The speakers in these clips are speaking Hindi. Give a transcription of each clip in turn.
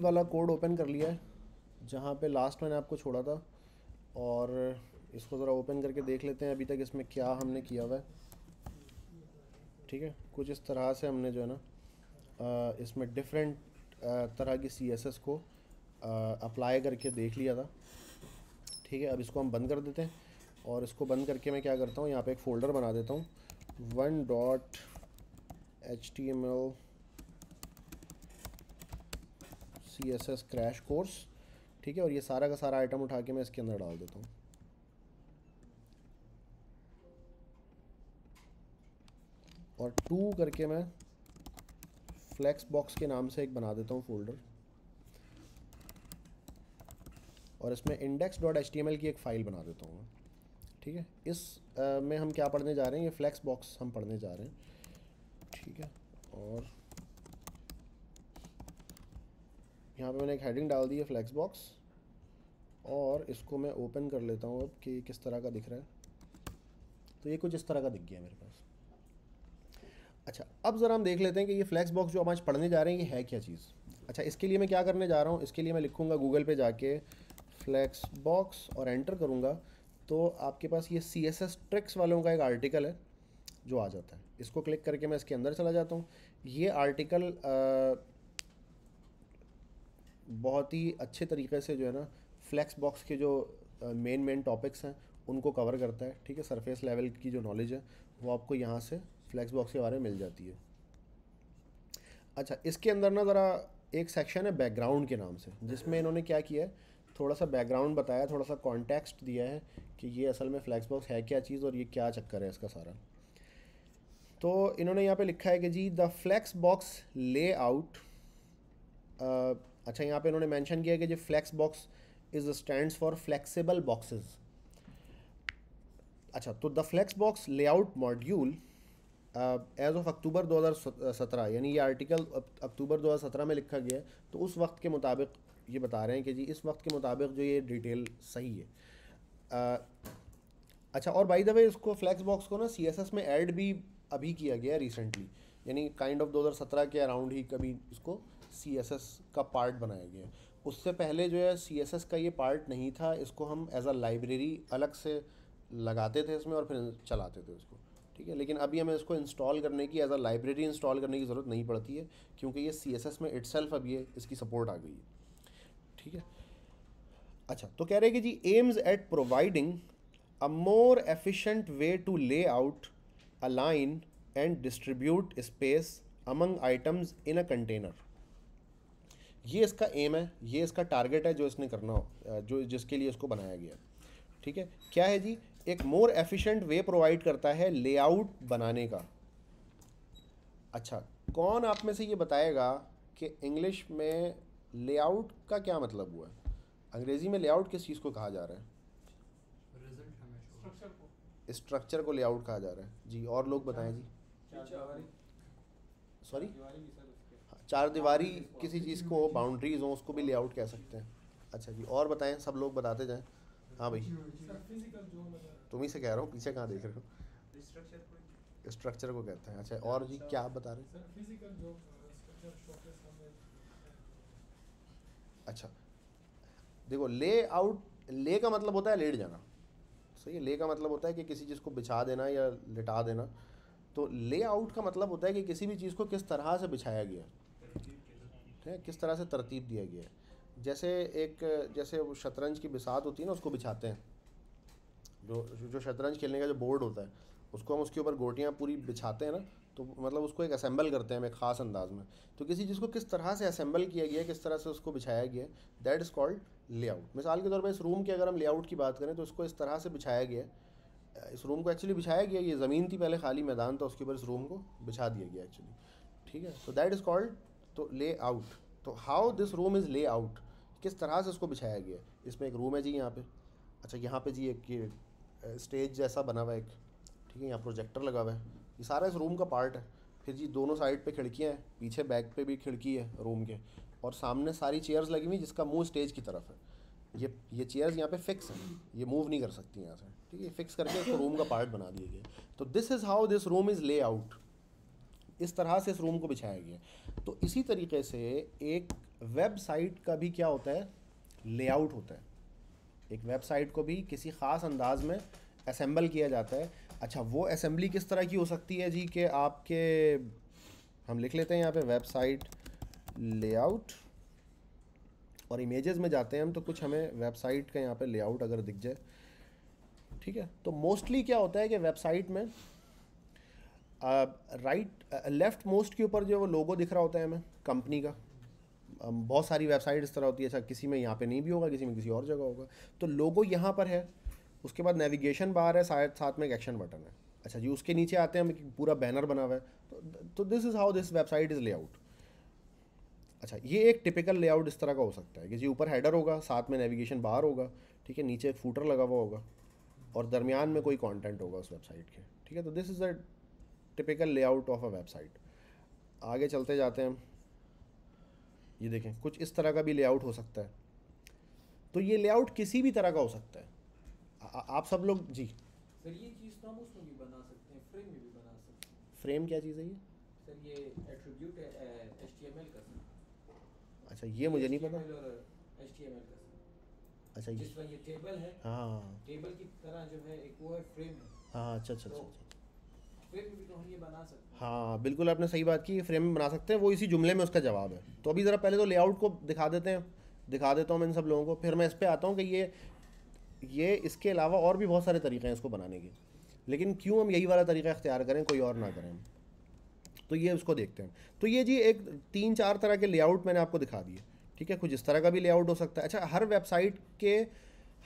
वाला कोड ओपन कर लिया है जहाँ पे लास्ट मैंने आपको छोड़ा था और इसको ज़रा ओपन करके देख लेते हैं अभी तक इसमें क्या हमने किया हुआ है ठीक है कुछ इस तरह से हमने जो है ना इसमें डिफरेंट तरह की सी एस एस को अप्लाई करके देख लिया था ठीक है अब इसको हम बंद कर देते हैं और इसको बंद करके मैं क्या करता हूँ यहाँ पे एक फ़ोल्डर बना देता हूँ one dot H T M L C S S crash course ठीक है और ये सारा का सारा आइटम उठा के मैं इसके अंदर डाल देता हूँ और टू करके मैं फ्लैक्स बॉक्स के नाम से एक बना देता हूँ फोल्डर और इसमें इंडेक्स डॉट एच की एक फ़ाइल बना देता हूँ ठीक है इस आ, में हम क्या पढ़ने जा रहे हैं ये फ्लैक्स बॉक्स हम पढ़ने जा रहे हैं ठीक है और यहाँ पे मैंने एक हेडिंग डाल दी है फ्लैक्स बॉक्स और इसको मैं ओपन कर लेता हूँ अब कि किस तरह का दिख रहा है तो ये कुछ इस तरह का दिख गया मेरे पास अच्छा अब ज़रा हम देख लेते हैं कि ये फ्लैक्स बॉक्स जो हम आज पढ़ने जा रहे हैं ये है क्या चीज़ अच्छा इसके लिए मैं क्या करने जा रहा हूँ इसके लिए मैं लिखूँगा गूगल पे जाके फ्लैक्स बॉक्स और एंटर करूँगा तो आपके पास ये सी एस एस ट्रिक्स वालों का एक आर्टिकल है जो आ जाता है इसको क्लिक करके मैं इसके अंदर चला जाता हूँ ये आर्टिकल बहुत ही अच्छे तरीके से जो है ना फ्लैक्स बॉक्स के जो मेन मेन टॉपिक्स हैं उनको कवर करता है ठीक है सरफेस लेवल की जो नॉलेज है वो आपको यहाँ से फ्लैक्स बॉक्स के बारे में मिल जाती है अच्छा इसके अंदर ना ज़रा एक सेक्शन है बैकग्राउंड के नाम से जिसमें इन्होंने क्या किया है थोड़ा सा बैकग्राउंड बताया थोड़ा सा कॉन्टेक्स्ट दिया है कि ये असल में फ्लैक्स बॉक्स है क्या चीज़ और ये क्या चक्कर है इसका सारा तो इन्होंने यहाँ पे लिखा है कि जी the flex box layout अच्छा यहाँ पे इन्होंने मेंशन किया कि जो flex box is stands for flexible boxes अच्छा तो the flex box layout module as of October 2017 यानी ये आर्टिकल अक्टूबर 2017 में लिखा गया है तो उस वक्त के मुताबिक ये बता रहे हैं कि जी इस वक्त के मुताबिक जो ये डिटेल सही है uh, अच्छा और बाई द वे इसको फ्लैक्स बॉक्स को ना सी एस एस में एड भी अभी किया गया रिसेंटली यानी काइंड ऑफ 2017 के अराउंड ही कभी इसको सी एस एस का पार्ट बनाया गया उससे पहले जो है सी एस एस का ये पार्ट नहीं था इसको हम एज अ लाइब्रेरी अलग से लगाते थे इसमें और फिर चलाते थे उसको ठीक है लेकिन अभी हमें इसको इंस्टॉल करने की एज अ लाइब्रेरी इंस्टॉल करने की ज़रूरत नहीं पड़ती है क्योंकि ये सी एस एस में इट सेल्फ अब ये इसकी सपोर्ट आ गई है ठीक है अच्छा तो कह रहे हैं कि जी aims at providing a more efficient way to layout align and distribute space among items in a container ये इसका एम है ये इसका टारगेट है जो इसने करना हो जो जिसके लिए इसको बनाया गया ठीक है क्या है जी एक मोर एफिशिएंट वे प्रोवाइड करता है लेआउट बनाने का अच्छा कौन आप में से ये बताएगा कि इंग्लिश में लेआउट का क्या मतलब हुआ है अंग्रेज़ी में लेआउट किस चीज़ को कहा जा रहा है स्ट्रक्चर को लेआउट कहा जा रहा है जी और लोग बताएं जी सॉरी चार दीवारी किसी चीज़ को बाउंड्रीज हो उसको भी लेआउट कह सकते हैं अच्छा जी और बताएं सब लोग बताते जाएं हाँ भाई तुम ही से कह रहा हूँ पीछे कहाँ देख रहे हो स्ट्रक्चर को कहते हैं अच्छा और जी क्या आप बता रहे हैं अच्छा देखो ले आउट ले का मतलब होता है लेट जाना सही है ले का मतलब होता है कि किसी चीज़ को बिछा देना या लिटा देना तो ले आउट का मतलब होता है कि किसी भी चीज़ को किस तरह से बिछाया गया ठीक किस तरह से तरतीब दिया गया है जैसे एक जैसे वो शतरंज की बिसात होती है ना उसको बिछाते हैं जो जो शतरंज खेलने का जो बोर्ड होता है उसको हम उसके ऊपर गोटियाँ पूरी बिछाते हैं ना तो मतलब उसको एक असेंबल करते हैं हम एक ख़ास अंदाज में तो किसी चीज़ को किस तरह से असेंबल किया गया है किस तरह से उसको बिछाया गया है दैट इज़ कॉल्ड लेआउट मिसाल के तौर पर इस रूम की अगर हम लेआउट की बात करें तो इसको इस तरह से बिछाया गया है इस रूम को एक्चुअली बिछाया गया ये ज़मीन थी पहले खाली मैदान था उसके ऊपर इस रूम को बिछा दिया गया एक्चुअली ठीक है तो दैट इज़ कॉल्ड तो ले आउट तो how this room is layout किस तरह से इसको बिछाया गया है इसमें एक रूम है जी यहाँ पे अच्छा यहाँ पे जी एक स्टेज जैसा बना हुआ है एक ठीक है यहाँ प्रोजेक्टर लगा हुआ है ये सारा इस रूम का पार्ट है फिर जी दोनों साइड पे खिड़कियाँ हैं पीछे बैक पे भी खिड़की है रूम के और सामने सारी चेयर्स लगी हुई जिसका मुँह स्टेज की तरफ है ये ये चेयर्स यहाँ पे फिक्स हैं ये मूव नहीं कर सकती यहाँ से ठीक है फिक्स करके इसको रूम का पार्ट बना दिया गया तो this is how this room is layout इस तरह से इस रूम को बिछाया गया तो इसी तरीके से एक वेबसाइट का भी क्या होता है लेआउट होता है एक वेबसाइट को भी किसी ख़ास अंदाज में असेंबल किया जाता है अच्छा वो असेंबली किस तरह की हो सकती है जी कि आपके हम लिख लेते हैं यहाँ पे वेबसाइट लेआउट और इमेजेस में जाते हैं हम तो कुछ हमें वेबसाइट का यहाँ पे लेआउट अगर दिख जाए ठीक है तो मोस्टली क्या होता है कि वेबसाइट में राइट लेफ़्ट मोस्ट के ऊपर जो वो लोगो दिख रहा होता है हमें कंपनी का बहुत सारी वेबसाइट इस तरह होती है ऐसा किसी में यहाँ पे नहीं भी होगा किसी में किसी और जगह होगा तो लोगो यहाँ पर है उसके बाद नेविगेशन बार है शायद साथ में एक एक्शन बटन है अच्छा जी उसके नीचे आते हैं हम पूरा बैनर बना हुआ है तो this is how this website is layout अच्छा ये एक टिपिकल लेआउट इस तरह का हो सकता है कि जी ऊपर हेडर होगा साथ में नेविगेशन बार होगा ठीक है नीचे एक फूटर लगा हुआ होगा और दरमियान में कोई कंटेंट होगा उस वेबसाइट के ठीक है तो this is a typical layout of a website आगे चलते जाते हैं ये देखें कुछ इस तरह का भी लेआउट हो सकता है तो ये लेआउट किसी भी तरह का हो सकता है आ, आप सब लोग जी सर ये चीज़ तो हम उसमें भी बना सकते हैं फ्रेम में भी बना सकते हैं फ्रेम क्या चीज़ है ये सर ये एट्रीब्यूट है एचटीएमएल का अच्छा ये मुझे नहीं पता एचटीएमएल का अच्छा ये टेबल है हाँ टेबल की तरह जो है एक वो है फ्रेम है हाँ, हाँ अच्छा अच्छा तो अच्छा, अच्छा। तो हाँ बिल्कुल आपने सही बात की फ्रेम में बना सकते हैं वो इसी जुमले में उसका जवाब है तो अभी ज़रा पहले तो लेआउट को दिखा देते हैं दिखा देता हूँ मैं इन सब लोगों को फिर मैं इस पर आता हूँ कि ये ये इसके अलावा और भी बहुत सारे तरीके हैं इसको बनाने के लेकिन क्यों हम यही वाला तरीका इख्तियार करें कोई और ना करें तो ये उसको देखते हैं तो ये जी एक तीन चार तरह के लेआउट मैंने आपको दिखा दिए ठीक है कुछ इस तरह का भी लेआउट हो सकता है अच्छा हर वेबसाइट के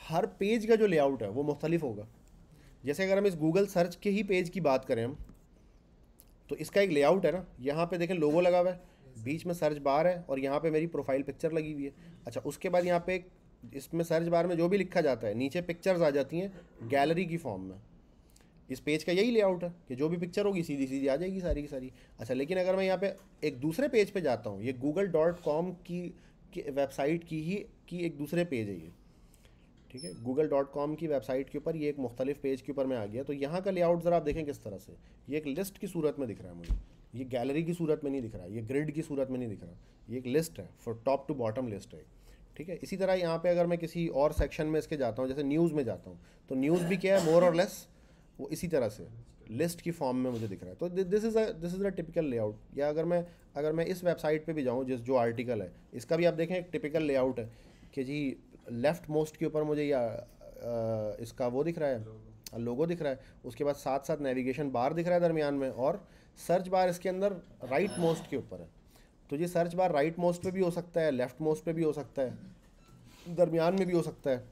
हर पेज का जो लेआउट है वो मुख्तलिफ होगा जैसे अगर हम इस गूगल सर्च के ही पेज की बात करें हम तो इसका एक लेआउट है ना यहाँ पे देखें लोगो लगा हुआ है बीच में सर्च बार है और यहाँ पे मेरी प्रोफाइल पिक्चर लगी हुई है अच्छा उसके बाद यहाँ पे इसमें सर्च बार में जो भी लिखा जाता है नीचे पिक्चर्स आ जाती हैं गैलरी की फॉर्म में इस पेज का यही लेआउट है कि जो भी पिक्चर होगी सीधी सीधी आ जाएगी सारी की सारी अच्छा लेकिन अगर मैं यहाँ पे एक दूसरे पेज पे जाता हूँ ये गूगल डॉट कॉम की, की वेबसाइट की ही की एक दूसरे पेज है ये ठीक है गूगल डॉट कॉम की वेबसाइट के ऊपर ये एक मुख्तलिफ पेज के ऊपर मैं आ गया तो यहाँ का लेआउट ज़रा आप देखें किस तरह से ये एक लिस्ट की सूरत में दिख रहा है मुझे ये गैलरी की सूरत में नहीं दिख रहा है ये ग्रिड की सूरत में नहीं दिख रहा ये एक लिस्ट है for top to bottom list है ठीक है इसी तरह यहाँ पे अगर मैं किसी और सेक्शन में इसके जाता हूँ जैसे न्यूज़ में जाता हूँ तो न्यूज़ भी क्या है मोर और लेस वो इसी तरह से लिस्ट की फॉर्म में मुझे दिख रहा है तो this is a this is a typical layout या अगर मैं अगर मैं इस वेबसाइट पे भी जाऊँ जिस जो आर्टिकल है इसका भी आप देखें एक टिपिकल लेआउट है कि जी लेफ्ट मोस्ट के ऊपर मुझे ये इसका वो दिख रहा है लोगो दिख रहा है उसके बाद साथ साथ नेविगेशन बार दिख रहा है दरमियान में और सर्च बार इसके अंदर राइट मोस्ट के ऊपर है तो ये सर्च बार राइट मोस्ट पे भी हो सकता है लेफ्ट मोस्ट पे भी हो सकता है दरमियान में भी हो सकता है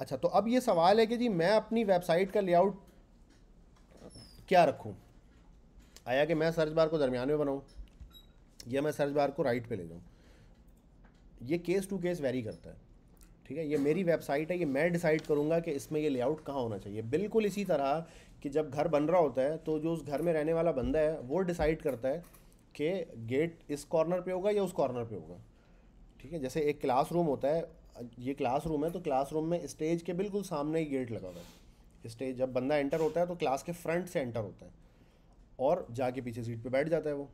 अच्छा तो अब ये सवाल है कि जी मैं अपनी वेबसाइट का लेआउट क्या रखूँ आया कि मैं सर्च बार को दरमियान में बनाऊँ या मैं सर्च बार को राइट पर ले जाऊँ ये केस टू केस वेरी करता है ठीक है ये मेरी वेबसाइट है ये मैं डिसाइड करूँगा कि इसमें ये लेआउट कहाँ होना चाहिए बिल्कुल इसी तरह कि जब घर बन रहा होता है तो जो उस घर में रहने वाला बंदा है वो डिसाइड करता है कि गेट इस कॉर्नर पे होगा या उस कॉर्नर पे होगा ठीक है जैसे एक रूम होता है ये रूम है तो रूम में स्टेज के बिल्कुल सामने ही गेट लगा हुआ है स्टेज जब बंदा एंटर होता है तो क्लास के फ्रंट से एंटर होता है और जाके पीछे सीट पर बैठ जाता है वो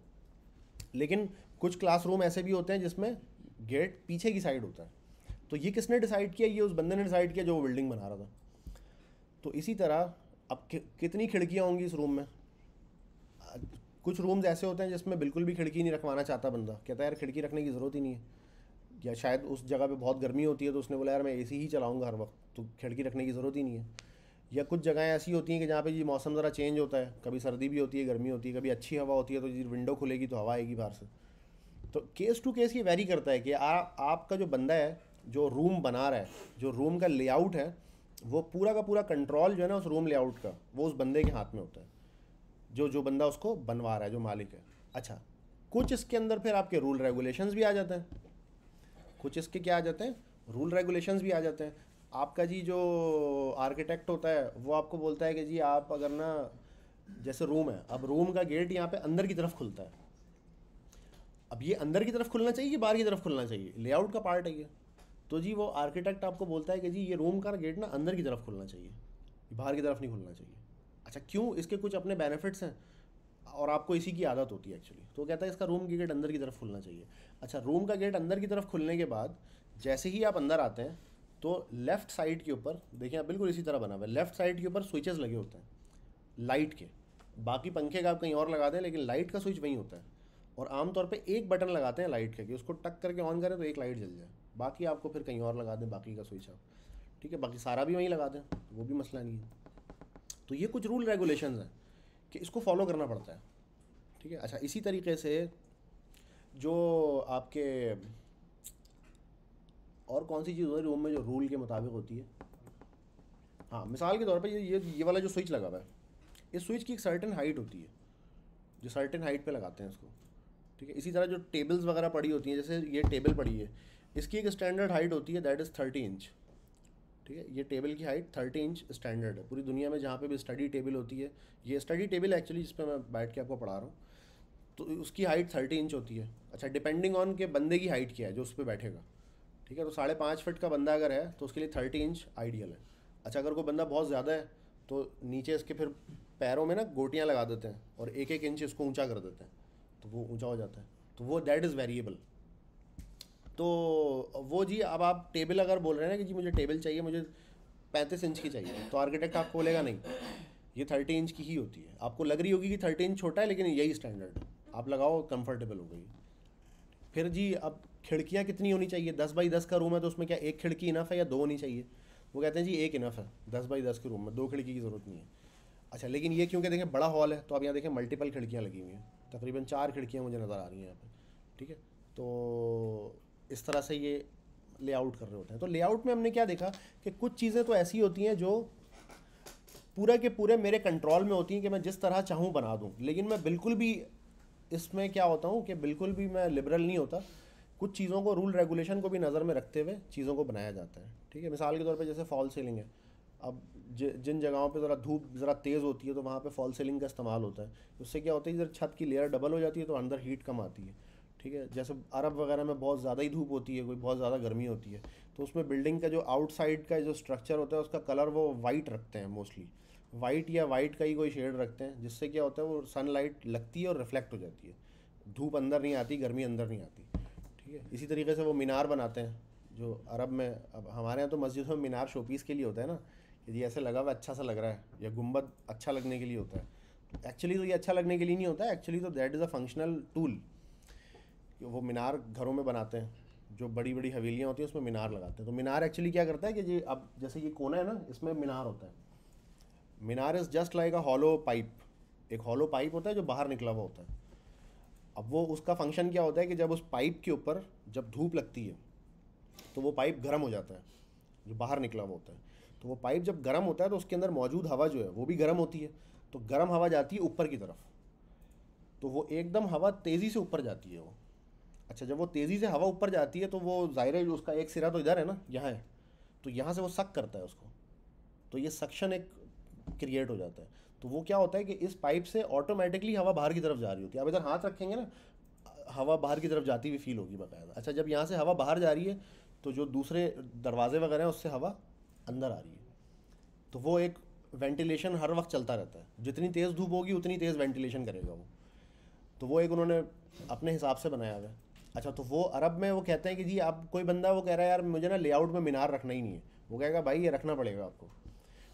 लेकिन कुछ क्लासरूम ऐसे भी होते हैं जिसमें गेट पीछे की साइड होता है तो ये किसने डिसाइड किया ये उस बंदे ने डिसाइड किया जो वो बिल्डिंग बना रहा था तो इसी तरह अब कि, कितनी खिड़कियाँ होंगी इस रूम में कुछ रूम्स ऐसे होते हैं जिसमें बिल्कुल भी खिड़की नहीं रखवाना चाहता बंदा कहता है यार खिड़की रखने की ज़रूरत ही नहीं है या शायद उस जगह पे बहुत गर्मी होती है तो उसने बोला यार मैं एसी ही चलाऊंगा हर वक्त तो खिड़की रखने की ज़रूरत ही नहीं है या कुछ जगहें ऐसी होती हैं कि जहाँ पे जी मौसम ज़रा चेंज होता है कभी सर्दी भी होती है गर्मी होती है कभी अच्छी हवा होती है तो जी विंडो खुलेगी तो हवा आएगी बाहर से तो केस टू केस ये वेरी करता है कि आ, आपका जो बंदा है जो रूम बना रहा है जो रूम का लेआउट है वो पूरा का पूरा कंट्रोल जो है ना उस रूम लेआउट का वो उस बंदे के हाथ में होता है जो जो बंदा उसको बनवा रहा है जो मालिक है अच्छा कुछ इसके अंदर फिर आपके रूल रेगुलेशन भी आ जाते हैं कुछ इसके क्या आ जाते हैं रूल रेगुलेशन भी आ जाते हैं आपका जी जो आर्किटेक्ट होता है वो आपको बोलता है कि जी आप अगर ना जैसे रूम है अब रूम का गेट यहाँ पे अंदर की तरफ खुलता है अब ये अंदर की तरफ खुलना चाहिए कि बाहर की तरफ खुलना चाहिए लेआउट का पार्ट है ये तो जी वो आर्किटेक्ट आपको बोलता है कि जी ये रूम का गेट ना अंदर की तरफ खुलना चाहिए बाहर की तरफ नहीं खुलना चाहिए अच्छा क्यों इसके कुछ अपने बेनिफिट्स हैं और आपको इसी की आदत होती है एक्चुअली तो कहता है इसका रूम की गेट अंदर की तरफ खुलना चाहिए अच्छा रूम का गेट अंदर की तरफ खुलने के बाद जैसे ही आप अंदर आते हैं तो लेफ़्ट साइड के ऊपर देखिए आप बिल्कुल इसी तरह बना हुआ है लेफ़्ट साइड के ऊपर स्विचेस लगे होते हैं लाइट के बाकी पंखे का आप कहीं और लगा दें लेकिन लाइट का स्विच वहीं होता है और आमतौर पर एक बटन लगाते हैं लाइट का कि उसको टक करके ऑन करें तो एक लाइट जल जाए बाकी आपको फिर कहीं और लगा दें बाकी का स्विच आप ठीक है बाकी सारा भी वहीं लगा दें तो वो भी मसला नहीं है तो ये कुछ रूल रेगुलेशन हैं कि इसको फॉलो करना पड़ता है ठीक है अच्छा इसी तरीके से जो आपके और कौन सी चीज़ होती है रूम में जो रूल के मुताबिक होती है हाँ मिसाल के तौर पर ये ये ये वाला जो स्विच लगा हुआ है इस स्विच की एक सर्टन हाइट होती है जो सर्टन हाइट पे लगाते हैं इसको ठीक है इसी तरह जो टेबल्स वगैरह पड़ी होती हैं जैसे ये टेबल पड़ी है इसकी एक स्टैंडर्ड हाइट होती है दैट इज़ थर्टी इंच ठीक है ये टेबल की हाइट थर्टी इंच स्टैंडर्ड है पूरी दुनिया में जहाँ पे भी स्टडी टेबल होती है ये स्टडी टेबल एक्चुअली जिस पर मैं बैठ के आपको पढ़ा रहा हूँ तो उसकी हाइट थर्टी इंच होती है अच्छा डिपेंडिंग ऑन के बंदे की हाइट क्या है जो उस पर बैठेगा ठीक है तो साढ़े पाँच फिट का बंदा अगर है तो उसके लिए थर्टी इंच आइडियल है अच्छा अगर कोई बंदा बहुत ज़्यादा है तो नीचे इसके फिर पैरों में ना गोटियाँ लगा देते हैं और एक एक इंच इसको ऊँचा कर देते हैं तो वो ऊँचा हो जाता है तो वो दैट इज़ वेरिएबल तो वो जी अब आप टेबल अगर बोल रहे हैं ना कि जी मुझे टेबल चाहिए मुझे पैंतीस इंच की चाहिए तो आर्किटेक्ट आपको बोलेगा नहीं ये थर्टी इंच की ही होती है आपको लग रही होगी कि थर्टी इंच छोटा है लेकिन यही स्टैंडर्ड आप लगाओ कंफर्टेबल हो गई फिर जी अब खिड़कियाँ कितनी होनी चाहिए दस बाई दस का रूम है तो उसमें क्या एक खिड़की इनफ है या दो होनी चाहिए वो कहते हैं जी एक इनफ है दस बाई दस के रूम में दो खिड़की की ज़रूरत नहीं है अच्छा लेकिन ये क्योंकि देखें बड़ा हॉल है तो आप यहाँ देखें मल्टीपल खिड़कियाँ लगी हुई हैं तकरीबन चार खिड़कियाँ मुझे नज़र आ रही हैं यहाँ पर ठीक है तो इस तरह से ये लेआउट कर रहे होते हैं तो लेआउट में हमने क्या देखा कि कुछ चीज़ें तो ऐसी होती हैं जो पूरे के पूरे मेरे कंट्रोल में होती हैं कि मैं जिस तरह चाहूँ बना दूँ लेकिन मैं बिल्कुल भी इसमें क्या होता हूँ कि बिल्कुल भी मैं लिबरल नहीं होता कुछ चीज़ों को रूल रेगुलेशन को भी नज़र में रखते हुए चीज़ों को बनाया जाता है ठीक है मिसाल के तौर पर जैसे फॉल सीलिंग है अब जिन जगहों पे ज़रा धूप ज़रा तेज़ होती है तो वहाँ पे फॉल सीलिंग का इस्तेमाल होता है उससे क्या होता है जब छत की लेयर डबल हो जाती है तो अंदर हीट कम आती है ठीक है जैसे अरब वगैरह में बहुत ज़्यादा ही धूप होती है कोई बहुत ज़्यादा गर्मी होती है तो उसमें बिल्डिंग का जो आउटसाइड का जो स्ट्रक्चर होता है उसका कलर वो वाइट रखते हैं मोस्टली वाइट या वाइट का ही कोई शेड रखते हैं जिससे क्या होता है वो सनलाइट लगती है और रिफ्लेक्ट हो जाती है धूप अंदर नहीं आती गर्मी अंदर नहीं आती ठीक है इसी तरीके से वो मीनार बनाते हैं जो अरब में अब हमारे यहाँ तो मस्जिद में मीनार शोपीस के लिए होता है ना कि जी ऐसे लगा हुआ अच्छा सा लग रहा है या गुम्बद अच्छा लगने के लिए होता है एक्चुअली तो ये अच्छा लगने के लिए नहीं होता है एक्चुअली तो that is a functional tool कि वो मीनार घरों में बनाते हैं जो बड़ी बड़ी हवेलियाँ होती हैं उसमें मीनार लगाते हैं तो मीनार एक्चुअली क्या करता है कि जी अब जैसे ये कोना है ना इसमें मीनार होता है मीनार is just like a hollow pipe एक हॉलो पाइप होता है जो बाहर निकला हुआ होता है अब वो उसका फंक्शन क्या होता है कि जब उस पाइप के ऊपर जब धूप लगती है तो वो पाइप गर्म हो जाता है जो बाहर निकला हुआ होता है तो वो पाइप जब गर्म होता है तो उसके अंदर मौजूद हवा जो है वो भी गर्म होती है तो गर्म हवा जाती है ऊपर की तरफ तो वो एकदम हवा तेज़ी से ऊपर जाती है वो अच्छा जब वो तेज़ी से हवा ऊपर जाती है तो वो ज़ाहिर है उसका एक सिरा तो इधर है ना यहाँ है तो यहाँ से वो सक करता है उसको तो ये सक्शन एक क्रिएट हो जाता है तो वो क्या होता है कि इस पाइप से ऑटोमेटिकली हवा बाहर की तरफ जा रही होती है अब इधर हाथ रखेंगे ना हवा बाहर की तरफ जाती हुई फील होगी बाकायदा अच्छा जब यहाँ से हवा बाहर जा रही है तो जो दूसरे दरवाजे वगैरह हैं उससे हवा अंदर आ रही है तो वो एक वेंटिलेशन हर वक्त चलता रहता है जितनी तेज़ धूप होगी उतनी तेज़ वेंटिलेशन करेगा वो तो वो एक उन्होंने अपने हिसाब से बनाया हुआ है अच्छा तो वो अरब में वो कहते हैं कि जी आप कोई बंदा वो कह रहा है यार मुझे ना लेआउट में मीनार रखना ही नहीं है वो कहेगा भाई ये रखना पड़ेगा आपको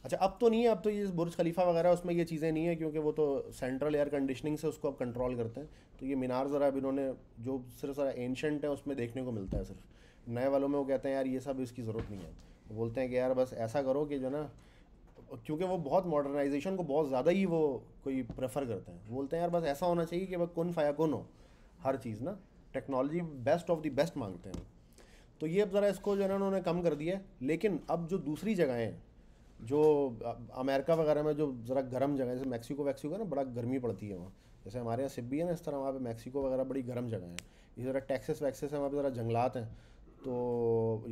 अच्छा अब तो नहीं है अब तो ये बुरज खलीफा वगैरह उसमें ये चीज़ें नहीं है क्योंकि वो तो सेंट्रल एयर कंडीशनिंग से उसको अब कंट्रोल करते हैं तो ये मीनार ज़रा अब इन्होंने जो सिर्फ सारा एनशेंट है उसमें देखने को मिलता है सिर्फ नए वालों में वो कहते हैं यार ये सब इसकी ज़रूरत नहीं है तो बोलते हैं कि यार बस ऐसा करो कि जो ना क्योंकि वो बहुत मॉडर्नाइजेशन को बहुत ज़्यादा ही वो कोई प्रेफर करते हैं बोलते हैं यार बस ऐसा होना चाहिए कि वह कन फाया कन हो हर चीज़ ना technology best of the best मांगते हैं तो ये अब ज़रा इसको जो है उन्होंने कम कर दिया है लेकिन अब जो दूसरी जगहें हैं जो अमेरिका वगैरह में जो ज़रा गर्म जगह जैसे मैक्सिको वैक्सिको ना बड़ा गर्मी पड़ती है वहाँ जैसे हमारे यहाँ सिब्बी है ना इस तरह वहाँ पे मैक्सिको वगैरह बड़ी गर्म जगह है इसी तरह टैक्सेस वैक्सेस है वहाँ पर ज़रा जंगलात हैं तो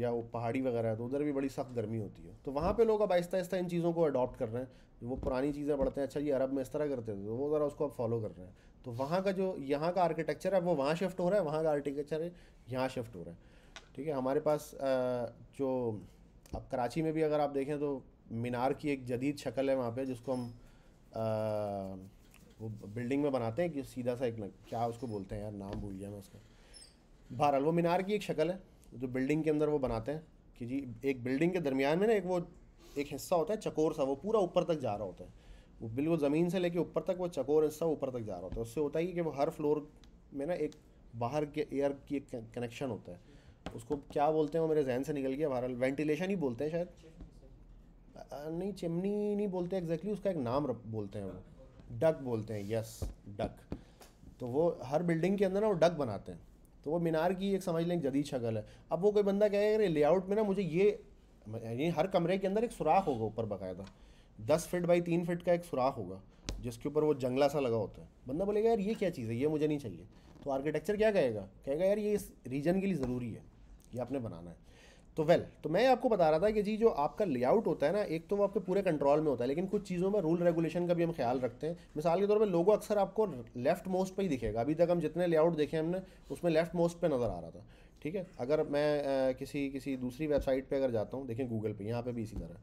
या वो पहाड़ी वगैरह है तो उधर भी बड़ी सख्त गर्मी होती है तो वहाँ पे लोग अब आहिस्ता आहिस्ता इन चीज़ों को अडॉप्ट कर रहे हैं वो पुरानी चीज़ें बढ़ते हैं अच्छा ये अरब में इस तरह करते थे तो वो ज़रा उसको अब फॉलो कर रहे हैं तो वहाँ का जो यहाँ का आर्किटेक्चर है वो वहाँ शिफ्ट हो रहा है वहाँ का आर्किटेक्चर यहाँ शिफ्ट हो रहा है ठीक है हमारे पास जो अब कराची में भी अगर आप देखें तो मीनार की एक जदीद शक्ल है वहाँ पे जिसको हम आ, वो बिल्डिंग में बनाते हैं कि सीधा सा एक क्या उसको बोलते हैं यार नाम भूल गया मैं उसका बहरहाल वो मीनार की एक शक्ल है जो बिल्डिंग के अंदर वो बनाते हैं कि जी एक बिल्डिंग के दरमियान में ना एक वो एक हिस्सा होता है चकोर सा वो पूरा ऊपर तक जा रहा होता है वो बिल्कुल ज़मीन से लेके ऊपर तक वो चकोर हिस्सा ऊपर तक जा रहा होता है उससे होता है कि वो हर फ्लोर में ना एक बाहर के एयर की एक कनेक्शन होता है उसको क्या बोलते हैं वो मेरे जहन से निकल गया बहरहाल वेंटिलेशन ही बोलते हैं शायद नहीं चिमनी नहीं बोलते एग्जैक्टली उसका एक नाम बोलते हैं वो डक बोलते हैं यस डक तो वो हर बिल्डिंग के अंदर ना वो डक बनाते हैं तो वो मीनार की एक समझ लें जदीद शक्ल है अब वो कोई बंदा कहेगा अरे लेआउट में ना मुझे ये हर कमरे के अंदर एक सुराख होगा ऊपर बाकायदा दस फिट बाई तीन फिट का एक सुराख होगा जिसके ऊपर वो जंगला सा लगा होता है बंदा बोलेगा यार ये क्या चीज़ है ये मुझे नहीं चाहिए तो आर्किटेक्चर क्या कहेगा कहेगा यार ये इस रीजन के लिए ज़रूरी है ये आपने बनाना है तो वेल तो मैं आपको बता रहा था कि जी जो आपका लेआउट होता है ना एक तो वो आपके पूरे कंट्रोल में होता है लेकिन कुछ चीज़ों में रूल रेगुलेशन का भी हम ख्याल रखते हैं मिसाल के तौर पर लोगों अक्सर आपको लेफ्ट मोस्ट पर ही दिखेगा अभी तक हम जितने लेआउट देखे हमने उसमें लेफ्ट मोस्ट पर नज़र आ रहा था ठीक है अगर मैं किसी किसी दूसरी वेबसाइट पर अगर जाता हूँ देखें गूगल पर यहाँ पर भी इसी तरह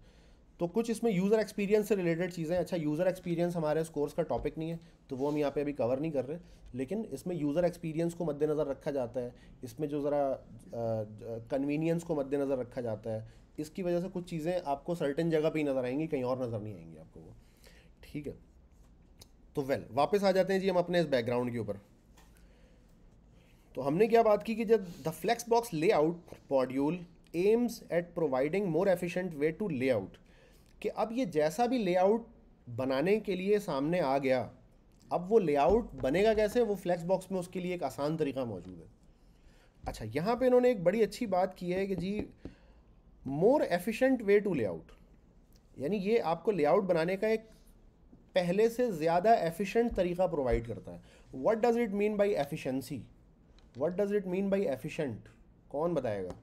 तो कुछ इसमें यूज़र एक्सपीरियंस से रिलेटेड चीज़ें अच्छा यूज़र एक्सपीरियंस हमारे इस कोर्स का टॉपिक नहीं है तो वो हम यहाँ पे अभी कवर नहीं कर रहे लेकिन इसमें यूज़र एक्सपीरियंस को मद्देनज़र रखा जाता है इसमें जो ज़रा कन्वीनियंस को मद्देनज़र रखा जाता है इसकी वजह से कुछ चीज़ें आपको सर्टन जगह पर ही नज़र आएंगी कहीं और नज़र नहीं आएंगी आपको वो ठीक है तो वेल वापस आ जाते हैं जी हम अपने इस बैकग्राउंड के ऊपर तो हमने क्या बात की कि जब the flex box layout module aims at providing more efficient way to layout कि अब ये जैसा भी लेआउट बनाने के लिए सामने आ गया अब वो लेआउट बनेगा कैसे वो फ्लैक्स बॉक्स में उसके लिए एक आसान तरीका मौजूद है अच्छा यहाँ पे इन्होंने एक बड़ी अच्छी बात की है कि जी more efficient way to layout यानी ये आपको लेआउट बनाने का एक पहले से ज़्यादा एफिशिएंट तरीका प्रोवाइड करता है what does it mean by efficiency what does it mean by efficient कौन बताएगा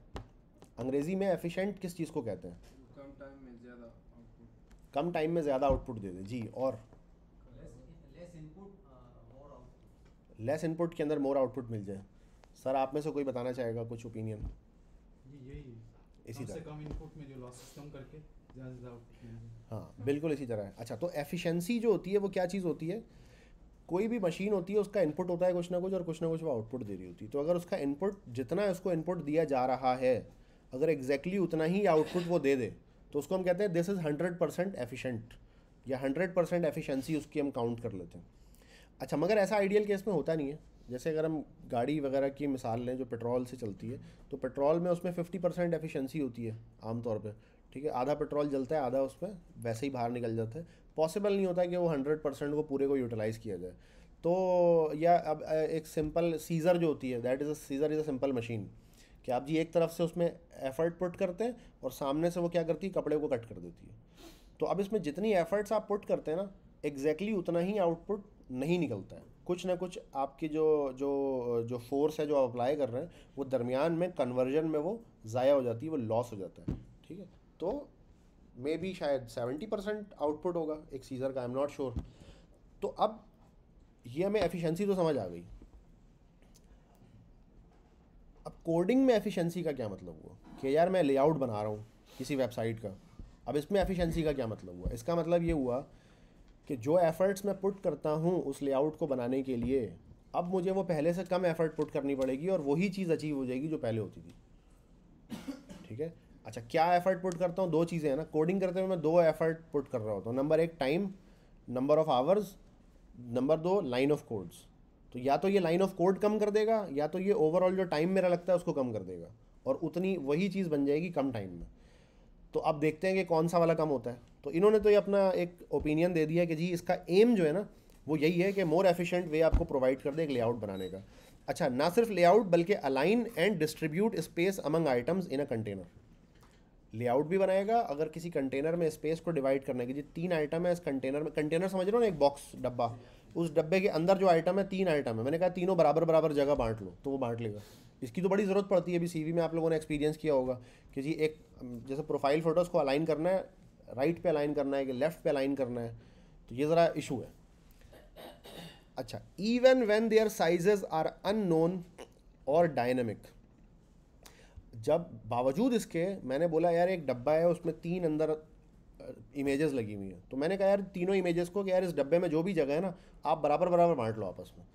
अंग्रेज़ी में एफिशिएंट किस चीज़ को कहते हैं कम टाइम में ज़्यादा आउटपुट दे दे जी और लेस इनपुट के अंदर मोर आउटपुट मिल जाए सर आप में से कोई बताना चाहेगा कुछ ओपिनियन इसी तरह हाँ बिल्कुल इसी तरह है अच्छा तो एफिशिएंसी जो होती है वो क्या चीज़ होती है कोई भी मशीन होती है उसका इनपुट होता है कुछ ना कुछ और कुछ ना कुछ वो आउटपुट दे रही होती है तो अगर उसका इनपुट जितना उसको इनपुट दिया जा रहा है अगर एग्जैक्टली exactly उतना ही आउटपुट वो दे दे तो उसको हम कहते हैं this is hundred percent efficient या हंड्रेड परसेंट एफिशेंसी उसकी हम काउंट कर लेते हैं अच्छा मगर ऐसा आइडियल केस में होता नहीं है जैसे अगर हम गाड़ी वगैरह की मिसाल लें जो पेट्रोल से चलती है तो पेट्रोल में उसमें फिफ्टी परसेंट एफिशेंसी होती है आमतौर पर ठीक है आधा पेट्रोल जलता है आधा उसमें वैसे ही बाहर निकल जाता है पॉसिबल नहीं होता कि वो हंड्रेड परसेंट को पूरे को यूटिलाइज़ किया जाए तो या अब एक सिंपल सीज़र जो होती है that is a scissor is a simple machine कि आप जी एक तरफ से उसमें एफर्ट पुट करते हैं और सामने से वो क्या करती है कपड़े को कट कर देती है तो अब इसमें जितनी एफर्ट्स आप पुट करते हैं ना एग्जैक्टली exactly उतना ही आउटपुट नहीं निकलता है कुछ ना कुछ आपकी जो जो जो फोर्स है जो आप अप्लाई कर रहे हैं वो दरमियान में कन्वर्जन में वो ज़ाया हो जाती है वो लॉस हो जाता है ठीक है तो मे बी शायद सेवेंटी परसेंट आउटपुट होगा एक सीज़र का आई एम नॉट श्योर तो अब ये हमें एफिशिएंसी तो समझ आ गई अब कोडिंग में एफिशिएंसी का क्या मतलब हुआ कि यार मैं लेआउट बना रहा हूँ किसी वेबसाइट का अब इसमें एफिशिएंसी का क्या मतलब हुआ इसका मतलब ये हुआ कि जो एफ़र्ट्स मैं पुट करता हूँ उस लेआउट को बनाने के लिए अब मुझे वो पहले से कम एफ़र्ट पुट करनी पड़ेगी और वही चीज़ अचीव हो जाएगी जो पहले होती थी ठीक है अच्छा क्या एफ़र्ट पुट करता हूँ दो चीज़ें हैं ना कोडिंग करते हुए मैं दो एफ़र्ट पुट कर रहा होता हूँ नंबर एक time number of hours number दो लाइन ऑफ कोड्स तो या तो ये लाइन ऑफ कोड कम कर देगा या तो ये ओवरऑल जो टाइम मेरा लगता है उसको कम कर देगा और उतनी वही चीज़ बन जाएगी कम टाइम में तो अब देखते हैं कि कौन सा वाला कम होता है तो इन्होंने तो ये अपना एक ओपिनियन दे दिया कि जी इसका एम जो है ना वो यही है कि मोर एफिशिएंट वे आपको प्रोवाइड कर दे एक लेआउट बनाने का अच्छा ना सिर्फ लेआउट बल्कि align and distribute space among items in a container layout भी बनाएगा अगर किसी कंटेनर में स्पेस को डिवाइड करने की जी तीन आइटम है इस कंटेनर में कंटेनर समझ रहे हो ना एक बॉक्स डब्बा yeah. उस डब्बे के अंदर जो आइटम है तीन आइटम है मैंने कहा तीनों बराबर बराबर जगह बांट लो तो वो बांट लेगा इसकी तो बड़ी ज़रूरत पड़ती है अभी सीवी में आप लोगों ने एक्सपीरियंस किया होगा कि जी एक जैसे प्रोफाइल फ़ोटोज़ को अलाइन करना है राइट पे अलाइन करना है कि लेफ़्ट पे अलाइन करना है तो ये ज़रा इशू है अच्छा even when their sizes are अन और डायनेमिक जब बावजूद इसके मैंने बोला यार एक डब्बा है उसमें तीन अंदर इमेजेस लगी हुई हैं तो मैंने कहा यार तीनों इमेजेस को कि यार इस डब्बे में जो भी जगह है ना आप बराबर बराबर बांट लो आपस में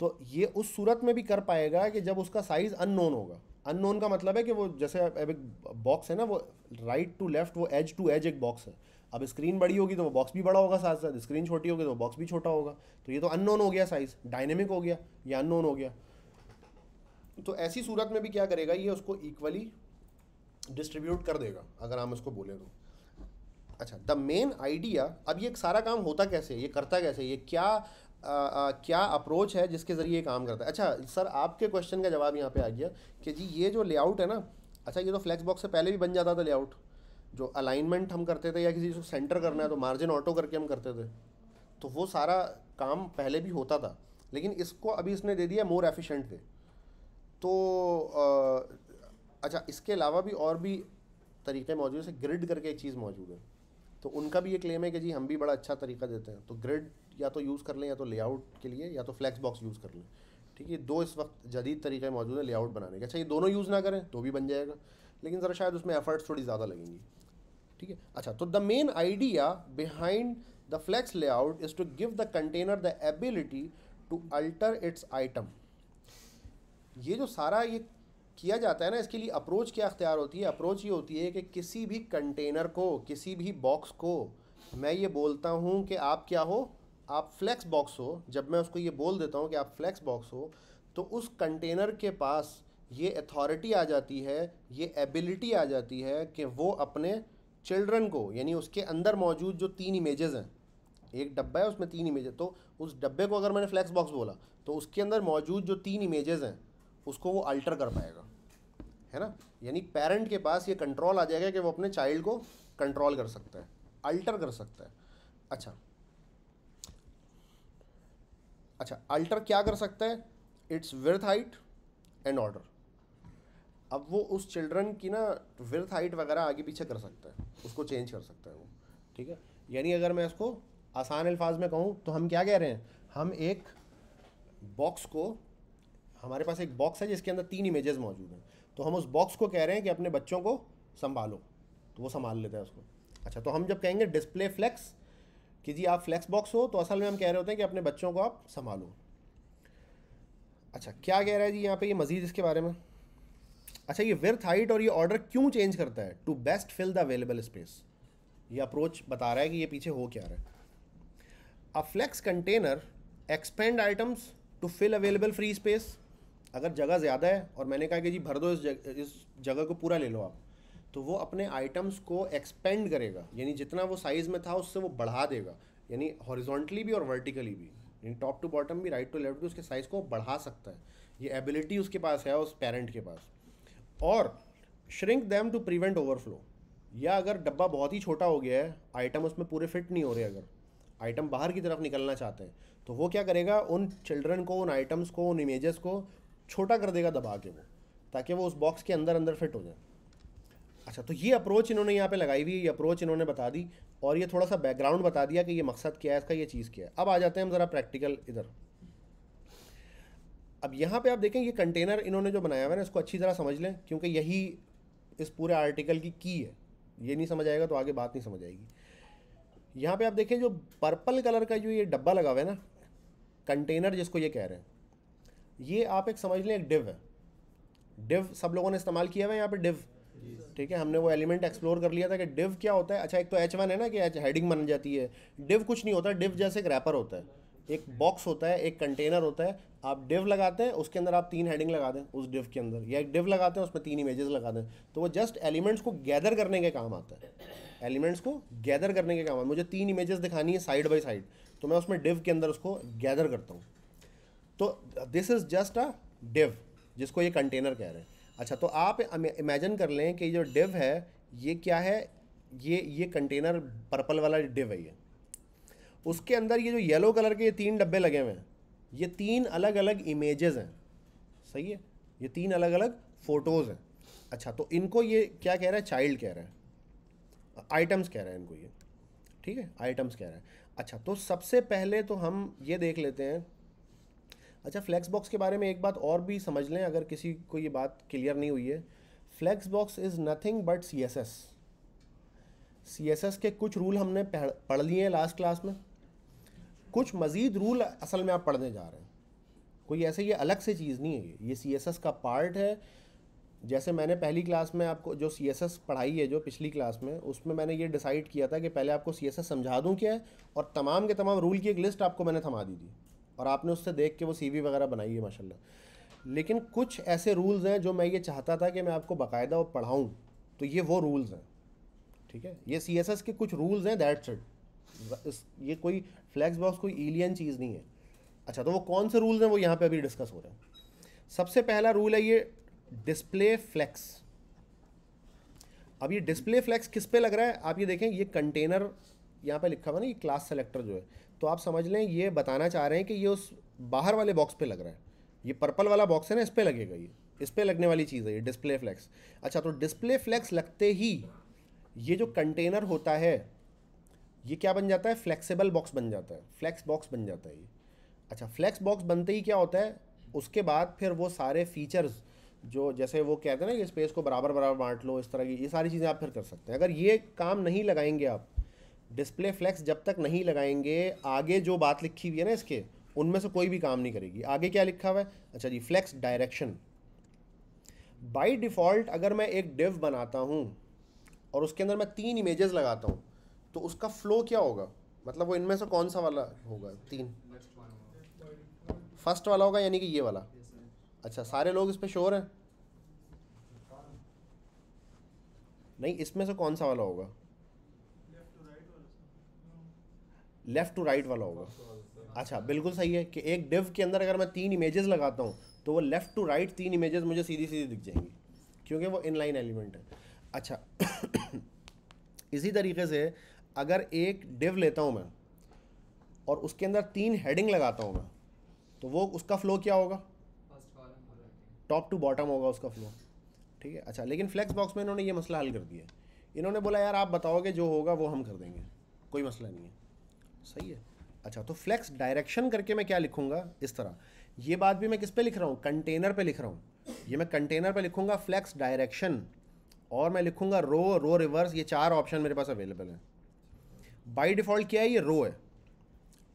तो ये उस सूरत में भी कर पाएगा कि जब उसका साइज़ अननोन होगा अननोन का मतलब है कि वो जैसे अब एक बॉक्स है ना वो राइट टू लेफ्ट वो एज टू एज एक बॉक्स है अब स्क्रीन बड़ी होगी तो वो बॉक्स भी बड़ा होगा साथ साथ स्क्रीन छोटी होगी तो बॉक्स भी छोटा होगा तो ये तो अननोन हो गया साइज़ डायनेमिक हो गया या अननोन हो गया तो ऐसी सूरत में भी क्या करेगा ये उसको इक्वली डिस्ट्रीब्यूट कर देगा अगर हम इसको बोले तो अच्छा द मेन आइडिया अब ये सारा काम होता कैसे ये करता कैसे ये क्या आ, आ, क्या अप्रोच है जिसके ज़रिए ये काम करता है अच्छा सर आपके क्वेश्चन का जवाब यहाँ पे आ गया कि जी ये जो लेआउट है ना अच्छा ये तो फ्लैक्स बॉक्स से पहले भी बन जाता था लेआउट जो अलाइनमेंट हम करते थे या किसी को सेंटर करना है तो मार्जिन ऑटो करके हम करते थे तो वो सारा काम पहले भी होता था लेकिन इसको अभी इसने दे दिया मोर एफिशेंट वे तो आ, अच्छा इसके अलावा भी और भी तरीके मौजूद है ग्रिड करके एक चीज़ मौजूद है तो उनका भी ये क्लेम है कि जी हम भी बड़ा अच्छा तरीका देते हैं तो ग्रिड या तो यूज़ कर लें या तो लेआउट के लिए या तो फ्लैक्स बॉक्स यूज़ कर लें ठीक है दो इस वक्त जदीद तरीके मौजूद हैं लेआउट बनाने के अच्छा ये दोनों यूज़ ना करें तो भी बन जाएगा लेकिन ज़रा शायद उसमें एफर्ट्स थोड़ी ज़्यादा लगेंगी ठीक है अच्छा तो the main idea behind the flex layout is to give the container the ability to alter its item ये जो सारा ये किया जाता है ना इसके लिए अप्रोच क्या अख्तियार होती है अप्रोच ये होती है कि किसी भी कंटेनर को किसी भी बॉक्स को मैं ये बोलता हूँ कि आप क्या हो आप फ्लैक्स बॉक्स हो जब मैं उसको ये बोल देता हूँ कि आप फ्लैक्स बॉक्स हो तो उस कंटेनर के पास ये अथॉरिटी आ जाती है ये एबिलिटी आ जाती है कि वो अपने चिल्ड्रन को यानी उसके अंदर मौजूद जो तीन इमेजेस हैं एक डब्बा है उसमें तीन इमेज तो उस डब्बे को अगर मैंने फ्लैक्स बॉक्स बोला तो उसके अंदर मौजूद जो तीन इमेजेस हैं उसको वो अल्टर कर पाएगा है ना यानी पेरेंट के पास ये कंट्रोल आ जाएगा कि वो अपने चाइल्ड को कंट्रोल कर सकता है अल्टर कर सकता है अच्छा अच्छा अल्टर क्या कर सकता है its width height and order अब वो उस चिल्ड्रन की ना विर्थ हाइट वगैरह आगे पीछे कर सकता है उसको चेंज कर सकता है वो ठीक है यानी अगर मैं इसको आसान अल्फाज में कहूँ तो हम क्या कह रहे हैं हम एक बॉक्स को हमारे पास एक बॉक्स है जिसके अंदर तीन इमेजेस मौजूद हैं तो हम उस बॉक्स को कह रहे हैं कि अपने बच्चों को संभालो तो वो संभाल लेते हैं उसको अच्छा तो हम जब कहेंगे डिस्प्ले फ्लैक्स कि जी आप फ्लैक्स बॉक्स हो तो असल में हम कह रहे होते हैं कि अपने बच्चों को आप संभालो अच्छा क्या कह रहा है जी यहाँ पे ये मजीद इसके बारे में अच्छा ये विर्थ हाइट और ये ऑर्डर क्यों चेंज करता है to best fill the available space ये अप्रोच बता रहा है कि ये पीछे हो क्या रहा है a flex container expand items to fill available free space अगर जगह ज़्यादा है और मैंने कहा कि जी भर दो इस जगह इस जगह को पूरा ले लो आप तो वो अपने आइटम्स को एक्सपेंड करेगा यानी जितना वो साइज़ में था उससे वो बढ़ा देगा यानी हॉरिजॉन्टली भी और वर्टिकली भी यानी टॉप टू बॉटम भी राइट टू लेफ्ट भी उसके साइज़ को बढ़ा सकता है ये एबिलिटी उसके पास है उस पेरेंट के पास और shrink them to prevent overflow या अगर डब्बा बहुत ही छोटा हो गया है आइटम उसमें पूरे फिट नहीं हो रहे अगर आइटम बाहर की तरफ निकलना चाहते हैं तो वो क्या करेगा उन चिल्ड्रन को उन आइटम्स को उन इमेजेस को छोटा कर देगा दबा के वो ताकि वो उस बॉक्स के अंदर अंदर फिट हो जाए अच्छा तो ये अप्रोच इन्होंने यहाँ पे लगाई हुई है ये अप्रोच इन्होंने बता दी और ये थोड़ा सा बैकग्राउंड बता दिया कि ये मकसद क्या है इसका ये चीज़ क्या है अब आ जाते हैं हम ज़रा प्रैक्टिकल इधर अब यहाँ पे आप देखें ये कंटेनर इन्होंने जो बनाया हुआ है ना इसको अच्छी तरह समझ लें क्योंकि यही इस पूरे आर्टिकल की की है ये नहीं समझ आएगा तो आगे बात नहीं समझ आएगी यहाँ पे आप देखें जो पर्पल कलर का जो ये डब्बा लगा हुआ है ना कंटेनर जिसको ये कह रहे हैं ये आप एक समझ लें एक डिव है डिव सब लोगों ने इस्तेमाल किया हुआ है यहाँ पे डिव ठीक है हमने वो एलिमेंट एक्सप्लोर कर लिया था कि डिव क्या होता है अच्छा एक तो एच वन है ना कि एच हेडिंग बन जाती है डिव कुछ नहीं होता डिव जैसे एक रैपर होता है एक बॉक्स होता है एक कंटेनर होता है आप डिव लगाते हैं उसके अंदर आप तीन हेडिंग लगा दें उस डिव के अंदर या एक डिव लगाते हैं उसमें तीन इमेजेस लगा दें तो वो जस्ट एलिमेंट्स को गैदर करने के काम आता है एलिमेंट्स को गैदर करने के काम आता है मुझे तीन इमेजेस दिखानी है साइड बाई साइड तो मैं उसमें डिव के अंदर उसको गैदर करता हूँ तो this is just a div जिसको ये कंटेनर कह रहे हैं अच्छा तो आप इमेजिन कर लें कि जो डिव है ये क्या है ये ये कंटेनर पर्पल वाला डिव है ये उसके अंदर ये जो येलो कलर के ये तीन डब्बे लगे हुए हैं ये तीन अलग अलग इमेजेस हैं सही है ये तीन अलग अलग फ़ोटोज़ हैं अच्छा तो इनको ये क्या कह रहा है चाइल्ड कह रहा है आइटम्स कह रहा है इनको ये ठीक है आइटम्स कह रहा है अच्छा तो सबसे पहले तो हम ये देख लेते हैं अच्छा फ्लैक्स बॉक्स के बारे में एक बात और भी समझ लें अगर किसी को ये बात क्लियर नहीं हुई है flex box is nothing but C S S C S S के कुछ रूल हमने पढ़ लिए हैं लास्ट क्लास में कुछ मज़ीद रूल असल में आप पढ़ने जा रहे हैं कोई ऐसे ये अलग से चीज़ नहीं है ये सी एस एस का पार्ट है जैसे मैंने पहली क्लास में आपको जो सी एस एस पढ़ाई है जो पिछली क्लास में उसमें मैंने ये डिसाइड किया था कि पहले आपको सी एस एस समझा दूँ क्या है और तमाम के तमाम रूल की एक लिस्ट आपको मैंने थमा दी थी और आपने उससे देख के वो सी वगैरह बनाई है माशाल्लाह लेकिन कुछ ऐसे रूल्स हैं जो मैं ये चाहता था कि मैं आपको बाकायदा और पढ़ाऊँ तो ये वो रूल्स हैं ठीक है ये सी एस एस के कुछ रूल्स हैं दैट सेट ये कोई फ्लैक्स बॉक्स कोई एलियन चीज़ नहीं है अच्छा तो वो कौन से रूल्स हैं वो यहाँ पे अभी डिस्कस हो रहे हैं सबसे पहला रूल है ये डिस्प्ले फ्लैक्स अब ये डिस्प्ले फ्लैक्स किस पे लग रहा है आप ये देखें ये कंटेनर यहाँ पे लिखा हुआ ना ये क्लास सेलेक्टर जो है तो आप समझ लें ये बताना चाह रहे हैं कि ये उस बाहर वाले बॉक्स पे लग रहा है ये पर्पल वाला बॉक्स है ना इस पर लगेगा ये इस पर लगने वाली चीज़ है ये डिस्प्ले फ्लैक्स अच्छा तो डिस्प्ले फ्लैक्स लगते ही ये जो कंटेनर होता है ये क्या बन जाता है फ्लैक्सीबल बॉक्स बन जाता है फ्लैक्स बॉक्स बन जाता है ये अच्छा फ्लैक्स बॉक्स बनते ही क्या होता है उसके बाद फिर वो सारे फीचर्स जो जैसे वो कहते हैं ना कि स्पेस को बराबर बराबर बांट लो इस तरह की ये सारी चीज़ें आप फिर कर सकते हैं अगर ये काम नहीं लगाएंगे आप डिस्प्ले फ्लैक्स जब तक नहीं लगाएंगे आगे जो बात लिखी हुई है ना इसके उनमें से कोई भी काम नहीं करेगी आगे क्या लिखा हुआ है अच्छा जी फ्लैक्स डायरेक्शन बाई डिफ़ॉल्ट अगर मैं एक डिव बनाता हूँ और उसके अंदर मैं तीन इमेजेस लगाता हूँ तो उसका फ्लो क्या होगा मतलब वो इनमें से कौन सा वाला होगा तीन फर्स्ट वाला होगा यानी कि ये वाला अच्छा सारे लोग इस पर श्योर हैं नहीं इसमें से कौन सा वाला होगा लेफ़्ट टू राइट वाला होगा अच्छा बिल्कुल सही है कि एक डिव के अंदर अगर मैं तीन इमेजेस लगाता हूँ तो वो लेफ़्ट टू राइट तीन इमेजेस मुझे सीधी सीधी दिख जाएंगी क्योंकि वो इनलाइन एलिमेंट है अच्छा इसी तरीके से अगर एक डिव लेता हूँ मैं और उसके अंदर तीन हेडिंग लगाता हूँ मैं तो वो उसका फ़्लो क्या होगा टॉप टू बॉटम होगा उसका फ्लो ठीक है अच्छा लेकिन फ्लैक्स बॉक्स में इन्होंने ये मसला हल कर दिया इन्होंने बोला यार आप बताओगे जो होगा वो हम कर देंगे कोई मसला नहीं है सही है अच्छा तो फ्लेक्स डायरेक्शन करके मैं क्या लिखूंगा इस तरह ये बात भी मैं किस पे लिख रहा हूँ कंटेनर पे लिख रहा हूँ ये मैं कंटेनर पे लिखूंगा फ्लेक्स डायरेक्शन और मैं लिखूंगा रो रो रिवर्स ये चार ऑप्शन मेरे पास अवेलेबल है बाई डिफ़ॉल्ट क्या है ये रो है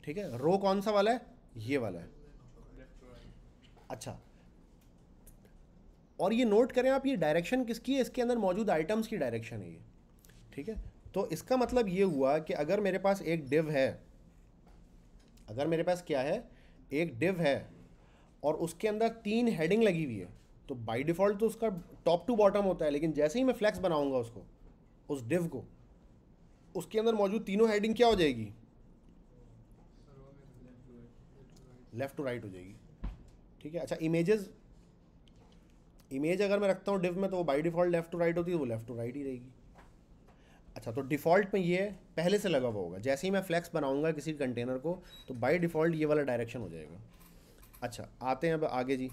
ठीक है रो कौन सा वाला है ये वाला है अच्छा और ये नोट करें आप ये डायरेक्शन किसकी है इसके अंदर मौजूद आइटम्स की डायरेक्शन है ये ठीक है तो इसका मतलब ये हुआ कि अगर मेरे पास एक डिव है अगर मेरे पास क्या है एक डिव है और उसके अंदर तीन हेडिंग लगी हुई है तो बाय डिफ़ॉल्ट तो उसका टॉप टू बॉटम होता है लेकिन जैसे ही मैं फ्लैक्स बनाऊंगा उसको उस डिव को उसके अंदर मौजूद तीनों हेडिंग क्या हो जाएगी लेफ़्ट टू राइट हो जाएगी ठीक है अच्छा इमेजेस इमेज अगर मैं रखता हूँ डिव में तो वो by default left to right होती है वो लेफ़्ट टू राइट ही रहेगी अच्छा तो डिफ़ॉल्ट में ये पहले से लगा हुआ होगा जैसे ही मैं फ्लैक्स बनाऊंगा किसी कंटेनर को तो बाई डिफ़ॉल्ट ये वाला डायरेक्शन हो जाएगा अच्छा आते हैं अब आगे जी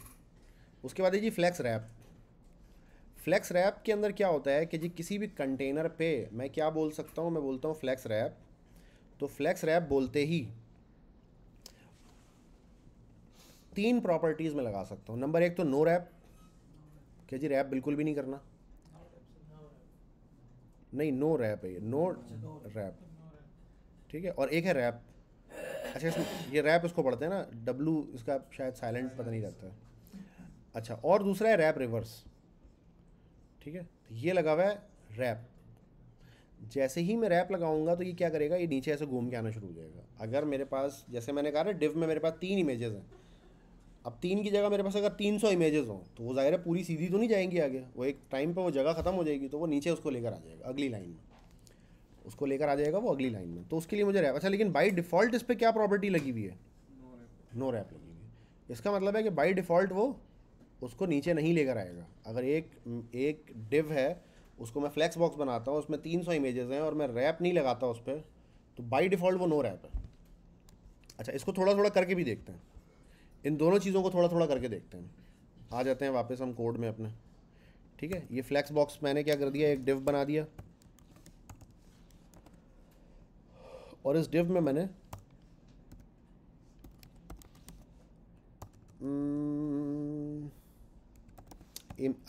उसके बाद है जी फ्लैक्स रैप फ्लैक्स रैप के अंदर क्या होता है कि जी किसी भी कंटेनर पे मैं क्या बोल सकता हूँ मैं बोलता हूँ फ्लैक्स रैप तो फ्लैक्स रैप बोलते ही तीन प्रॉपर्टीज़ में लगा सकता हूँ नंबर एक तो नो रैप क्या जी रैप बिल्कुल भी नहीं करना नहीं नो रैप है ये नो रैप ठीक है और एक है रैप अच्छा ये रैप इसको पढ़ते हैं ना डब्लू इसका शायद साइलेंट पता नहीं रहता है अच्छा और दूसरा है रैप रिवर्स ठीक है तो ये लगा हुआ है रैप जैसे ही मैं रैप लगाऊंगा तो ये क्या करेगा ये नीचे ऐसे घूम के आना शुरू हो जाएगा अगर मेरे पास जैसे मैंने कहा ना डिव में मेरे पास तीन इमेजेस हैं अब तीन की जगह मेरे पास अगर तीन सौ इमेजेस हों तो वो ज़ाहिर है पूरी सीधी तो नहीं जाएंगी आगे वो एक टाइम पर वो जगह ख़त्म हो जाएगी तो वो नीचे उसको लेकर आ जाएगा अगली लाइन में उसको लेकर आ जाएगा वो अगली लाइन में तो उसके लिए मुझे रैप अच्छा लेकिन बाई डिफ़ॉल्ट इस पर क्या प्रॉपर्टी लगी हुई है नो रैप लगी हुई है इसका मतलब है कि बाई डिफ़ॉल्ट वो उसको नीचे नहीं लेकर आएगा अगर एक एक डिव है उसको मैं फ्लैक्स बॉक्स बनाता हूँ उसमें तीन सौ इमेजेस हैं और मैं रैप नहीं लगाता उस पर तो बाई डिफ़ॉल्ट वो नो रैप है अच्छा इसको थोड़ा थोड़ा करके भी देखते हैं इन दोनों चीज़ों को थोड़ा थोड़ा करके देखते हैं आ जाते हैं वापस हम कोड में अपने ठीक है ये फ्लैक्स बॉक्स मैंने क्या कर दिया एक डिव बना दिया और इस डिव में मैंने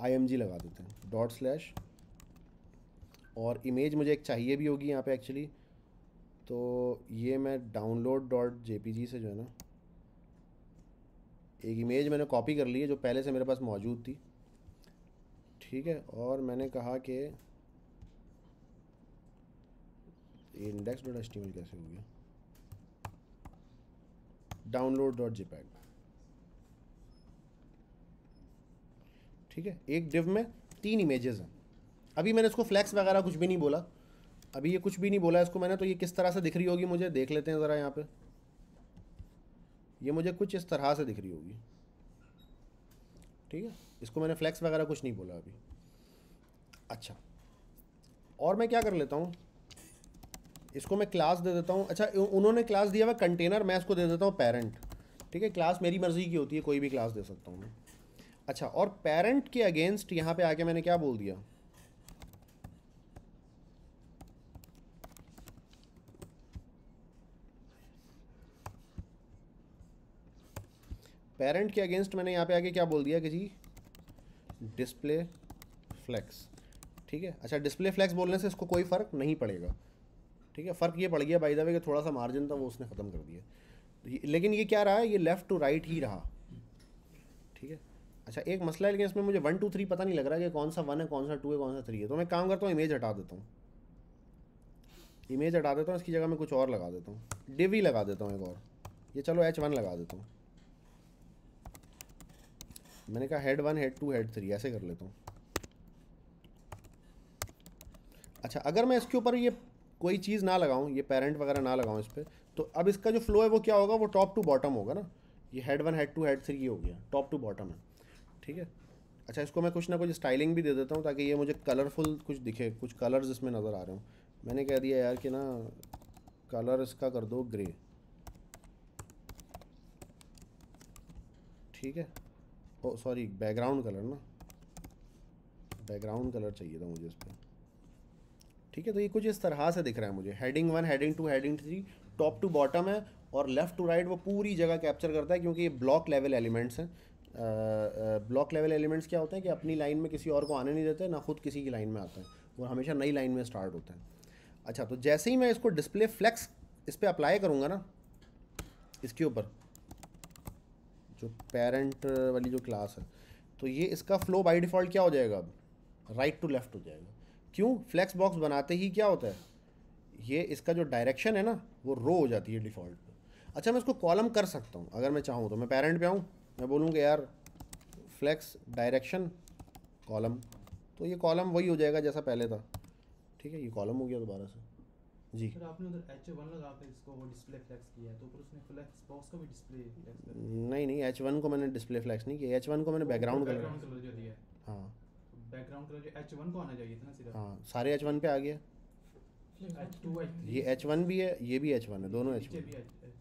आई एम जी लगा देते हैं डॉट स्लैश और इमेज मुझे एक चाहिए भी होगी यहाँ पे एक्चुअली तो ये मैं डाउनलोड डॉट जे से जो है ना एक इमेज मैंने कॉपी कर ली है जो पहले से मेरे पास मौजूद थी ठीक है और मैंने कहा कि इंडेक्स डॉट एच कैसे हो गया डाउनलोड डॉट जीपैग ठीक है एक डिव में तीन इमेजेस हैं अभी मैंने इसको फ्लैक्स वगैरह कुछ भी नहीं बोला अभी ये कुछ भी नहीं बोला इसको मैंने तो ये किस तरह से दिख रही होगी मुझे देख लेते हैं ज़रा यहाँ पे ये मुझे कुछ इस तरह से दिख रही होगी ठीक है इसको मैंने फ्लैक्स वगैरह कुछ नहीं बोला अभी अच्छा और मैं क्या कर लेता हूँ इसको मैं क्लास दे देता हूँ अच्छा उन्होंने क्लास दिया हुआ कंटेनर मैं इसको दे देता हूँ पेरेंट ठीक है क्लास मेरी मर्ज़ी की होती है कोई भी क्लास दे सकता हूँ मैं अच्छा और पेरेंट के अगेंस्ट यहाँ पे आके मैंने क्या बोल दिया पेरेंट के अगेंस्ट मैंने यहाँ पे आके क्या बोल दिया कि जी डिस्प्ले फ्लैक्स ठीक है अच्छा डिस्प्ले फ्लैक्स बोलने से इसको कोई फ़र्क नहीं पड़ेगा ठीक है फ़र्क ये पड़ गया बाई दावे कि थोड़ा सा मार्जिन था वो उसने ख़त्म कर दिया लेकिन ये क्या रहा है ये लेफ़्ट टू राइट ही रहा ठीक है अच्छा एक मसला है लेकिन इसमें मुझे वन टू थ्री पता नहीं लग रहा है कि कौन सा वन है कौन सा टू है कौन सा थ्री है तो मैं काम करता हूँ इमेज हटा देता हूँ इमेज हटा देता हूँ इसकी जगह मैं कुछ और लगा देता हूँ डिवी लगा देता हूँ एक और ये चलो एच वन लगा देता हूँ मैंने कहा head one head two head three ऐसे कर लेता हूँ अच्छा अगर मैं इसके ऊपर ये कोई चीज़ ना लगाऊँ ये पेरेंट वगैरह ना लगाऊँ इस पर तो अब इसका जो फ्लो है वो क्या होगा वो टॉप टू बॉटम होगा ना ये head one head two head three हो गया टॉप टू बॉटम है ठीक है अच्छा इसको मैं कुछ ना कुछ स्टाइलिंग भी दे देता हूँ ताकि ये मुझे कलरफुल कुछ दिखे कुछ कलर्स इसमें नज़र आ रहे हूँ मैंने कह दिया यार कि ना कलर इसका कर दो ग्रे ठीक है ओ सॉरी बैकग्राउंड कलर ना बैकग्राउंड कलर चाहिए था मुझे इस पर ठीक है तो ये कुछ इस तरह से दिख रहा है मुझे heading one heading two heading three top to bottom है और लेफ़्ट टू राइट वो पूरी जगह कैप्चर करता है क्योंकि ये ब्लॉक लेवल एलिमेंट्स हैं ब्लॉक लेवल एलिमेंट्स क्या होते हैं कि अपनी लाइन में किसी और को आने नहीं देते ना खुद किसी की लाइन में आते हैं वो हमेशा नई लाइन में स्टार्ट होते हैं अच्छा तो जैसे ही मैं इसको डिस्प्ले फ्लैक्स इस पर अप्लाई करूँगा ना इसके ऊपर जो पेरेंट uh, वाली जो क्लास है तो ये इसका फ्लो बाई डिफ़ॉल्ट क्या हो जाएगा अब राइट टू लेफ़्ट हो जाएगा क्यों फ्लैक्स बॉक्स बनाते ही क्या होता है ये इसका जो डायरेक्शन है ना वो रो हो जाती है डिफ़ॉल्ट अच्छा मैं इसको कॉलम कर सकता हूँ अगर मैं चाहूँ तो मैं पेरेंट पे आऊँ मैं बोलूँगा यार फ्लैक्स डायरेक्शन कॉलम तो ये कॉलम वही हो जाएगा जैसा पहले था ठीक है ये कॉलम हो गया दोबारा से जी फिर आपने उधर एच वन लगा के इसको वो डिस्प्ले फ्लैक्स किया तो फिर उसने फ्लैक्स बॉक्स का भी डिस्प्ले फ्लैक्स नहीं नहीं एच वन को मैंने डिस्प्ले फ्लैक्स नहीं किया एच वन को मैंने बैकग्राउंड कलर कलर जो दिया हाँ बैकग्राउंड कलर जो एच वन को आना चाहिए था ना सीधा हाँ सारे एच वन पे आ गया ये एच वन भी है ये भी एच वन है दोनों एच वन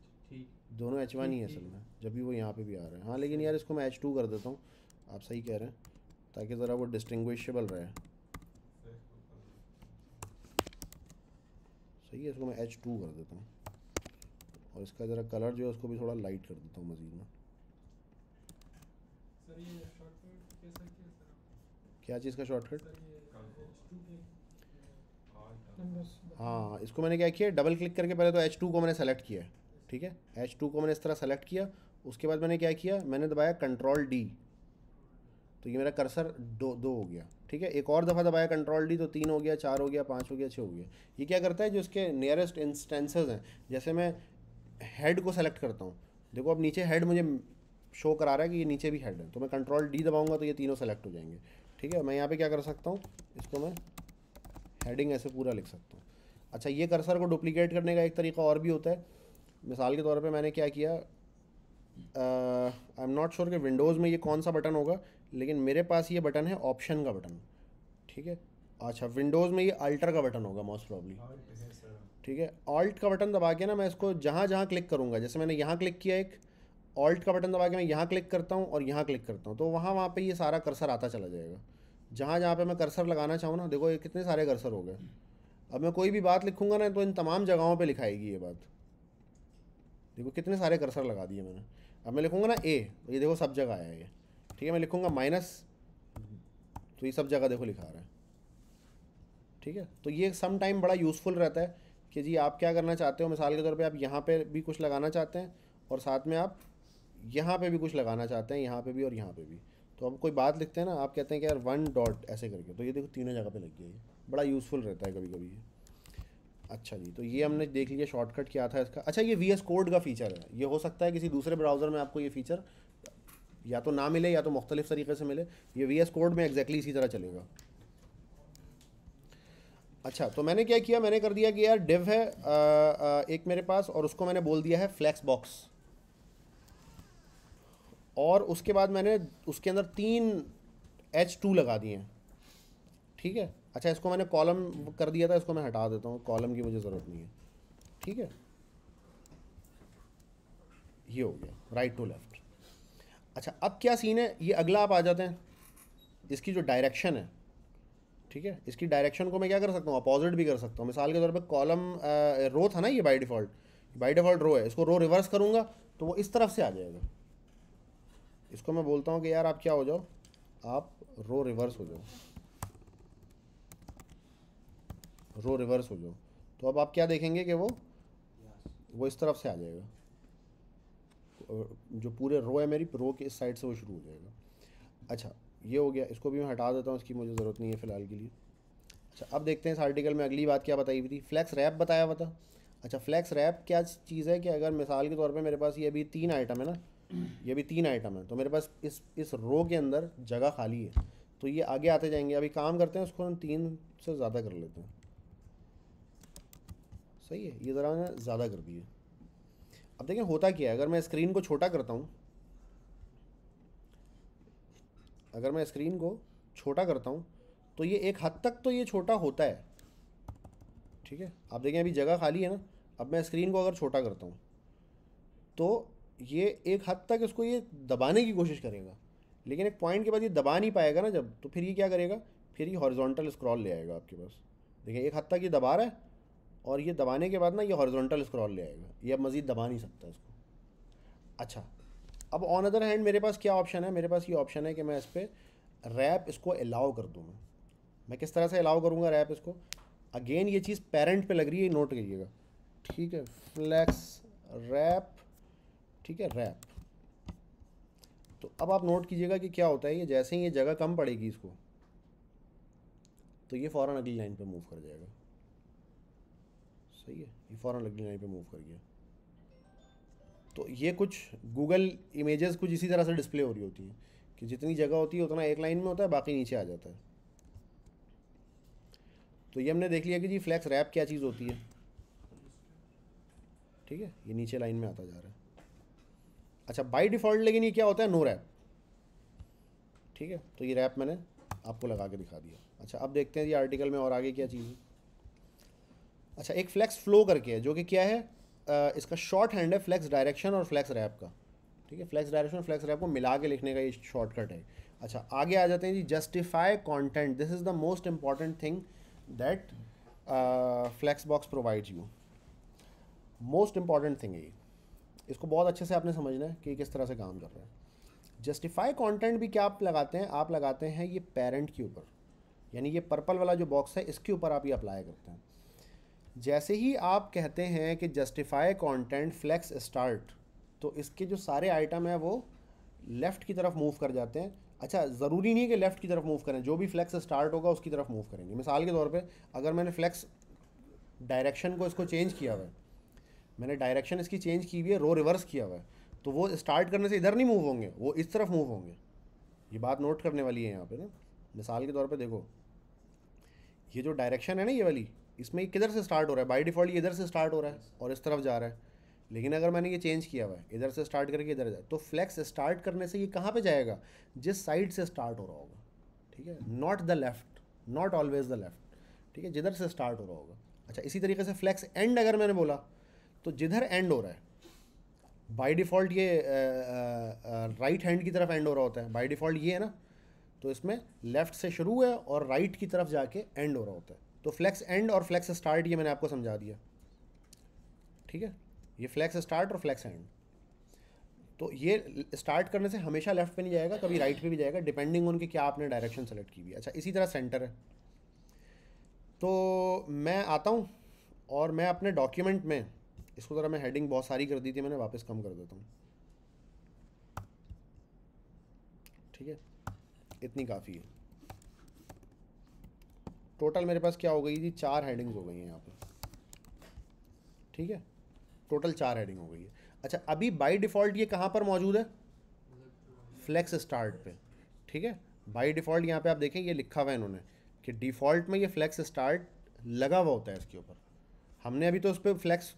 दोनों एच वन ही है असल में जब भी वो यहाँ पे भी आ रहे हैं हाँ लेकिन यार इसको मैं एच टू कर देता हूँ आप सही कह रहे हैं ताकि ज़रा वो डिस्टिंग्विशेबल रहे सही है इसको मैं एच टू कर देता हूँ और इसका ज़रा कलर जो है उसको भी थोड़ा लाइट कर देता हूँ मज़ीद में क्या चीज़ का शॉर्टकट हाँ इसको मैंने क्या किया डबल क्लिक करके पहले तो एच टू को मैंने सेलेक्ट किया ठीक है एच टू को मैंने इस तरह सेलेक्ट किया उसके बाद मैंने क्या किया मैंने दबाया कंट्रोल डी तो ये मेरा कर्सर दो दो हो गया ठीक है एक और दफ़ा दबाया कंट्रोल डी तो तीन हो गया चार हो गया पाँच हो गया छः हो गया ये क्या करता है जो उसके नियरेस्ट इंस्टेंसेज हैं जैसे मैं हेड को सेलेक्ट करता हूँ देखो अब नीचे हेड मुझे शो करा रहा है कि ये नीचे भी हेड है तो मैं कंट्रोल डी दबाऊंगा तो ये तीनों सेलेक्ट हो जाएंगे ठीक है मैं यहाँ पे क्या कर सकता हूँ इसको मैं हेडिंग ऐसे पूरा लिख सकता हूँ अच्छा ये कर्सर को डुप्लीकेट करने का एक तरीका और भी होता है मिसाल के तौर पर मैंने क्या किया आई एम नॉट श्योर कि विंडोज़ में ये कौन सा बटन होगा लेकिन मेरे पास ये बटन है ऑप्शन का बटन ठीक है अच्छा विंडोज़ में ये अल्टर का बटन होगा मोस्ट प्रॉब्ली ठीक है ऑल्ट का बटन दबा के ना मैं इसको जहाँ जहाँ क्लिक करूँगा जैसे मैंने यहाँ क्लिक किया एक ऑल्ट का बटन दबा के मैं यहाँ क्लिक करता हूँ और यहाँ क्लिक करता हूँ तो वहाँ वहाँ पे ये सारा कर्सर आता चला जाएगा जहाँ जहाँ पे मैं कर्सर लगाना चाहूँ ना देखो ये कितने सारे कर्सर हो गए अब मैं कोई भी बात लिखूँगा ना तो इन तमाम जगहों पर लिखाएगी ये बात देखो कितने सारे कर्सर लगा दिए मैंने अब मैं लिखूँगा ना ए ये देखो सब जगह आया ये ठीक है मैं लिखूँगा माइनस तो ये सब जगह देखो लिखा रहा है ठीक है तो ये सम टाइम बड़ा यूज़फुल रहता है कि जी आप क्या करना चाहते हो मिसाल के तौर पे आप यहाँ पे भी कुछ लगाना चाहते हैं और साथ में आप यहाँ पे भी कुछ लगाना चाहते हैं यहाँ पे भी और यहाँ पे भी तो अब कोई बात लिखते हैं ना आप कहते हैं कि यार वन डॉट ऐसे करके तो ये देखो तीनों जगह पे लग गया ये बड़ा यूज़फुल रहता है कभी कभी ये अच्छा जी तो ये हमने देख लिया शॉर्टकट क्या था इसका अच्छा ये वी कोड का फीचर है ये हो सकता है किसी दूसरे ब्राउज़र में आपको ये फीचर या तो ना मिले या तो मुख्तलिफ तरीके से मिले ये वी एस कोड में एग्जैक्टली इसी तरह चलेगा अच्छा तो मैंने क्या किया मैंने कर दिया कि यार डिव है आ, आ, एक मेरे पास और उसको मैंने बोल दिया है फ्लैक्स बॉक्स और उसके बाद मैंने उसके अंदर तीन एच टू लगा दिए हैं ठीक है अच्छा इसको मैंने कॉलम कर दिया था इसको मैं हटा देता हूँ कॉलम की मुझे ज़रूरत नहीं है ठीक है ये हो गया राइट टू लेफ्ट अच्छा अब क्या सीन है ये अगला आप आ जाते हैं इसकी जो डायरेक्शन है ठीक है इसकी डायरेक्शन को मैं क्या कर सकता हूँ अपोजिट भी कर सकता हूँ मिसाल के तौर पर कॉलम रो था ना ये by default by default row है इसको रो रिवर्स करूँगा तो वो इस तरफ से आ जाएगा इसको मैं बोलता हूँ कि यार आप क्या हो जाओ आप रो रिवर्स हो जाओ रो रिवर्स हो जाओ तो अब आप क्या देखेंगे कि वो वो इस तरफ से आ जाएगा जो पूरे रो है मेरी रो के इस साइड से वो शुरू हो जाएगा अच्छा ये हो गया इसको भी मैं हटा देता हूँ इसकी मुझे ज़रूरत नहीं है फ़िलहाल के लिए अच्छा अब देखते हैं इस आर्टिकल में अगली बात क्या बताई हुई थी फ्लैक्स रैप बताया हुआ था अच्छा फ्लैक्स रैप क्या चीज़ है कि अगर मिसाल के तौर पर मेरे पास ये अभी तीन आइटम है ना ये भी तीन आइटम है तो मेरे पास इस इस रो के अंदर जगह खाली है तो ये आगे आते जाएंगे अभी काम करते हैं उसको हम तीन से ज़्यादा कर लेते हैं सही है ये ज़रा ज़्यादा कर दिए अब देखिए होता क्या है अगर मैं स्क्रीन को छोटा करता हूँ अगर मैं स्क्रीन को छोटा करता हूँ तो ये एक हद तक तो ये छोटा होता है ठीक है आप देखें अभी जगह खाली है ना अब मैं स्क्रीन को अगर छोटा करता हूँ तो ये एक हद तक इसको ये दबाने की कोशिश करेगा लेकिन एक पॉइंट के बाद ये दबा नहीं पाएगा ना जब तो फिर ये क्या करेगा फिर ये हॉरिजॉन्टल स्क्रॉल ले आएगा आपके पास देखिए एक हद तक ये दबा रहा है और ये दबाने के बाद ना ये हॉरिजॉन्टल स्क्रॉल ले आएगा ये अब मज़ीद दबा नहीं सकता इसको अच्छा अब ऑन अदर हैंड मेरे पास क्या ऑप्शन है मेरे पास ये ऑप्शन है कि मैं इस पर रैप इसको अलाउ कर दूँ मैं मैं किस तरह से अलाउ करूँगा रैप इसको अगेन ये चीज़ पेरेंट पे लग रही है नोट करिएगा ठीक है फ्लैक्स रैप ठीक है रैप तो अब आप नोट कीजिएगा कि क्या होता है ये जैसे ही ये जगह कम पड़ेगी इसको तो ये फ़ौरन अगली लाइन पे मूव कर जाएगा सही है ये फ़ौरन अगली लाइन पे मूव कर गया तो ये कुछ गूगल इमेजेस कुछ इसी तरह से डिस्प्ले हो रही होती है कि जितनी जगह होती है उतना एक लाइन में होता है बाकी नीचे आ जाता है तो ये हमने देख लिया कि जी फ्लैक्स रैप क्या चीज़ होती है ठीक है ये नीचे लाइन में आता जा रहा है अच्छा बाई डिफ़ॉल्ट लेकिन ये क्या होता है नो रैप ठीक है तो ये रैप मैंने आपको लगा के दिखा दिया अच्छा अब देखते हैं जी आर्टिकल में और आगे क्या चीज़ है अच्छा एक फ्लैक्स फ्लो करके है जो कि क्या है आ, इसका शॉर्ट हैंड है फ्लैक्स डायरेक्शन और फ्लैक्स रैप का ठीक है फ्लैक्स डायरेक्शन और फ्लैक्स रैप को मिला के लिखने का ये शॉर्टकट है अच्छा आगे आ जाते हैं जी justify content this is the most important thing that flex box provide you most important thing ये इसको बहुत अच्छे से आपने समझना है कि किस तरह से काम कर रहा है जस्टिफाई कंटेंट भी क्या आप लगाते हैं आप लगाते हैं ये पेरेंट के ऊपर यानी ये पर्पल वाला जो बॉक्स है इसके ऊपर आप ये अप्लाई करते हैं जैसे ही आप कहते हैं कि जस्टिफाई कंटेंट फ्लेक्स स्टार्ट तो इसके जो सारे आइटम हैं वो लेफ़्ट की तरफ मूव कर जाते हैं अच्छा ज़रूरी नहीं है कि लेफ़्ट की तरफ मूव करें जो भी फ्लैक्स स्टार्ट होगा उसकी तरफ मूव करेंगे मिसाल के तौर पे अगर मैंने फ्लैक्स डायरेक्शन को इसको चेंज किया हुआ है मैंने डायरेक्शन इसकी चेंज की हुई है रो रिवर्स किया हुआ है तो वो स्टार्ट करने से इधर नहीं मूव होंगे वो इस तरफ मूव होंगे ये बात नोट करने वाली है यहाँ पर ना मिसाल के तौर पर देखो ये जो डायरेक्शन है ना ये वाली इसमें किधर से स्टार्ट हो रहा है बाई डिफ़ॉल्ट इधर से स्टार्ट हो रहा है और इस तरफ जा रहा है लेकिन अगर मैंने ये चेंज किया हुआ है इधर से स्टार्ट करके इधर जाए तो फ्लैक्स स्टार्ट करने से ये कहाँ पे जाएगा जिस साइड से स्टार्ट हो रहा होगा ठीक है not the left not always the left ठीक है जिधर से स्टार्ट हो रहा होगा अच्छा इसी तरीके से फ्लैक्स एंड अगर मैंने बोला तो जिधर एंड हो रहा है बाई डिफ़ॉल्ट ये राइट हैंड की तरफ एंड हो रहा होता है बाई डिफ़ॉल्ट ये है ना तो इसमें लेफ़्ट से शुरू है और राइट की तरफ जाके एंड हो रहा होता है तो फ्लैक्स एंड और फ्लैक्स स्टार्ट ये मैंने आपको समझा दिया ठीक है ये फ्लैक्स स्टार्ट और फ्लैक्स एंड तो ये स्टार्ट करने से हमेशा लेफ्ट पे नहीं जाएगा कभी राइट पे भी जाएगा डिपेंडिंग ऑन कि क्या आपने डायरेक्शन सेलेक्ट की हुई अच्छा इसी तरह सेंटर है तो मैं आता हूँ और मैं अपने डॉक्यूमेंट में इसको ज़रा मैं हेडिंग बहुत सारी कर दी थी मैंने वापस कम कर देता हूँ ठीक है इतनी काफ़ी है टोटल मेरे पास क्या हो गई थी चार हेडिंग्स हो गई हैं यहाँ पर ठीक है टोटल चार हेडिंग हो गई है अच्छा अभी बाई डिफ़ॉल्ट ये कहाँ पर मौजूद है फ्लैक्स स्टार्ट पे ठीक है बाई डिफ़ॉल्ट यहाँ पे आप देखें ये लिखा हुआ है इन्होंने कि डिफ़ॉल्ट में ये फ्लैक्स स्टार्ट लगा हुआ होता है इसके ऊपर हमने अभी तो उस पर फ्लैक्स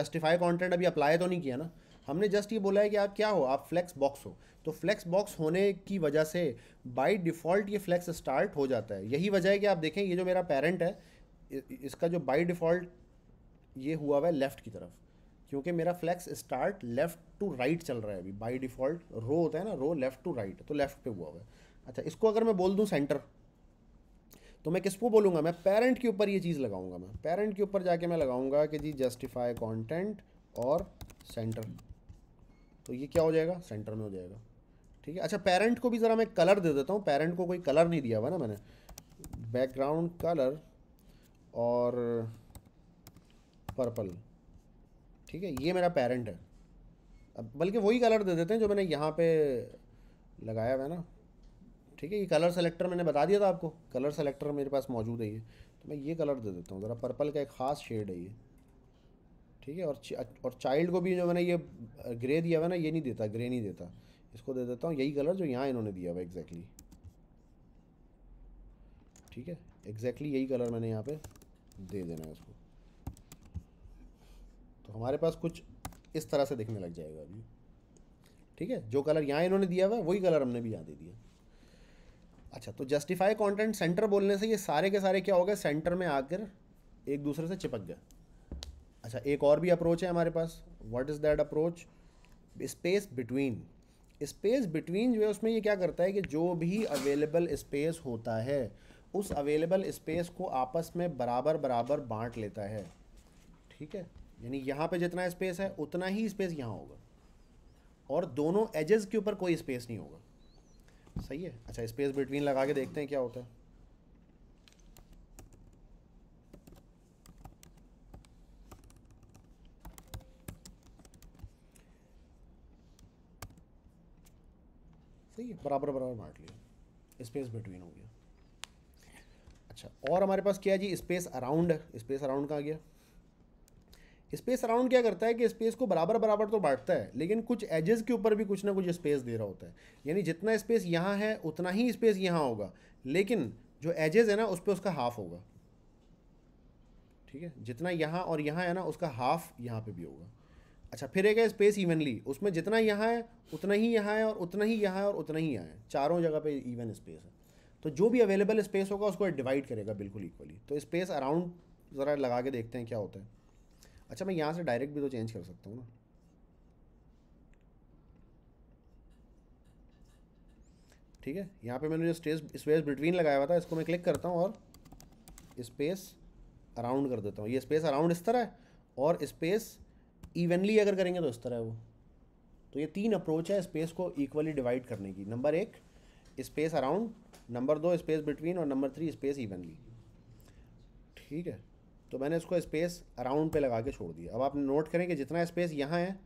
जस्टिफाई कॉन्टेंट अभी अप्लाई तो नहीं किया ना हमने जस्ट ये बोला है कि आप क्या हो आप फ्लैक्स बॉक्स हो तो फ्लैक्स बॉक्स होने की वजह से बाई डिफ़ॉल्ट ये फ्लैक्स स्टार्ट हो जाता है यही वजह है कि आप देखें ये जो मेरा पेरेंट है इसका जो बाई डिफ़ॉल्ट ये हुआ हुआ है लेफ़्ट की तरफ क्योंकि मेरा flex start left to right चल रहा है अभी बाई डिफ़ॉल्ट रो होता है ना रो लेफ्ट टू राइट तो लेफ्ट पे हुआ हुआ है अच्छा इसको अगर मैं बोल दूँ सेंटर तो मैं किसको बोलूँगा मैं पेरेंट के ऊपर ये चीज़ लगाऊँगा मैं पेरेंट के ऊपर जाके मैं लगाऊंगा कि जी जस्टिफाई कॉन्टेंट और सेंटर तो ये क्या हो जाएगा सेंटर में हो जाएगा ठीक है अच्छा पेरेंट को भी ज़रा मैं कलर दे देता हूँ पेरेंट को कोई कलर नहीं दिया हुआ ना मैंने बैकग्राउंड कलर और पर्पल ठीक है ये मेरा पेरेंट है अब बल्कि वही कलर दे देते हैं जो मैंने यहाँ पे लगाया हुआ है ना ठीक है ये कलर सेलेक्टर मैंने बता दिया था आपको कलर सेलेक्टर मेरे पास मौजूद है ये तो मैं ये कलर दे देता हूँ ज़रा पर्पल का एक ख़ास शेड है ये ठीक है और और चाइल्ड को भी जो मैंने ये ग्रे दिया हुआ ना ये नहीं देता ग्रे नहीं देता इसको दे देता हूँ यही कलर जो यहाँ इन्होंने दिया हुआ एग्जैक्टली ठीक है एग्जैक्टली यही कलर मैंने यहाँ पे दे देना है इसको तो हमारे पास कुछ इस तरह से दिखने लग जाएगा अभी ठीक है जो कलर यहाँ इन्होंने दिया हुआ वही कलर हमने भी यहाँ दे दिया अच्छा तो जस्टिफाई कंटेंट सेंटर बोलने से ये सारे के सारे क्या हो गए सेंटर में आकर एक दूसरे से चिपक गए अच्छा एक और भी अप्रोच है हमारे पास what is that approach space between space between जो है उसमें ये क्या करता है कि जो भी अवेलेबल स्पेस होता है उस अवेलेबल स्पेस को आपस में बराबर बराबर बांट लेता है ठीक है यानी यहाँ पे जितना स्पेस है उतना ही स्पेस यहाँ होगा और दोनों एजेस के ऊपर कोई स्पेस नहीं होगा सही है अच्छा स्पेस बिटवीन लगा के देखते हैं क्या होता है सही है बराबर बराबर बांट लिया स्पेस बिटवीन हो गया अच्छा और हमारे पास क्या जी स्पेस अराउंड है स्पेस अराउंड कहाँ गया स्पेस अराउंड क्या करता है कि स्पेस को बराबर बराबर तो बांटता है लेकिन कुछ एजेस के ऊपर भी कुछ ना कुछ स्पेस दे रहा होता है यानी जितना स्पेस यहाँ है उतना ही स्पेस यहाँ होगा लेकिन जो एजेस है ना उस पर उसका हाफ होगा ठीक है जितना यहाँ और यहाँ है ना उसका हाफ यहाँ पे भी होगा अच्छा फिर एक है स्पेस इवनली उसमें जितना यहाँ है उतना ही यहाँ है और उतना ही यहाँ है और उतना ही यहाँ है चारों जगह पे इवन स्पेस है तो जो भी अवेलेबल स्पेस होगा उसको डिवाइड करेगा बिल्कुल इक्वली तो स्पेस अराउंड ज़रा लगा के देखते हैं क्या होता है अच्छा मैं यहाँ से डायरेक्ट भी तो चेंज कर सकता हूँ ना ठीक है यहाँ पे मैंने जो स्टेस स्पेस बिटवीन लगाया हुआ था इसको मैं क्लिक करता हूँ और स्पेस अराउंड कर देता हूँ ये स्पेस अराउंड इस तरह है और स्पेस इवनली अगर करेंगे तो इस तरह वो तो ये तीन अप्रोच है स्पेस को इक्वली डिवाइड करने की नंबर एक स्पेस अराउंड नंबर दो स्पेस बिटवीन और नंबर थ्री स्पेस इवनली ठीक है तो मैंने इसको स्पेस अराउंड पे लगा के छोड़ दिया अब आप नोट करें कि जितना स्पेस यहाँ है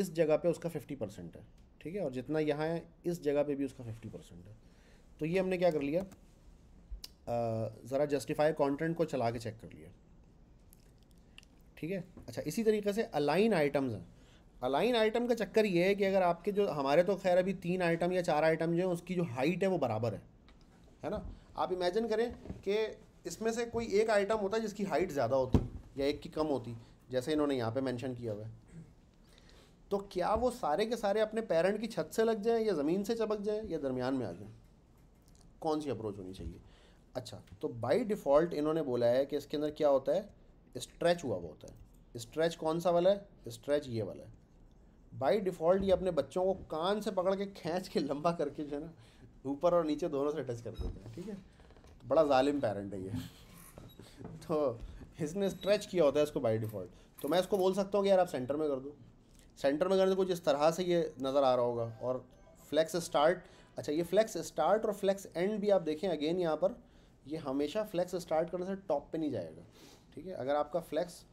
इस जगह पे उसका फिफ्टी परसेंट है ठीक है और जितना यहाँ है इस जगह पे भी उसका फिफ्टी परसेंट है तो ये हमने क्या कर लिया ज़रा जस्टिफाई कॉन्टेंट को चला के चेक कर लिया ठीक है अच्छा इसी तरीके से अलाइन आइटम्स हैं अलाइन आइटम का चक्कर ये है कि अगर आपके जो हमारे तो खैर अभी तीन आइटम या चार आइटम जो हैं उसकी जो हाइट है वो बराबर है है ना आप इमेजिन करें कि इसमें से कोई एक आइटम होता है जिसकी हाइट ज़्यादा होती या एक की कम होती जैसे इन्होंने यहाँ पे मेंशन किया हुआ है तो क्या वो सारे के सारे अपने पेरेंट की छत से लग जाएँ या ज़मीन से चपक जाएँ या दरमियान में आ जाएँ कौन सी अप्रोच होनी चाहिए अच्छा तो बाई डिफ़ॉल्ट इन्होंने बोला है कि इसके अंदर क्या होता है स्ट्रेच हुआ वो होता है स्ट्रेच कौन सा वाला है स्ट्रेच ये वाला है बाई डिफ़ॉल्ट ये अपने बच्चों को कान से पकड़ के खींच के लंबा करके जो है ना ऊपर और नीचे दोनों से टच कर देते हैं ठीक है बड़ा ालिम पेरेंट है ये तो इसने स्ट्रेच किया होता है इसको बाई डिफ़ॉल्ट तो मैं इसको बोल सकता हूँ कि यार आप सेंटर में कर दो सेंटर में करने कुछ इस तरह से ये नज़र आ रहा होगा और फ्लैक्स स्टार्ट अच्छा ये फ्लैक्स स्टार्ट और फ्लैक्स एंड भी आप देखें अगेन यहाँ पर ये हमेशा फ्लैक्स स्टार्ट करने से टॉप पे नहीं जाएगा ठीक है अगर आपका फ्लैक्स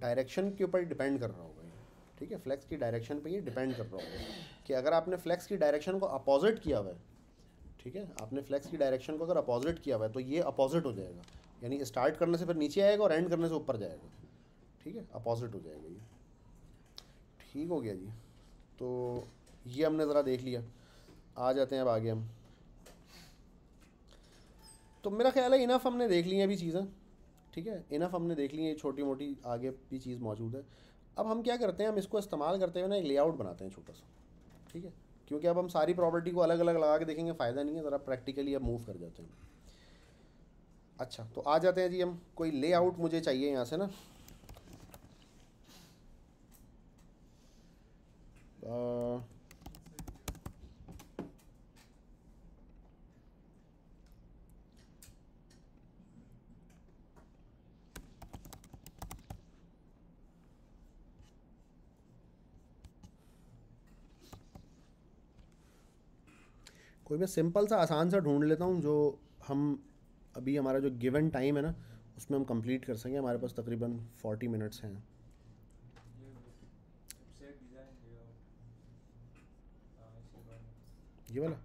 डायरेक्शन के ऊपर डिपेंड कर रहा होगा ठीक है फ्लैक्स की डायरेक्शन पे ये डिपेंड कर रहा होगा कि अगर आपने फ्लैक्स की डायरेक्शन को अपोजिट किया हुआ है ठीक है आपने फ्लैक्स की डायरेक्शन को अगर अपोजिट किया हुआ है तो ये अपोजिट हो जाएगा यानी स्टार्ट करने से फिर नीचे आएगा और एंड करने से ऊपर जाएगा ठीक है अपोजिट हो जाएगा ये ठीक हो गया जी तो ये हमने ज़रा देख लिया आ जाते हैं अब आगे हम तो मेरा ख्याल है इनफ हमने देख ली अभी चीज़ें ठीक है इनफ हमने देख ली है छोटी मोटी आगे भी चीज़ मौजूद है अब हम क्या करते हैं हम इसको इस्तेमाल करते हुए ना एक लेआउट बनाते हैं छोटा सा ठीक है क्योंकि अब हम सारी प्रॉपर्टी को अलग अलग लगा के देखेंगे फ़ायदा नहीं है ज़रा प्रैक्टिकली अब मूव कर जाते हैं अच्छा तो आ जाते हैं जी हम कोई लेआउट मुझे चाहिए यहाँ से ना आ, कोई मैं सिंपल सा आसान सा ढूंढ लेता हूँ जो हम अभी हमारा जो गिवन टाइम है ना उसमें हम कंप्लीट कर सकें हमारे पास तकरीबन फोर्टी मिनट्स हैं ये वाला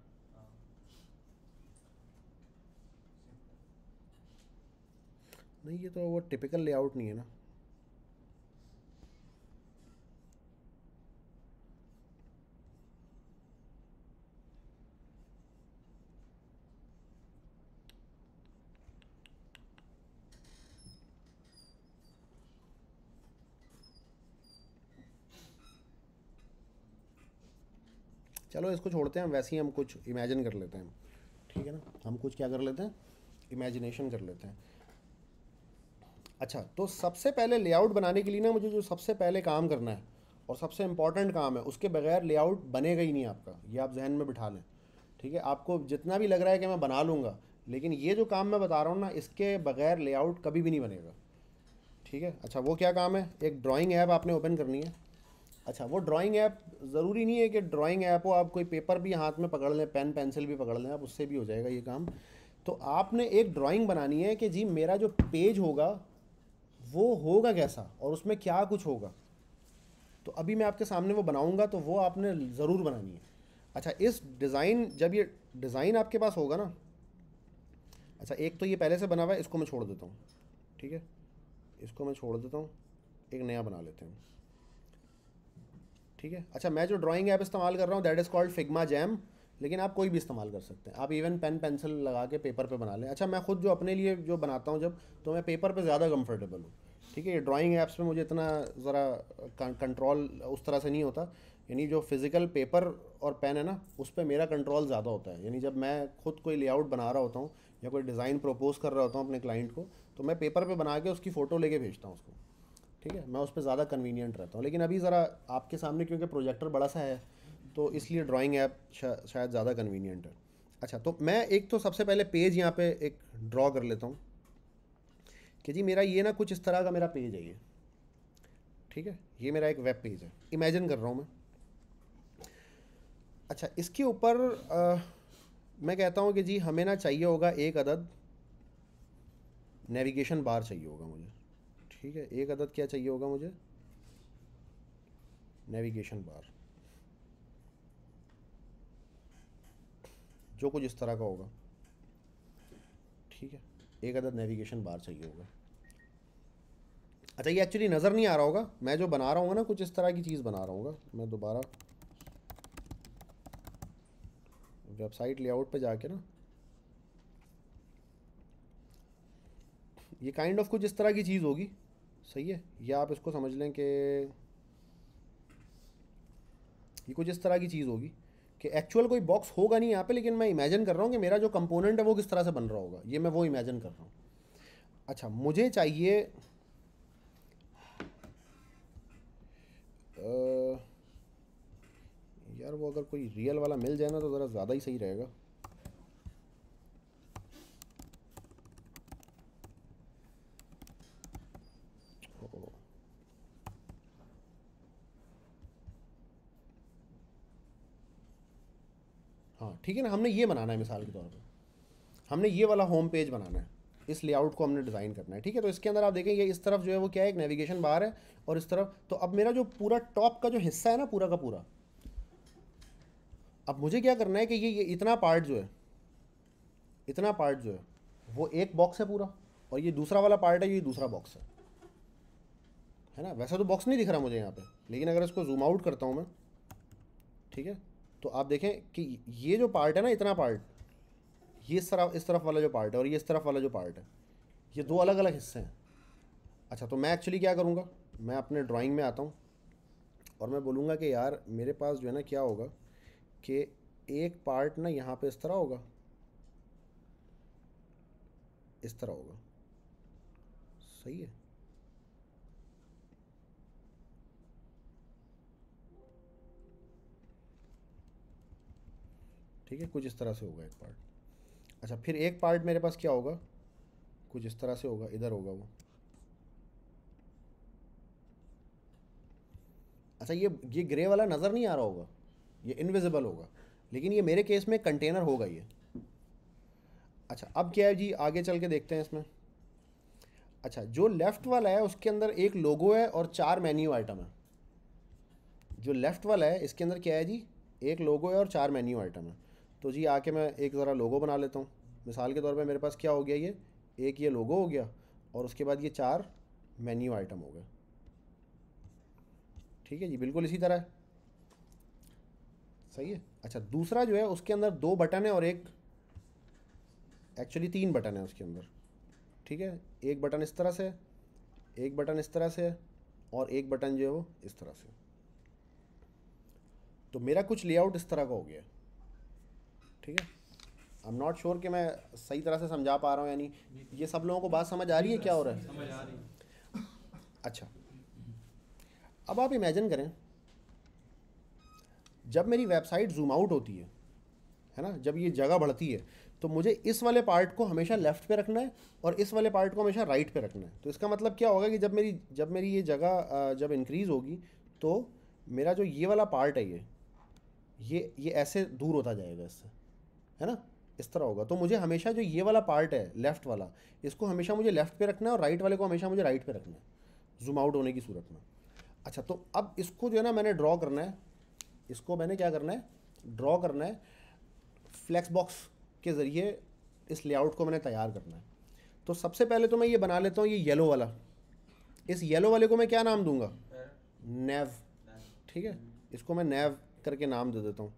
नहीं ये तो वो टिपिकल लेआउट नहीं है ना चलो इसको छोड़ते हैं वैसे ही हम कुछ इमेजिन कर लेते हैं ठीक है ना हम कुछ क्या कर लेते हैं इमेजिनेशन कर लेते हैं अच्छा तो सबसे पहले लेआउट बनाने के लिए ना मुझे जो सबसे पहले काम करना है और सबसे इम्पॉर्टेंट काम है उसके बगैर लेआउट बनेगा ही नहीं आपका ये आप जहन में बिठा लें ठीक है आपको जितना भी लग रहा है कि मैं बना लूँगा लेकिन ये जो काम मैं बता रहा हूँ ना इसके बगैर लेआउट कभी भी नहीं बनेगा ठीक है अच्छा वो क्या काम है एक ड्राइंग ऐप आपने ओपन करनी है अच्छा वो ड्राइंग ऐप ज़रूरी नहीं है कि ड्राइंग ऐप हो आप कोई पेपर भी हाथ में पकड़ लें पेन पेंसिल भी पकड़ लें आप उससे भी हो जाएगा ये काम तो आपने एक ड्राइंग बनानी है कि जी मेरा जो पेज होगा वो होगा कैसा और उसमें क्या कुछ होगा तो अभी मैं आपके सामने वो बनाऊँगा तो वो आपने ज़रूर बनानी है अच्छा इस डिज़ाइन जब ये डिज़ाइन आपके पास होगा ना अच्छा एक तो ये पहले से बना हुआ है इसको मैं छोड़ देता हूँ ठीक है इसको मैं छोड़ देता हूँ एक नया बना लेते हैं ठीक है अच्छा मैं जो ड्राइंग ऐप इस्तेमाल कर रहा हूँ that is called Figma jam लेकिन आप कोई भी इस्तेमाल कर सकते हैं आप इवन पेन पेंसिल लगा के पेपर पे बना लें अच्छा मैं खुद जो अपने लिए जो बनाता हूँ जब तो मैं पेपर पे ज़्यादा कंफर्टेबल हूँ ठीक है ये ड्राइंग ऐप्स में मुझे इतना ज़रा कंट्रोल उस तरह से नहीं होता यानी जो फिज़िकल पेपर और पेन है ना उस पर मेरा कंट्रोल ज़्यादा होता है यानी जब मैं खुद कोई लेआउट बना रहा होता हूँ या कोई डिज़ाइन प्रपोज़ कर रहा होता हूँ अपने क्लाइंट को तो मैं पेपर पर पे बना के उसकी फ़ोटो लेके भेजता हूँ उसको ठीक है मैं उस पर ज़्यादा कन्वीनियंट रहता हूँ लेकिन अभी ज़रा आपके सामने क्योंकि प्रोजेक्टर बड़ा सा है तो इसलिए ड्राइंग ऐप शा, शायद ज़्यादा कन्वीनियंट है अच्छा तो मैं एक तो सबसे पहले पेज यहाँ पे एक ड्रॉ कर लेता हूँ कि जी मेरा ये ना कुछ इस तरह का मेरा पेज है ये ठीक है ये मेरा एक वेब पेज है इमेजिन कर रहा हूँ मैं अच्छा इसके ऊपर मैं कहता हूँ कि जी हमें ना चाहिए होगा एक अदद नेविगेशन बार चाहिए होगा मुझे ठीक है एक अदद क्या चाहिए होगा मुझे नेविगेशन बार जो कुछ इस तरह का होगा ठीक है एक अदद नेविगेशन बार चाहिए होगा अच्छा ये एक्चुअली नज़र नहीं आ रहा होगा मैं जो बना रहा हूँ ना कुछ इस तरह की चीज़ बना रहा हूँ मैं दोबारा वेबसाइट लेआउट पे जाके ना ये काइंड kind ऑफ of कुछ इस तरह की चीज़ होगी सही है या आप इसको समझ लें कि ये कुछ इस तरह की चीज़ होगी कि एक्चुअल कोई बॉक्स होगा नहीं यहाँ पे लेकिन मैं इमेजिन कर रहा हूँ कि मेरा जो कंपोनेंट है वो किस तरह से बन रहा होगा ये मैं वो इमेजिन कर रहा हूँ अच्छा मुझे चाहिए आ, यार वो अगर कोई रियल वाला मिल जाए ना तो ज़रा ज़्यादा ही सही रहेगा ठीक है ना हमने ये बनाना है मिसाल के तौर पर हमने ये वाला होम पेज बनाना है इस लेआउट को हमने डिज़ाइन करना है ठीक है तो इसके अंदर आप देखें ये इस तरफ जो है वो क्या है एक नेविगेशन बाहर है और इस तरफ तो अब मेरा जो पूरा टॉप का जो हिस्सा है ना पूरा का पूरा अब मुझे क्या करना है कि ये ये इतना पार्ट जो है इतना पार्ट जो है वो एक बॉक्स है पूरा और ये दूसरा वाला पार्ट है ये दूसरा बॉक्स है है ना वैसा तो बॉक्स नहीं दिख रहा मुझे यहाँ पे लेकिन अगर इसको जूम आउट करता हूँ मैं ठीक है तो आप देखें कि ये जो पार्ट है ना इतना पार्ट ये इस तरफ इस तरफ वाला जो पार्ट है और ये इस तरफ वाला जो पार्ट है ये दो अलग अलग हिस्से हैं अच्छा तो मैं एक्चुअली क्या करूँगा मैं अपने ड्राइंग में आता हूँ और मैं बोलूँगा कि यार मेरे पास जो है ना क्या होगा कि एक पार्ट ना यहाँ पे इस तरह होगा इस तरह होगा सही है ठीक है कुछ इस तरह से होगा एक पार्ट अच्छा फिर एक पार्ट मेरे पास क्या होगा कुछ इस तरह से होगा इधर होगा वो अच्छा ये ये ग्रे वाला नज़र नहीं आ रहा होगा ये इनविजिबल होगा लेकिन ये मेरे केस में कंटेनर होगा ये अच्छा अब क्या है जी आगे चल के देखते हैं इसमें अच्छा जो लेफ़्ट वाला है उसके अंदर एक लोगो है और चार मेन्यू आइटम है जो लेफ़्ट वाला है इसके अंदर क्या है जी एक लोगो है और चार मेन्यू आइटम है तो जी आके मैं एक ज़रा लोगो बना लेता हूँ मिसाल के तौर पर मेरे पास क्या हो गया ये एक ये लोगो हो गया और उसके बाद ये चार मेन्यू आइटम हो गए ठीक है जी बिल्कुल इसी तरह है सही है अच्छा दूसरा जो है उसके अंदर दो बटन है और एक एक्चुअली तीन बटन है उसके अंदर ठीक है एक बटन इस तरह से एक बटन इस तरह से और एक बटन जो है वो इस तरह से तो मेरा कुछ लेआउट इस तरह का हो गया है ठीक है आई एम नॉट श्योर कि मैं सही तरह से समझा पा रहा हूँ यानी ये सब लोगों को बात समझ आ रही है क्या हो रहा है अच्छा अब आप इमेजिन करें जब मेरी वेबसाइट जूम आउट होती है है ना जब ये जगह बढ़ती है तो मुझे इस वाले पार्ट को हमेशा लेफ्ट पे रखना है और इस वाले पार्ट को हमेशा राइट पे रखना है तो इसका मतलब क्या होगा कि जब मेरी जब मेरी ये जगह जब इंक्रीज़ होगी तो मेरा जो ये वाला पार्ट है ये ये ये ऐसे दूर होता जाएगा इससे है ना इस तरह होगा तो मुझे हमेशा जो ये वाला पार्ट है लेफ्ट वाला इसको हमेशा मुझे लेफ्ट पे रखना है और राइट वाले को हमेशा मुझे राइट पे रखना है जूम आउट होने की सूरत में अच्छा तो अब इसको जो है ना मैंने ड्रॉ करना है इसको मैंने क्या करना है ड्रॉ करना है फ्लैक्स बॉक्स के ज़रिए इस लेआउट को मैंने तैयार करना है तो सबसे पहले तो मैं ये बना लेता हूँ ये येलो वाला इस येलो वाले को मैं क्या नाम दूंगा नेव ठीक है इसको मैं नेव करके नाम दे देता हूँ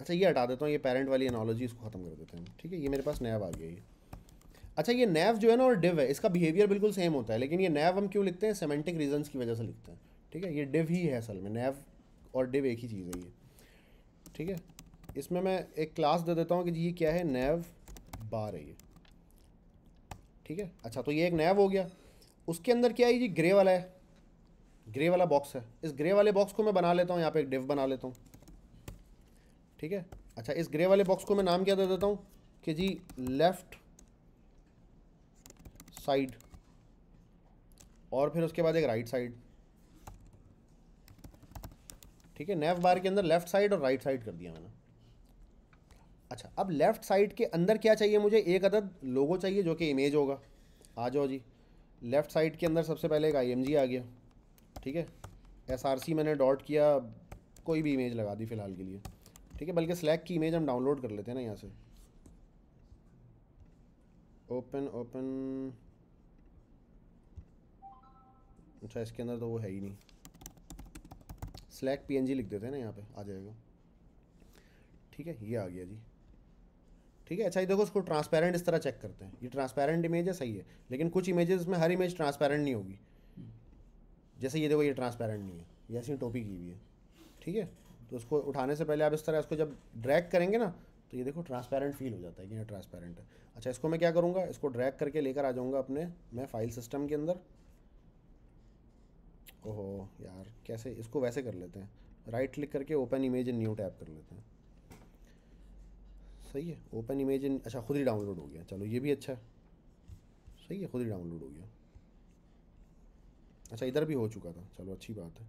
अच्छा ये हटा देता हूँ ये पेरेंट वाली एनोलॉजी इसको ख़त्म कर देते हैं ठीक है ये मेरे पास नैव आ गया ये अच्छा ये नैव जो है ना और डिव है इसका बिहेवियर बिल्कुल सेम होता है लेकिन ये नैव हम क्यों लिखते हैं सेमेंटिक रीजंस की वजह से लिखते हैं ठीक है ये डिव ही है असल में नैव और डिव एक ही चीज़ है ये ठीक है इसमें मैं एक क्लास दे देता हूँ कि ये क्या है नैव बार है ये ठीक है अच्छा तो ये एक नैव हो गया उसके अंदर क्या है जी ग्रे वाला है ग्रे वाला बॉक्स है इस ग्रे वाले बॉक्स को मैं बना लेता हूँ यहाँ पे एक डिव बना लेता हूँ ठीक है अच्छा इस ग्रे वाले बॉक्स को मैं नाम क्या दे देता हूँ कि जी लेफ़्ट साइड और फिर उसके बाद एक राइट साइड ठीक है नेफ बार के अंदर लेफ़्ट साइड और राइट साइड कर दिया मैंने अच्छा अब लेफ़्ट साइड के अंदर क्या चाहिए मुझे एक अदद लोगो चाहिए जो कि इमेज होगा आ जाओ जी लेफ़्ट साइड के अंदर सबसे पहले एक आई आ गया ठीक है एस मैंने डॉट किया कोई भी इमेज लगा दी फ़िलहाल के लिए ठीक है बल्कि स्लैक की इमेज हम डाउनलोड कर लेते हैं ना यहाँ से ओपन ओपन अच्छा इसके अंदर तो वो है ही नहीं स्लैक पीएनजी लिख देते हैं ना यहाँ पे आ जाएगा ठीक है ये आ गया जी ठीक है अच्छा ये देखो उसको ट्रांसपेरेंट इस तरह चेक करते हैं ये ट्रांसपेरेंट इमेज है सही है लेकिन कुछ इमेजेस में हर इमेज ट्रांसपेरेंट नहीं होगी जैसे ये देखो ये ट्रांसपेरेंट नहीं है ये ऐसी टोपी की हुई है ठीक है तो उसको उठाने से पहले आप इस तरह इसको जब ड्रैग करेंगे ना तो ये देखो ट्रांसपेरेंट फील हो जाता है कि ये हाँ, ट्रांसपेरेंट है अच्छा इसको मैं क्या करूँगा इसको ड्रैग करके लेकर आ जाऊँगा अपने मैं फाइल सिस्टम के अंदर ओहो यार कैसे इसको वैसे कर लेते हैं राइट क्लिक करके open image in new tab कर लेते हैं सही है ओपन इमेज इन अच्छा खुद ही डाउनलोड हो गया चलो ये भी अच्छा है सही है खुद ही डाउनलोड हो गया अच्छा इधर भी हो चुका था चलो अच्छी बात है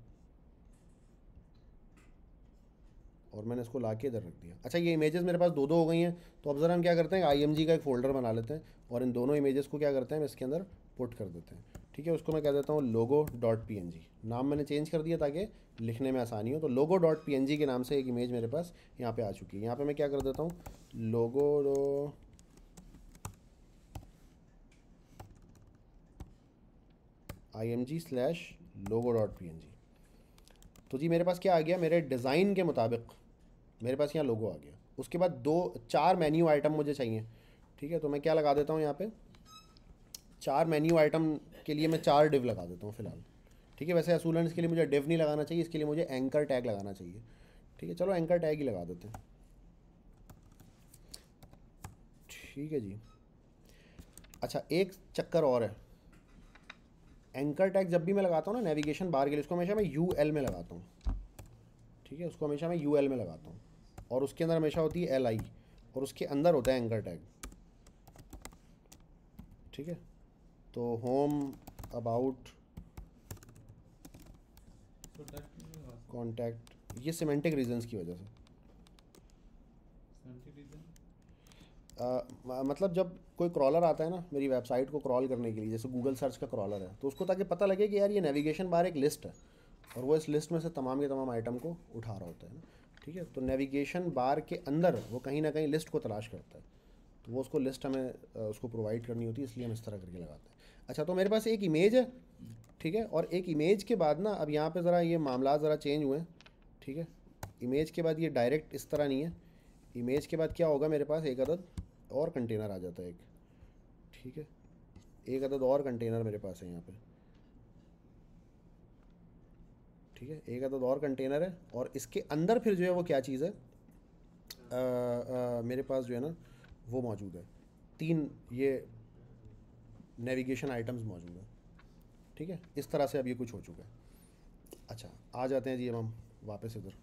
और मैंने इसको ला के इधर रख दिया अच्छा ये इमेजेस मेरे पास दो दो हो गई हैं तो अब ज़रा हम क्या करते हैं आई का एक फ़ोल्डर बना लेते हैं और इन दोनों इमेजेस को क्या करते हैं हम इसके अंदर पुट कर देते हैं ठीक है उसको मैं कह देता हूँ लोगो डॉट पी नाम मैंने चेंज कर दिया ताकि लिखने में आसानी हो तो लोगो डॉट पी के नाम से एक इमेज मेरे पास यहाँ पर आ चुकी है यहाँ पर मैं क्या कर देता हूँ logo I M G slash logo dot P तो जी मेरे पास क्या आ गया मेरे डिज़ाइन के मुताबिक मेरे पास यहाँ लोगो आ गया उसके बाद दो चार मेन्यू आइटम मुझे चाहिए ठीक है तो मैं क्या लगा देता हूँ यहाँ पे चार मेन्यू आइटम के लिए मैं चार डिव लगा देता हूँ फिलहाल ठीक है वैसे असूलन इसके लिए मुझे डिव नहीं लगाना चाहिए इसके लिए मुझे एंकर टैग लगाना चाहिए ठीक है चलो एंकर टैग ही लगा देते हैं ठीक है जी अच्छा एक चक्कर और है एंकर टैग जब भी मैं लगाता हूँ ना नेविगेशन बार के लिए उसको हमेशा मैं यू एल में लगाता हूँ ठीक है उसको हमेशा मैं यू एल में लगाता हूँ और उसके अंदर हमेशा होती है एल आई और उसके अंदर होता है एंकर टैग ठीक है तो होम अबाउट कॉन्टैक्ट ये सीमेंटिक रीजन की वजह से आ, मतलब जब कोई क्रॉलर आता है ना मेरी वेबसाइट को क्रॉल करने के लिए जैसे गूगल सर्च का क्रॉलर है तो उसको ताकि पता लगे कि यार ये नेविगेशन बार एक लिस्ट है और वो इस लिस्ट में से तमाम के तमाम आइटम को उठा रहा होता है ना ठीक है तो नेविगेशन बार के अंदर वो कहीं ना कहीं लिस्ट को तलाश करता है तो वो उसको लिस्ट हमें उसको प्रोवाइड करनी होती है इसलिए हम इस तरह करके लगाते हैं अच्छा तो मेरे पास एक इमेज है ठीक है और एक इमेज के बाद ना अब यहाँ पे ज़रा ये मामला ज़रा चेंज हुए हैं ठीक है इमेज के बाद ये डायरेक्ट इस तरह नहीं है इमेज के बाद क्या होगा मेरे पास एक अदद और कंटेनर आ जाता है एक ठीक है एक अदद और कंटेनर मेरे पास है यहाँ पर ठीक है एक तो और कंटेनर है और इसके अंदर फिर जो है वो क्या चीज़ है आ, आ, मेरे पास जो है ना वो मौजूद है तीन ये नेविगेशन आइटम्स मौजूद हैं ठीक है इस तरह से अब ये कुछ हो चुका है अच्छा आ जाते हैं जी अब हम वापस इधर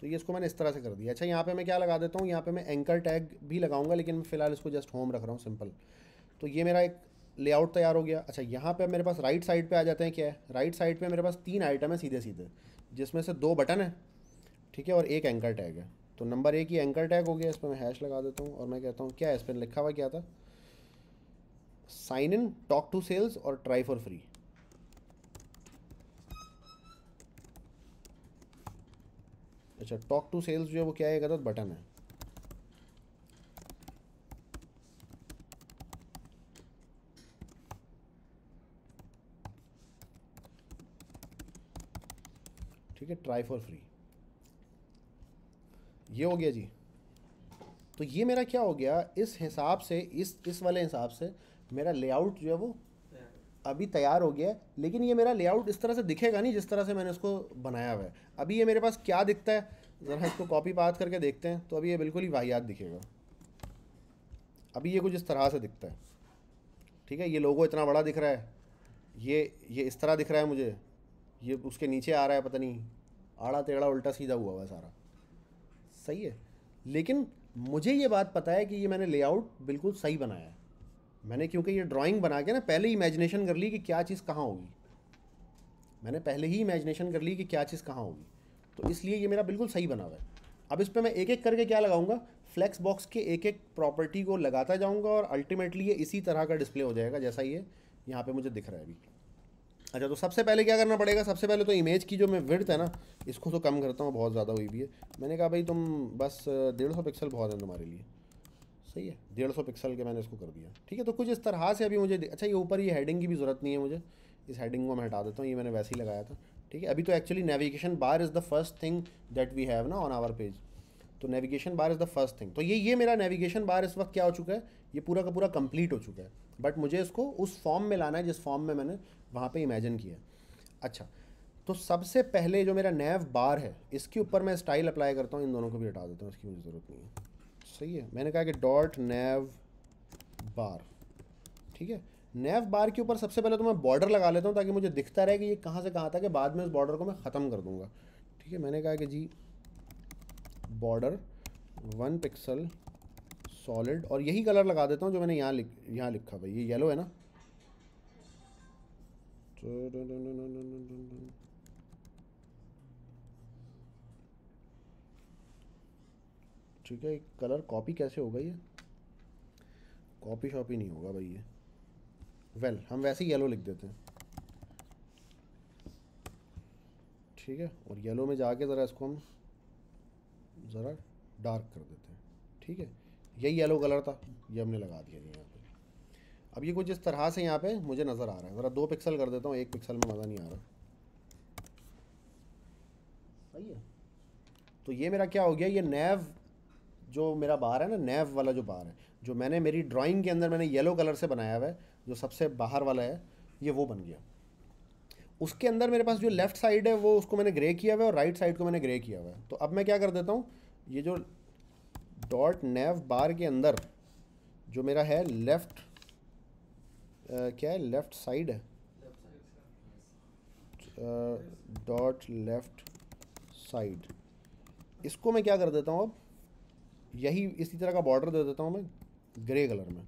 तो ये इसको मैंने इस तरह से कर दिया अच्छा यहाँ पे मैं क्या लगा देता हूँ यहाँ पे मैं एंकर टैग भी लगाऊंगा लेकिन मैं फ़िलहाल इसको जस्ट होम रख रहा हूँ सिंपल तो ये मेरा एक लेआउट तैयार हो गया अच्छा यहाँ पे मेरे पास राइट साइड पे आ जाते हैं क्या है राइट साइड पे मेरे पास तीन आइटम है सीधे सीधे जिसमें से दो बटन है ठीक है और एक एंकर टैग है तो नंबर एक ही एंकर टैग हो गया इस पर मैं हैश लगा देता हूँ और मैं कहता हूँ क्या इस पर लिखा हुआ क्या था sign in talk to sales और ट्राई फॉर फ्री अच्छा टॉक टू सेल्स जो है वो क्या है गलत बटन है ठीक है ट्राई फॉर फ्री ये हो गया जी तो ये मेरा क्या हो गया इस हिसाब से इस इस वाले हिसाब से मेरा लेआउट जो है वो अभी तैयार हो गया है लेकिन ये मेरा लेआउट इस तरह से दिखेगा नहीं जिस तरह से मैंने इसको बनाया हुआ है अभी ये मेरे पास क्या दिखता है ज़रा इसको कॉपी पास करके देखते हैं तो अभी ये बिल्कुल ही वाहियात दिखेगा अभी ये कुछ इस तरह से दिखता है ठीक है ये लोगो इतना बड़ा दिख रहा है ये ये इस तरह दिख रहा है मुझे ये उसके नीचे आ रहा है पता नहीं आड़ा टेढ़ा उल्टा सीधा हुआ हुआ है सारा सही है लेकिन मुझे ये बात पता है कि ये मैंने लेआउट बिल्कुल सही बनाया है मैंने क्योंकि ये ड्राइंग बना के ना पहले ही इमेजिनेशन कर ली कि क्या चीज़ कहाँ होगी मैंने पहले ही इमेजिनेशन कर ली कि क्या चीज़ कहाँ होगी तो इसलिए ये मेरा बिल्कुल सही बना हुआ है अब इस पर मैं एक एक करके क्या लगाऊंगा फ्लैक्स बॉक्स के एक एक प्रॉपर्टी को लगाता जाऊंगा और अल्टीमेटली ये इसी तरह का डिस्प्ले हो जाएगा जैसा ये यहाँ पे मुझे दिख रहा है अभी अच्छा तो सबसे पहले क्या करना पड़ेगा सबसे पहले तो इमेज की जो मैं विड्थ है ना इसको तो कम करता हूँ बहुत ज़्यादा हुई भी है मैंने कहा भाई तुम बस डेढ़ सौ पिक्सल बहुत है तुम्हारे लिए सही है डेढ़ सौ पिक्सल के मैंने इसको कर दिया ठीक है तो कुछ इस तरह से अभी मुझे अच्छा ये ऊपर ये हेडिंग की भी ज़रूरत नहीं है मुझे इस हेडिंग को मैं हटा देता हूँ ये मैंने वैसे ही लगाया था ठीक है अभी तो actually navigation bar is the first thing that we have ना ऑन आवर पेज तो navigation bar is the first thing तो ये ये मेरा नेविगेशन बार इस वक्त क्या हो चुका है ये पूरा का पूरा कंप्लीट हो चुका है बट मुझे इसको उस फॉर्म में लाना है जिस फॉर्म में मैंने वहाँ पे इमेजिन किया अच्छा तो सबसे पहले जो मेरा नैव बार है इसके ऊपर मैं स्टाइल अप्लाई करता हूँ इन दोनों को भी हटा देता हूँ इसकी मुझे ज़रूरत नहीं है सही है मैंने कहा कि डॉट नैव बार ठीक है नैव बार के ऊपर सबसे पहले तो मैं बॉर्डर लगा लेता हूँ ताकि मुझे दिखता रहे कि ये कहाँ से कहाँ था कि बाद में उस बॉर्डर को मैं ख़त्म कर दूँगा ठीक है मैंने कहा कि जी बॉर्डर वन पिक्सल सॉलिड और यही कलर लगा देता हूँ जो मैंने यहाँ लिख यहाँ लिखा भाई ये येलो है ना So, dun, dun, dun, ठीक है कलर कॉपी कैसे होगा ये कॉपी शॉपी नहीं होगा भाई ये वेल well, हम वैसे ही येलो लिख देते हैं ठीक है और येलो में जाके ज़रा इसको हम ज़रा डार्क कर देते हैं ठीक है यही येलो कलर था ये हमने लगा दिया यहाँ अब ये कुछ इस तरह से यहाँ पे मुझे नज़र आ रहा है ज़रा दो पिक्सल कर देता हूँ एक पिक्सल में मज़ा नहीं आ रहा सही है तो ये मेरा क्या हो गया ये नैव जो मेरा बार है ना नैव वाला जो बार है जो मैंने मेरी ड्राइंग के अंदर मैंने येलो कलर से बनाया हुआ है जो सबसे बाहर वाला है ये वो बन गया उसके अंदर मेरे पास जो लेफ्ट साइड है वो उसको मैंने ग्रे किया हुआ है और राइट साइड को मैंने ग्रे किया हुआ है तो अब मैं क्या कर देता हूँ ये जो डॉट नेव बार के अंदर जो मेरा है लेफ़्ट Uh, क्या है लेफ्ट साइड है डॉट लेफ्ट साइड इसको मैं क्या कर देता हूँ अब यही इसी तरह का बॉर्डर दे देता हूँ मैं ग्रे कलर में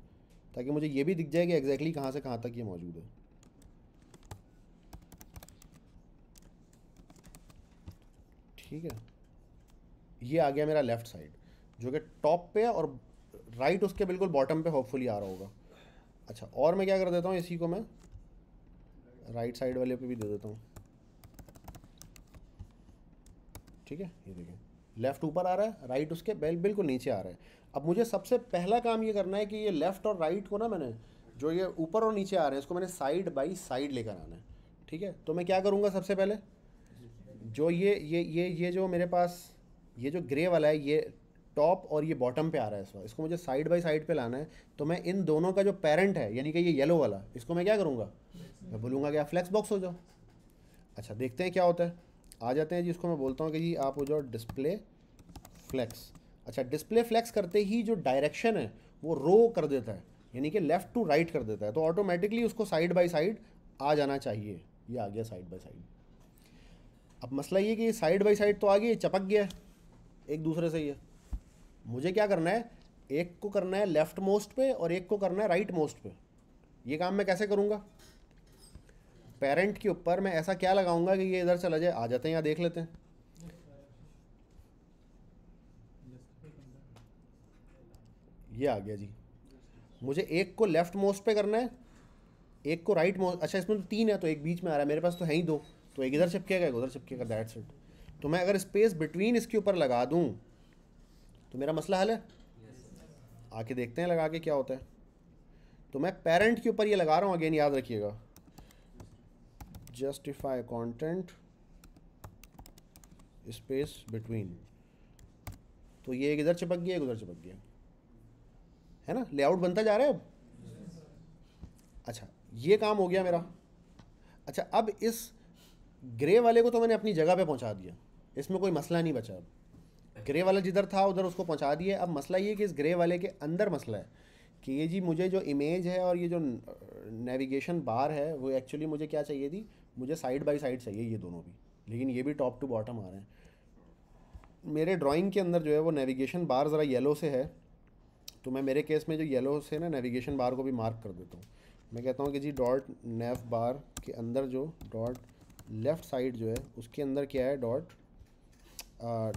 ताकि मुझे ये भी दिख जाए कि एग्जैक्टली कहाँ से कहाँ तक ये मौजूद है ठीक है ये आ गया मेरा लेफ़्ट साइड जो कि टॉप पे है और राइट उसके बिल्कुल बॉटम पे होपफुली आ रहा होगा अच्छा और मैं क्या कर देता हूँ इसी को मैं राइट साइड वाले पे भी दे देता हूँ ठीक है ये देखें लेफ़्ट ऊपर आ रहा है राइट उसके बेल बिल्कुल नीचे आ रहा है अब मुझे सबसे पहला काम ये करना है कि ये लेफ़्ट और राइट को ना मैंने जो ये ऊपर और नीचे आ रहे हैं इसको मैंने साइड बाई साइड लेकर आना है ठीक है तो मैं क्या करूँगा सबसे पहले जो ये ये ये ये जो मेरे पास ये जो ग्रे वाला है ये टॉप और ये बॉटम पे आ रहा है इस बार इसको मुझे साइड बाय साइड पे लाना है तो मैं इन दोनों का जो पेरेंट है यानी कि ये येलो वाला इसको मैं क्या करूँगा मैं बोलूँगा कि आप फ्लैक्स बॉक्स हो जाओ अच्छा देखते हैं क्या होता है आ जाते हैं जी इसको मैं बोलता हूँ कि जी आप हो जाओ डिस्प्ले फ्लैक्स अच्छा डिस्प्ले फ्लैक्स करते ही जो डायरेक्शन है वो रो कर देता है यानी कि लेफ़्ट टू राइट कर देता है तो ऑटोमेटिकली उसको साइड बाई साइड आ जाना चाहिए ये आ गया साइड बाई साइड अब मसला ये कि साइड बाई साइड तो आ गया चपक गया एक दूसरे से ये मुझे क्या करना है एक को करना है लेफ्ट मोस्ट पे और एक को करना है राइट मोस्ट पे ये काम मैं कैसे करूँगा पेरेंट के ऊपर मैं ऐसा क्या लगाऊंगा कि ये इधर चला जाए आ जाते हैं या देख लेते हैं ये आ गया जी मुझे एक को लेफ्ट मोस्ट पे करना है एक को राइट मोस्ट अच्छा इसमें तो तीन है तो एक बीच में आ रहा है मेरे पास तो है ही दो तो एक इधर चिपकेगा एक उधर चिपकेगा दैट्स इट तो मैं अगर स्पेस बिटवीन इसके ऊपर लगा दूँ तो मेरा मसला हल है आके देखते हैं लगा के क्या होता है तो मैं पेरेंट के ऊपर ये लगा रहा हूँ अगेन याद रखिएगा जस्टिफाई कॉन्टेंट स्पेस बिटवीन तो ये एक इधर चिपक गया एक उधर चिपक गया है ना लेआउट बनता जा रहा है अब अच्छा ये काम हो गया मेरा अच्छा अब इस ग्रे वाले को तो मैंने अपनी जगह पे पहुंचा दिया इसमें कोई मसला नहीं बचा अब ग्रे वाला जिधर था उधर उसको पहुंचा दिए अब मसला ये कि इस ग्रे वाले के अंदर मसला है कि ये जी मुझे जो इमेज है और ये जो नेविगेशन बार है वो एक्चुअली मुझे क्या चाहिए थी मुझे साइड बाई साइड चाहिए ये दोनों भी लेकिन ये भी टॉप टू बॉटम आ रहे हैं मेरे ड्राइंग के अंदर जो है वो नेविगेशन बार ज़रा येलो से है तो मैं मेरे केस में जो येलो से ना नेविगेशन बार को भी मार्क कर देता हूँ मैं कहता हूँ कि जी डॉट नेफ बार के अंदर जो डॉट लेफ़्ट साइड जो है उसके अंदर क्या है डॉट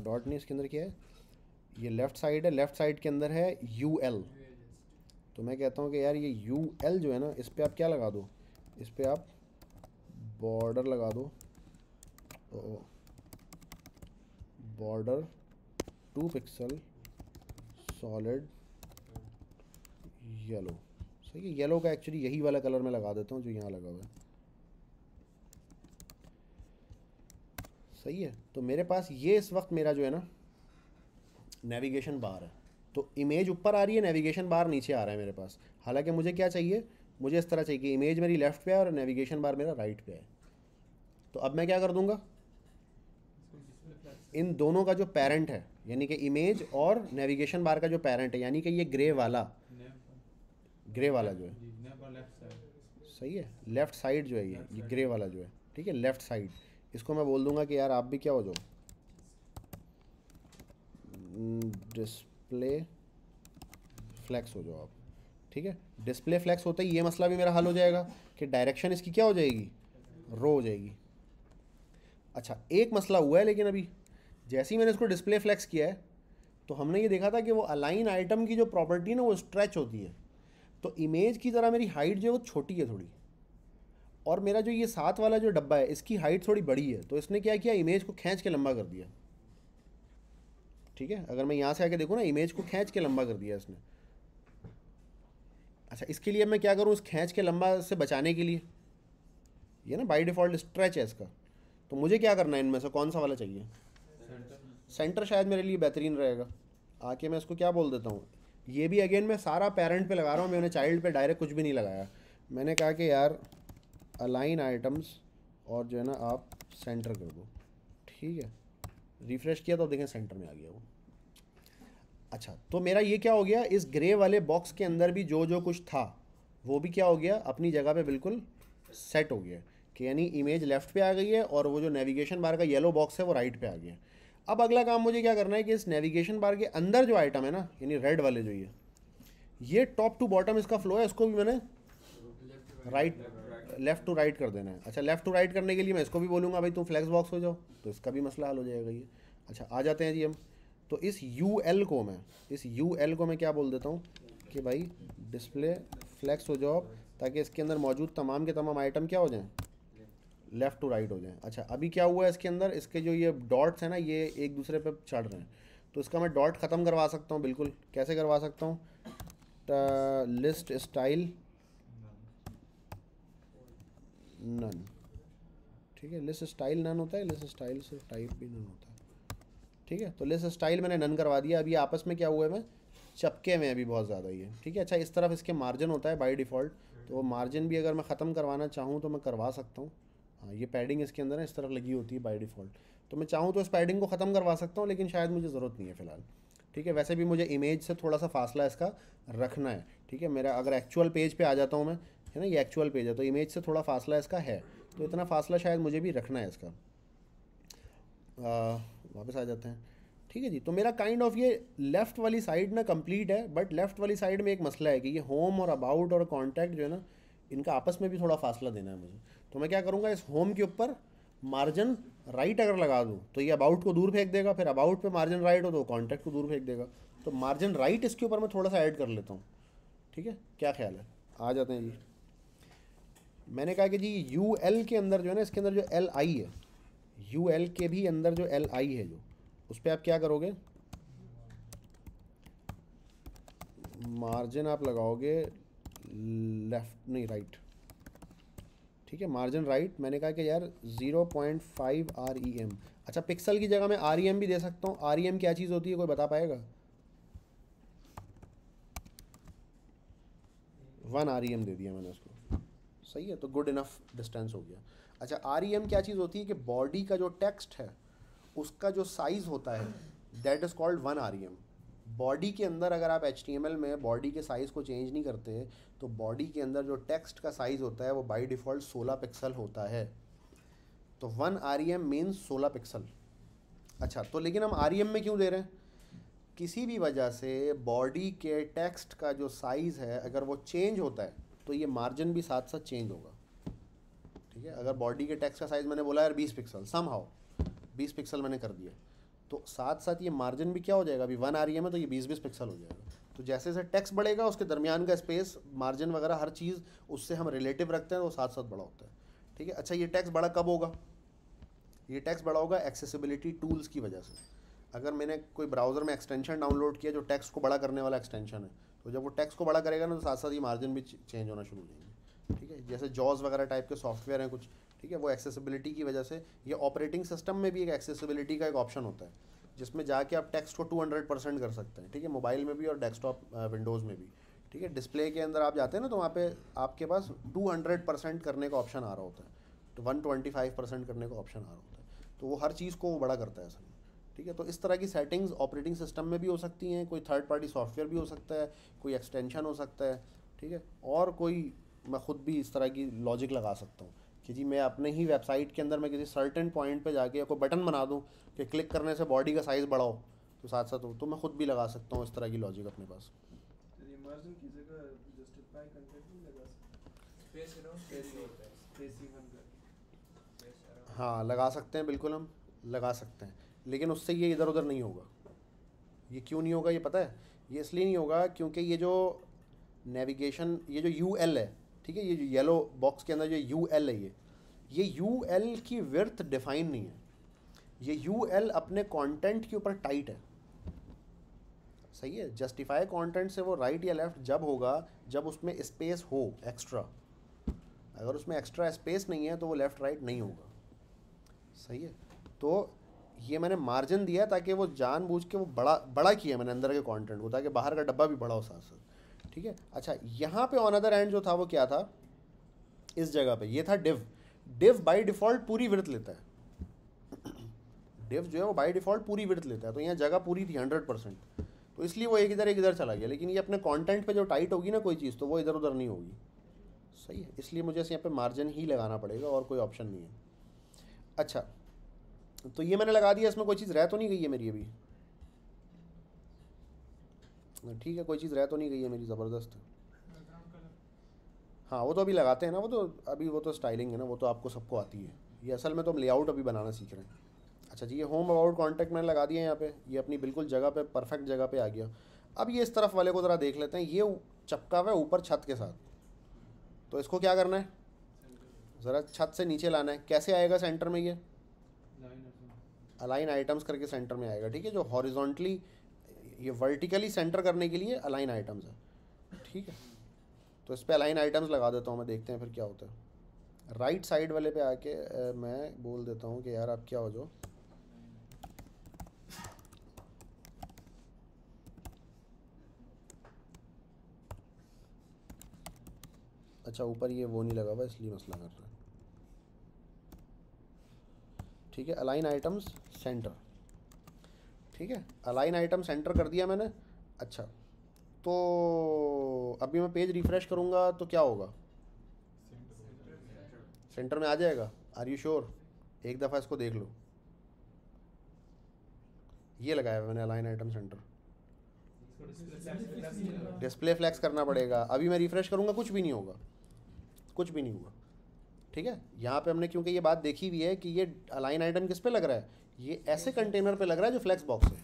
डॉट ने इसके अंदर क्या है ये लेफ़्ट साइड है लेफ़्ट साइड के अंदर है यू एल तो मैं कहता हूँ कि यार ये यू एल जो है ना इस पर आप क्या लगा दो इस पर आप बॉर्डर लगा दो border two pixel solid yellow सही है येलो का एक्चुअली यही वाला कलर मैं लगा देता हूँ जो यहाँ लगा हुआ है सही है तो मेरे पास ये इस वक्त मेरा जो है ना नेविगेशन बार है तो इमेज ऊपर आ रही है नेविगेशन बार नीचे आ रहा है मेरे पास हालांकि मुझे क्या चाहिए मुझे इस तरह चाहिए कि इमेज मेरी लेफ़्ट पे है और नेविगेशन बार मेरा राइट पे है तो अब मैं क्या कर दूंगा इन दोनों का जो पेरेंट है यानी कि इमेज और नेविगेशन बार का जो पेरेंट है यानी कि ये ग्रे वाला ग्रे वाला जो है सही है लेफ़्ट साइड जो है ये ये ग्रे वाला जो है ठीक है लेफ़्ट साइड इसको मैं बोल दूंगा कि यार आप भी क्या हो जाओ डिस्प्ले हम्म, फ्लैक्स हो जाओ आप ठीक है डिस्प्ले फ्लैक्स होता ही ये मसला भी मेरा हल हो जाएगा कि डायरेक्शन इसकी क्या हो जाएगी रो हो जाएगी अच्छा एक मसला हुआ है लेकिन अभी जैसे ही मैंने इसको डिस्प्ले फ्लैक्स किया है तो हमने ये देखा था कि वो अलाइन आइटम की जो प्रॉपर्टी ना वो स्ट्रेच होती है तो इमेज की तरह मेरी हाइट जो है वो छोटी है थोड़ी और मेरा जो ये साथ वाला जो डब्बा है इसकी हाइट थोड़ी बड़ी है तो इसने क्या किया इमेज को खींच के लंबा कर दिया ठीक है अगर मैं यहाँ से आके देखूँ ना इमेज को खींच के लंबा कर दिया इसने अच्छा इसके लिए मैं क्या करूँ उस खींच के लंबा से बचाने के लिए ये ना बाई डिफ़ॉल्ट स्ट्रेच है इसका तो मुझे क्या करना है इनमें से कौन सा वाला चाहिए सेंटर शायद मेरे लिए बेहतरीन रहेगा आके मैं इसको क्या बोल देता हूँ ये भी अगेन मैं सारा पेरेंट पे लगा रहा हूँ मैंने चाइल्ड पे डायरेक्ट कुछ भी नहीं लगाया मैंने कहा कि यार अलाइन आइटम्स और जो है ना आप सेंटर कर दो ठीक है रिफ्रेश किया तो देखें सेंटर में आ गया वो अच्छा तो मेरा ये क्या हो गया इस ग्रे वाले बॉक्स के अंदर भी जो जो कुछ था वो भी क्या हो गया अपनी जगह पे बिल्कुल सेट हो गया कि यानी इमेज लेफ़्ट पे आ गई है और वो जो नेविगेशन बार का येलो बॉक्स है वो राइट पे आ गया अब अगला काम मुझे क्या करना है कि इस नेविगेशन बार के अंदर जो आइटम है ना यानी रेड वाले जो ये ये टॉप टू बॉटम इसका फ्लो है इसको भी मैंने राइट लेफ्ट टू राइट कर देना है अच्छा लेफ्ट टू राइट करने के लिए मैं इसको भी बोलूँगा भाई तुम फ्लैक्स बॉक्स हो जाओ तो इसका भी मसला हल हो जाएगा ये अच्छा आ जाते हैं जी हम तो इस यू एल को मैं इस यू एल को मैं क्या बोल देता हूँ कि भाई डिस्प्ले फ्लैक्स हो जाओ ताकि इसके अंदर मौजूद तमाम के तमाम आइटम क्या हो जाएँ लेफ़्ट टू राइट हो जाएँ अच्छा अभी क्या हुआ है इसके अंदर इसके जो ये डॉट्स हैं ना ये एक दूसरे पर चढ़ रहे हैं तो इसका मैं डॉट ख़त्म करवा सकता हूँ बिल्कुल कैसे करवा सकता हूँ लिस्ट स्टाइल नन ठीक है लेस स्टाइल नन होता है लेस स्टाइल से टाइप भी नन होता है ठीक है तो लेस स्टाइल मैंने नन करवा दिया अभी आपस में क्या हुआ है मैं चपके में अभी बहुत ज़्यादा ये ठीक है अच्छा इस तरफ इसके मार्जिन होता है बाई डिफ़ॉल्ट तो मार्जिन भी अगर मैं ख़त्म करवाना चाहूँ तो मैं करवा सकता हूँ हाँ ये पैडिंग इसके अंदर है इस तरफ लगी होती है बाई डिफ़ॉल्ट तो मैं चाहूँ तो इस पैडिंग को ख़त्म करवा सकता हूँ लेकिन शायद मुझे ज़रूरत नहीं है फ़िलहाल ठीक है वैसे भी मुझे इमेज से थोड़ा सा फासला इसका रखना है ठीक है मेरा अगर एक्चुअल पेज पे आ जाता हूँ मैं है ना ये एक्चुअल पेज है तो इमेज से थोड़ा फासला इसका है तो इतना फासला शायद मुझे भी रखना है इसका आ, वापस आ जाते हैं ठीक है जी तो मेरा काइंड kind ऑफ of ये लेफ़्ट वाली साइड ना कंप्लीट है बट लेफ़्ट वाली साइड में एक मसला है कि ये होम और अबाउट और कॉन्टैक्ट जो है ना इनका आपस में भी थोड़ा फासला देना है मुझे तो मैं क्या करूँगा इस होम के ऊपर मार्जिन राइट अगर लगा दूँ तो ये अबाउट को दूर फेंक देगा फिर अबाउट पे मार्जिन राइट हो तो कॉन्टैक्ट को दूर फेंक देगा तो मार्जिन राइट इसके ऊपर मैं थोड़ा सा ऐड कर लेता हूँ ठीक है क्या ख्याल है आ जाते हैं जी मैंने कहा कि जी यू एल के अंदर जो है ना इसके अंदर जो एल आई है यू एल के भी अंदर जो एल आई है जो उस पर आप क्या करोगे मार्जिन आप लगाओगे लेफ्ट नहीं राइट ठीक है मार्जिन राइट मैंने कहा कि यार zero point five R E M अच्छा पिक्सल की जगह मैं आर ई एम भी दे सकता हूँ आर ई एम क्या चीज़ होती है कोई बता पाएगा वन आर ई एम दे दिया मैंने उसको सही है तो गुड इनफ डिस्टेंस हो गया अच्छा आर ई एम क्या चीज़ होती है कि बॉडी का जो टेक्स्ट है उसका जो साइज़ होता है that is called one R E M body के अंदर अगर आप एच टी एम एल में बॉडी के साइज़ को चेंज नहीं करते तो बॉडी के अंदर जो टेक्स्ट का साइज़ होता है वो बाई डिफ़ॉल्ट सोलह पिक्सल होता है तो one R E M means सोलह पिक्सल अच्छा तो लेकिन हम आर ई एम में क्यों दे रहे हैं किसी भी वजह से बॉडी के टेक्स्ट का जो साइज़ है अगर वो चेंज होता है तो ये मार्जिन भी साथ साथ चेंज होगा ठीक है अगर बॉडी के टैक्स का साइज़ मैंने बोला यार बीस पिक्सल सम हाउ बीस पिक्सल मैंने कर दिया तो साथ साथ ये मार्जिन भी क्या हो जाएगा अभी वन आ रही है में तो ये बीस बीस पिक्सल हो जाएगा तो जैसे जैसे टैक्स बढ़ेगा उसके दरमियान का स्पेस मार्जिन वगैरह हर चीज़ उससे हम रिलेटिव रखते हैं वो साथ साथ बड़ा होता है ठीक है अच्छा ये टैक्स बड़ा कब होगा ये टैक्स बड़ा होगा एक्सेसिबिलिटी टूल्स की वजह से अगर मैंने कोई ब्राउज़र में एक्सटेंशन डाउनलोड किया जो टैक्स को बड़ा करने वाला एक्सटेंशन है तो जब वो टैक्स को बड़ा करेगा ना तो साथ साथ ये मार्जिन भी चेंज होना शुरू हो जाएंगे ठीक है जैसे जॉज वगैरह टाइप के सॉफ्टवेयर हैं कुछ ठीक है वो एक्सेसिबिलिटी की वजह से ये ऑपरेटिंग सिस्टम में भी एक एक्सेसिबिलिटी का एक ऑप्शन होता है जिसमें जाके आप टेक्स्ट को 200 परसेंट कर सकते हैं ठीक है मोबाइल में भी और डेस्कटॉप विंडोज़ में भी ठीक है डिस्प्ले के अंदर आप जाते हैं ना तो वहाँ पे आपके पास 200 परसेंट करने का ऑप्शन आ रहा होता है तो 125 परसेंट करने का ऑप्शन आ रहा होता है तो वो हर चीज़ को बड़ा करता है सर ठीक है तो इस तरह की सेटिंग्स ऑपरेटिंग सिस्टम में भी हो सकती हैं कोई थर्ड पार्टी सॉफ्टवेयर भी हो सकता है कोई एक्सटेंशन हो सकता है ठीक है और कोई मैं ख़ुद भी इस तरह की लॉजिक लगा सकता हूँ कि जी मैं अपने ही वेबसाइट के अंदर मैं किसी सर्टन पॉइंट पे जाके कोई बटन बना दूँ कि क्लिक करने से बॉडी का साइज़ बढ़ाओ तो साथ साथ हो तो, तो मैं ख़ुद भी लगा सकता हूँ इस तरह की लॉजिक अपने पास हाँ लगा सकते हैं बिल्कुल हम लगा सकते हैं लेकिन उससे ये इधर उधर नहीं होगा ये क्यों नहीं होगा ये पता है ये इसलिए नहीं होगा क्योंकि ये जो नेविगेशन ये जो यू एल है ठीक है ये जो येलो बॉक्स के अंदर जो यू एल है ये ये यू एल की वर्थ डिफाइन नहीं है ये यू एल अपने कंटेंट के ऊपर टाइट है सही है जस्टिफाई कंटेंट से वो राइट या लेफ्ट जब होगा जब उसमें स्पेस हो एक्स्ट्रा अगर उसमें एक्स्ट्रा स्पेस नहीं है तो वो लेफ़्ट राइट right नहीं होगा सही है तो ये मैंने मार्जिन दिया ताकि वो जानबूझ के वो बड़ा बड़ा किया मैंने अंदर के कंटेंट को ताकि बाहर का डब्बा भी बड़ा हो साथ साथ ठीक है अच्छा यहाँ पे ऑन अदर एंड जो था वो क्या था इस जगह पे ये था डिव डिव बाई डिफ़ॉल्ट पूरी वृत लेता है डिव जो है वो बाई डिफ़ॉल्ट पूरी वृत लेता है तो यहाँ जगह पूरी थी हंड्रेड परसेंट तो इसलिए वो एक इधर एक इधर चला गया लेकिन ये अपने कॉन्टेंट पर जो टाइट होगी ना कोई चीज़ तो वो इधर उधर नहीं होगी सही है इसलिए मुझे यहाँ पर मार्जिन ही लगाना पड़ेगा और कोई ऑप्शन नहीं है अच्छा तो ये मैंने लगा दिया इसमें कोई चीज़ रह तो नहीं गई है मेरी अभी हाँ, ठीक है कोई चीज़ रह तो नहीं गई है मेरी ज़बरदस्त हाँ वो तो अभी लगाते हैं ना वो तो अभी वो तो स्टाइलिंग है ना वो तो आपको सबको आती है ये असल में तो हम लेआउट अभी बनाना सीख रहे हैं अच्छा जी ये होम अबाउट कॉन्टैक्ट मैंने लगा दिया है यहाँ पे ये अपनी बिल्कुल जगह पे परफेक्ट जगह पे आ गया अब ये इस तरफ वाले को ज़रा देख लेते हैं ये चपका हुआ है ऊपर छत के साथ तो इसको क्या करना है ज़रा छत से नीचे लाना है कैसे आएगा सेंटर में ये अलाइन आइटम्स करके सेंटर में आएगा ठीक है जो हॉरिजॉन्टली ये वर्टिकली सेंटर करने के लिए अलाइन आइटम्स है ठीक है तो इस पर अलाइन आइटम्स लगा देता हूँ मैं देखते हैं फिर क्या होता है राइट साइड वाले पे आके मैं बोल देता हूँ कि यार आप क्या हो जाओ अच्छा ऊपर ये वो नहीं लगा हुआ इसलिए मसला कर रहा है ठीक है अलाइन आइटम्स सेंटर ठीक है अलाइन आइटम सेंटर कर दिया मैंने अच्छा तो अभी मैं पेज रिफ्रेश करूँगा तो क्या होगा सेंटर में आ जाएगा आर यू श्योर एक दफ़ा इसको देख लो ये लगाया मैंने align item centre display flex करना पड़ेगा अभी मैं रिफ्रेश करूँगा कुछ भी नहीं होगा कुछ भी नहीं होगा ठीक है यहाँ पे हमने क्योंकि ये बात देखी हुई है कि ये अलाइन आइटम किस पे लग रहा है ये ऐसे कंटेनर पे लग रहा है जो फ्लैक्स बॉक्स है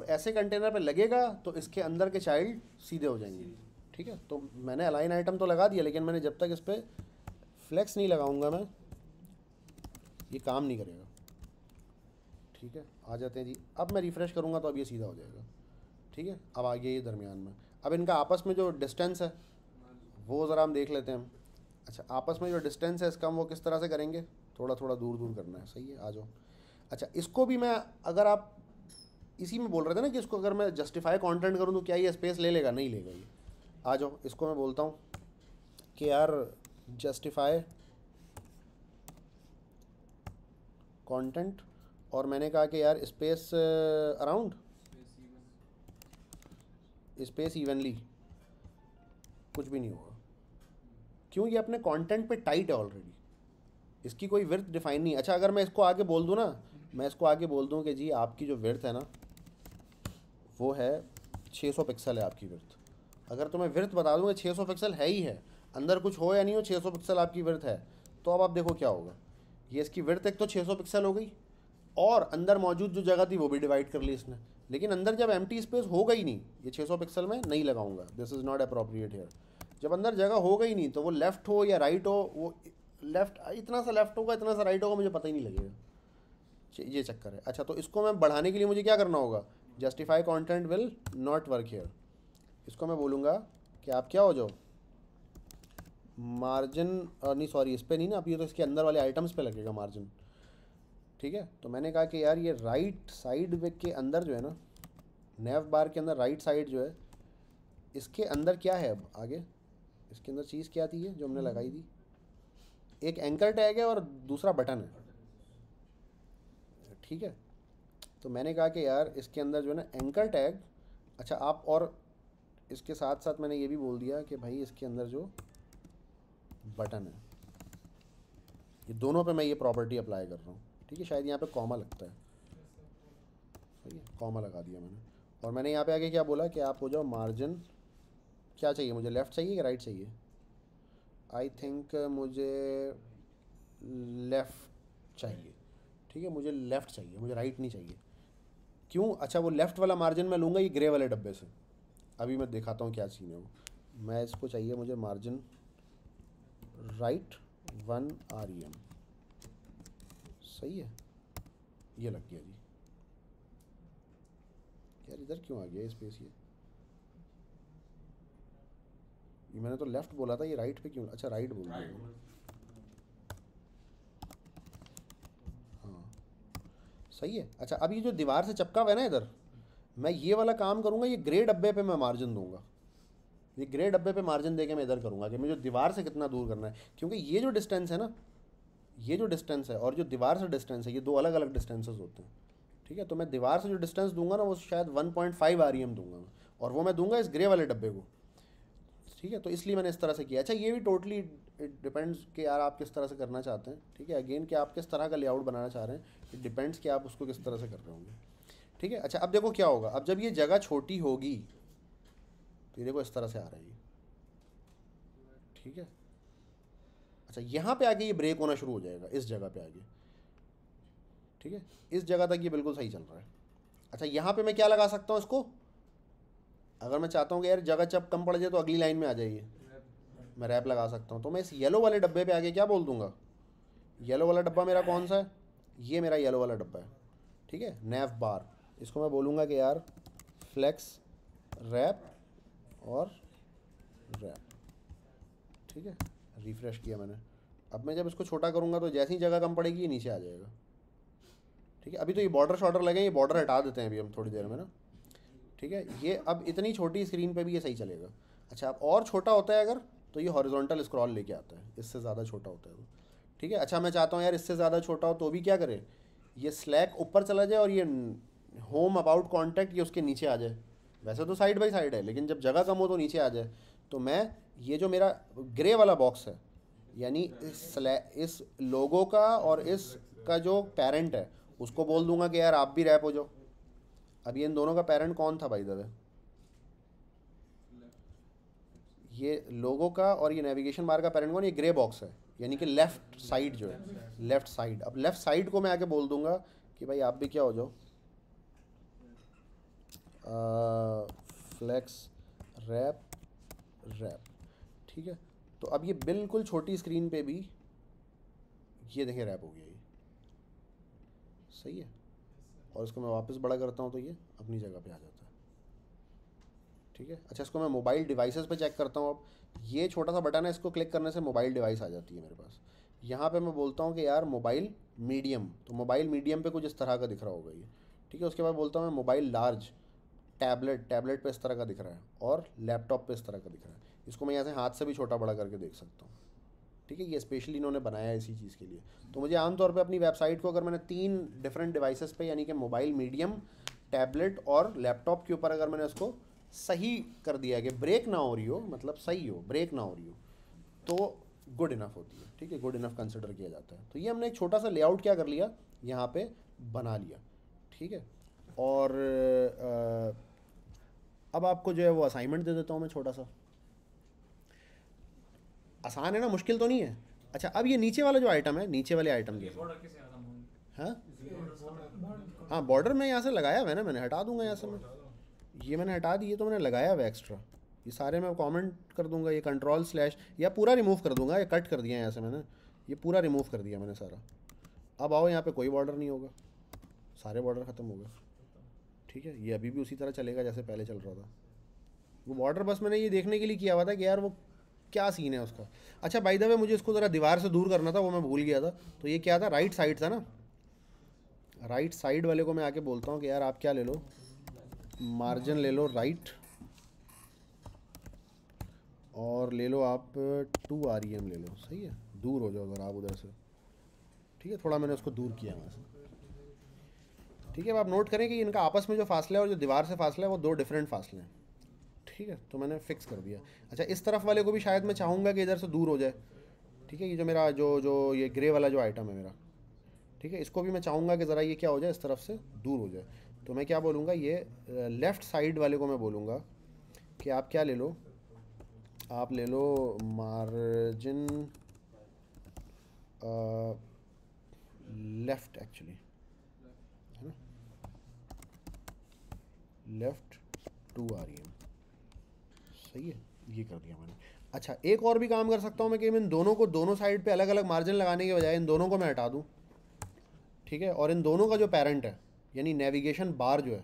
और ऐसे कंटेनर पे लगेगा तो इसके अंदर के चाइल्ड सीधे हो जाएंगे ठीक है तो मैंने अलाइन आइटम तो लगा दिया लेकिन मैंने जब तक इस पर फ्लैक्स नहीं लगाऊंगा मैं ये काम नहीं करेगा ठीक है आ जाते हैं जी अब मैं रिफ़्रेश करूँगा तो अब ये सीधा हो जाएगा ठीक है अब आ गया ये दरमियान में अब इनका आपस में जो डिस्टेंस है वो ज़रा हम देख लेते हैं अच्छा आपस में जो डिस्टेंस है इसका हम वो किस तरह से करेंगे थोड़ा थोड़ा दूर दूर करना है सही है आ जाओ अच्छा इसको भी मैं अगर आप इसी में बोल रहे थे ना कि इसको अगर मैं जस्टिफाई कॉन्टेंट करूँ तो क्या ये स्पेस ले लेगा नहीं लेगा ये आ जाओ इसको मैं बोलता हूँ कि यार जस्टिफाई कॉन्टेंट और मैंने कहा कि यार स्पेस अराउंड स्पेस इवनली कुछ भी नहीं होगा क्यों ये अपने कंटेंट पे टाइट है ऑलरेडी इसकी कोई विर्थ डिफाइन नहीं अच्छा अगर मैं इसको आगे बोल दूँ ना मैं इसको आगे बोल दूँ कि जी आपकी जो विर्थ है ना वो है 600 पिक्सल है आपकी विर्थ अगर तो मैं विर्थ बता दूँगा छः सौ पिक्सल है ही है अंदर कुछ हो या नहीं हो छः सौ पिक्सल आपकी विर्थ है तो अब आप देखो क्या होगा ये इसकी विर्थ एक तो छः सौ पिक्सल हो गई और अंदर मौजूद जो जगह थी वो भी डिवाइड कर ली इसने लेकिन अंदर जब एम स्पेस होगा ही नहीं ये छः सौ पिक्सल में नहीं लगाऊंगा this is not appropriate here जब अंदर जगह हो गई नहीं तो वो लेफ़्ट हो या राइट हो वो लेफ़्ट इतना सा लेफ़्ट होगा इतना सा राइट होगा मुझे पता ही नहीं लगेगा ये चक्कर है अच्छा तो इसको मैं बढ़ाने के लिए मुझे क्या करना होगा justify content will not work here इसको मैं बोलूँगा कि आप क्या हो जाओ मार्जिन नहीं सॉरी इस पर नहीं ना आप ये तो इसके अंदर वाले आइटम्स पे लगेगा मार्जिन ठीक है तो मैंने कहा कि यार ये राइट साइड के अंदर जो है ना नेव बार के अंदर राइट साइड जो है इसके अंदर क्या है अब आगे इसके अंदर चीज़ क्या थी है जो हमने हम्म। लगाई थी एक एंकर टैग है और दूसरा बटन है ठीक है तो मैंने कहा कि यार इसके अंदर जो है ना एंकर टैग अच्छा आप और इसके साथ साथ मैंने ये भी बोल दिया कि भाई इसके अंदर जो बटन है ये दोनों पे मैं ये प्रॉपर्टी अप्लाई कर रहा हूँ ठीक है शायद यहाँ पे कॉमा लगता है सही है कॉमा लगा दिया मैंने और मैंने यहाँ पे आगे क्या बोला कि आप हो जाओ मार्जिन क्या चाहिए मुझे लेफ़्ट चाहिए या राइट चाहिए आई थिंक uh, मुझे लेफ़्ट चाहिए ठीक है मुझे लेफ़्ट चाहिए मुझे राइट नहीं चाहिए क्यों अच्छा वो लेफ़्ट वाला मार्जिन मैं लूँगा ये ग्रे वाले डब्बे से अभी मैं दिखाता हूँ क्या सीन है वो मैं इसको चाहिए मुझे margin right one R E M सही है ये लग गया जी यार इधर क्यों आ गया स्पेस ये ये मैंने तो लेफ्ट बोला था ये राइट पे क्यों अच्छा राइट बोल दिया हाँ सही है अच्छा अब ये जो दीवार से चपका हुआ है ना इधर मैं ये वाला काम करूँगा ये ग्रे डब्बे पे मैं मार्जिन दूंगा ये ग्रे डब्बे पे मार्जिन दे के मैं इधर करूँगा कि मुझे दीवार से कितना दूर करना है क्योंकि ये जो डिस्टेंस है ना ये जो डिस्टेंस है और जो दीवार से डिस्टेंस है ये दो अलग अलग डिस्टेंसेज होते हैं ठीक है तो मैं दीवार से जो डिस्टेंस दूंगा ना वो शायद वन पॉइंट फाइव आर दूंगा और वो मैं दूंगा इस ग्रे वाले डब्बे को ठीक है तो इसलिए मैंने इस तरह से किया अच्छा ये भी टोटली डिपेंड्स कि यार आप किस तरह से करना चाहते हैं ठीक है अगेन कि आप किस तरह का लेआउट बनाना चाह रहे हैं इट डिपेंड्स कि आप उसको किस तरह से कर रहे होंगे ठीक है अच्छा अब देखो क्या होगा अब जब ये जगह छोटी होगी तो ये देखो इस तरह से आ रही है ठीक है अच्छा यहाँ पर आके ये ब्रेक होना शुरू हो जाएगा इस जगह पर आके ठीक है इस जगह तक ये बिल्कुल सही चल रहा है अच्छा यहाँ पर मैं क्या लगा सकता हूँ इसको अगर मैं चाहता हूँ कि यार जगह चप कम पड़ जाए तो अगली लाइन में आ जाइए मैं रैप लगा सकता हूँ तो मैं इस येलो वाले डब्बे पे आके क्या बोल दूंगा येलो वाला डब्बा मेरा कौन सा है ये मेरा येलो वाला डब्बा है ठीक है नैफ बार इसको मैं बोलूँगा कि यार फ्लेक्स रैप और रैप ठीक है रिफ्रेश किया मैंने अब मैं जब इसको छोटा करूँगा तो जैसी जगह कम पड़ेगी नीचे आ जाएगा ठीक है अभी तो ये बॉर्डर शॉर्डर लगे ये बॉर्डर हटा देते हैं अभी हम थोड़ी देर में ना ठीक है ये अब इतनी छोटी स्क्रीन पे भी ये सही चलेगा अच्छा अब और छोटा होता है अगर तो ये हॉरिजॉन्टल स्क्रॉल लेके आता है इससे ज़्यादा छोटा होता है वो ठीक है अच्छा मैं चाहता हूँ यार इससे ज़्यादा छोटा हो तो भी क्या करें ये स्लैक ऊपर चला जाए और ये होम अबाउट कॉन्टैक्ट ये उसके नीचे आ जाए वैसे तो साइड बाई साइड है लेकिन जब जगह कम हो तो नीचे आ जाए तो मैं ये जो मेरा ग्रे वाला बॉक्स है यानी इस इस लोगों का और इस का जो पेरेंट है उसको बोल दूंगा कि यार आप भी रैप हो जाओ अब ये इन दोनों का पेरेंट कौन था भाई दादा ये लोगों का और ये नेविगेशन बार का पेरेंट कौन ये ग्रे बॉक्स है यानी कि लेफ्ट साइड जो है लेफ्ट साइड अब लेफ्ट साइड को मैं आके बोल दूंगा कि भाई आप भी क्या हो जाओ फ्लैक्स रैप रैप ठीक है तो अब ये बिल्कुल छोटी स्क्रीन पे भी ये देखें रैप हो गया ये सही है और इसको मैं वापस बड़ा करता हूँ तो ये अपनी जगह पे आ जाता है ठीक है अच्छा इसको मैं मोबाइल डिवाइसेस पे चेक करता हूँ अब ये छोटा सा बटन है इसको क्लिक करने से मोबाइल डिवाइस आ जाती है मेरे पास यहाँ पे मैं बोलता हूँ कि यार मोबाइल मीडियम तो मोबाइल मीडियम पे कुछ इस तरह का दिख रहा होगा ये ठीक है उसके बाद बोलता हूँ मैं मोबाइल लार्ज टैबलेट टैबलेट पर इस तरह का दिख रहा है और लैपटॉप पर इस तरह का दिख रहा है इसको मैं यहाँ से हाथ से भी छोटा बड़ा करके देख सकता हूँ ठीक है ये स्पेशली इन्होंने बनाया है इसी चीज़ के लिए तो मुझे आमतौर पर अपनी वेबसाइट को अगर मैंने तीन डिफरेंट डिवाइसेस पे यानी कि मोबाइल मीडियम टैबलेट और लैपटॉप के ऊपर अगर मैंने उसको सही कर दिया है कि ब्रेक ना हो रही हो मतलब सही हो ब्रेक ना हो रही हो तो गुड इनफ होती है ठीक है गुड इनफ कंसिडर किया जाता है तो ये हमने एक छोटा सा लेआउट क्या कर लिया यहाँ पे बना लिया ठीक है और आ, अब आपको जो है वो असाइनमेंट दे देता हूँ मैं छोटा सा आसान है ना मुश्किल तो नहीं है अच्छा अब ये नीचे वाला जो आइटम है नीचे वाले आइटम के हाँ हाँ बॉर्डर में यहाँ से लगाया हुआ है ना मैंने हटा दूंगा यहाँ से मैं ये मैंने हटा दी ये तो मैंने लगाया हुआ एक्स्ट्रा ये सारे मैं कमेंट कर दूंगा ये कंट्रोल स्लैश या पूरा रिमूव कर दूंगा ये कट कर दिया है यहाँ से मैंने ये पूरा रिमूव कर दिया मैंने सारा अब आओ यहाँ पे कोई बॉर्डर नहीं होगा सारे बॉर्डर ख़त्म हो गए ठीक है ये अभी भी उसी तरह चलेगा जैसे पहले चल रहा था वो बॉर्डर बस मैंने ये देखने के लिए किया हुआ था कि यार वो क्या सीन है उसका अच्छा भाई दबे मुझे इसको ज़रा दीवार से दूर करना था वो मैं भूल गया था तो ये क्या था राइट साइड था ना राइट साइड वाले को मैं आके बोलता हूँ कि यार आप क्या ले लो मार्जिन ले लो राइट और ले लो आप टू आर ई एम ले लो सही है दूर हो जाओ अगर आप उधर से ठीक है थोड़ा मैंने उसको दूर किया वहाँ से ठीक है अब आप नोट करें कि इनका आपस में जो फासला है और जो दीवार से फासला है वो दो डिफरेंट फासले हैं ठीक है तो मैंने फिक्स कर दिया अच्छा इस तरफ वाले को भी शायद मैं चाहूँगा कि इधर से दूर हो जाए ठीक है ये जो मेरा जो जो ये ग्रे वाला जो आइटम है मेरा ठीक है इसको भी मैं चाहूँगा कि ज़रा ये क्या हो जाए इस तरफ से दूर हो जाए तो मैं क्या बोलूँगा ये लेफ़्ट साइड वाले को मैं बोलूँगा कि आप क्या ले लो आप ले लो मार्जिन लेफ़्ट एक्चुअली है ना लेफ़्ट टू आर एम सही है ये कर दिया मैंने अच्छा एक और भी काम कर सकता हूँ मैं कि इन दोनों को दोनों साइड पे अलग अलग मार्जिन लगाने के बजाय इन दोनों को मैं हटा दूँ ठीक है और इन दोनों का जो पेरेंट है यानी नेविगेशन बार जो है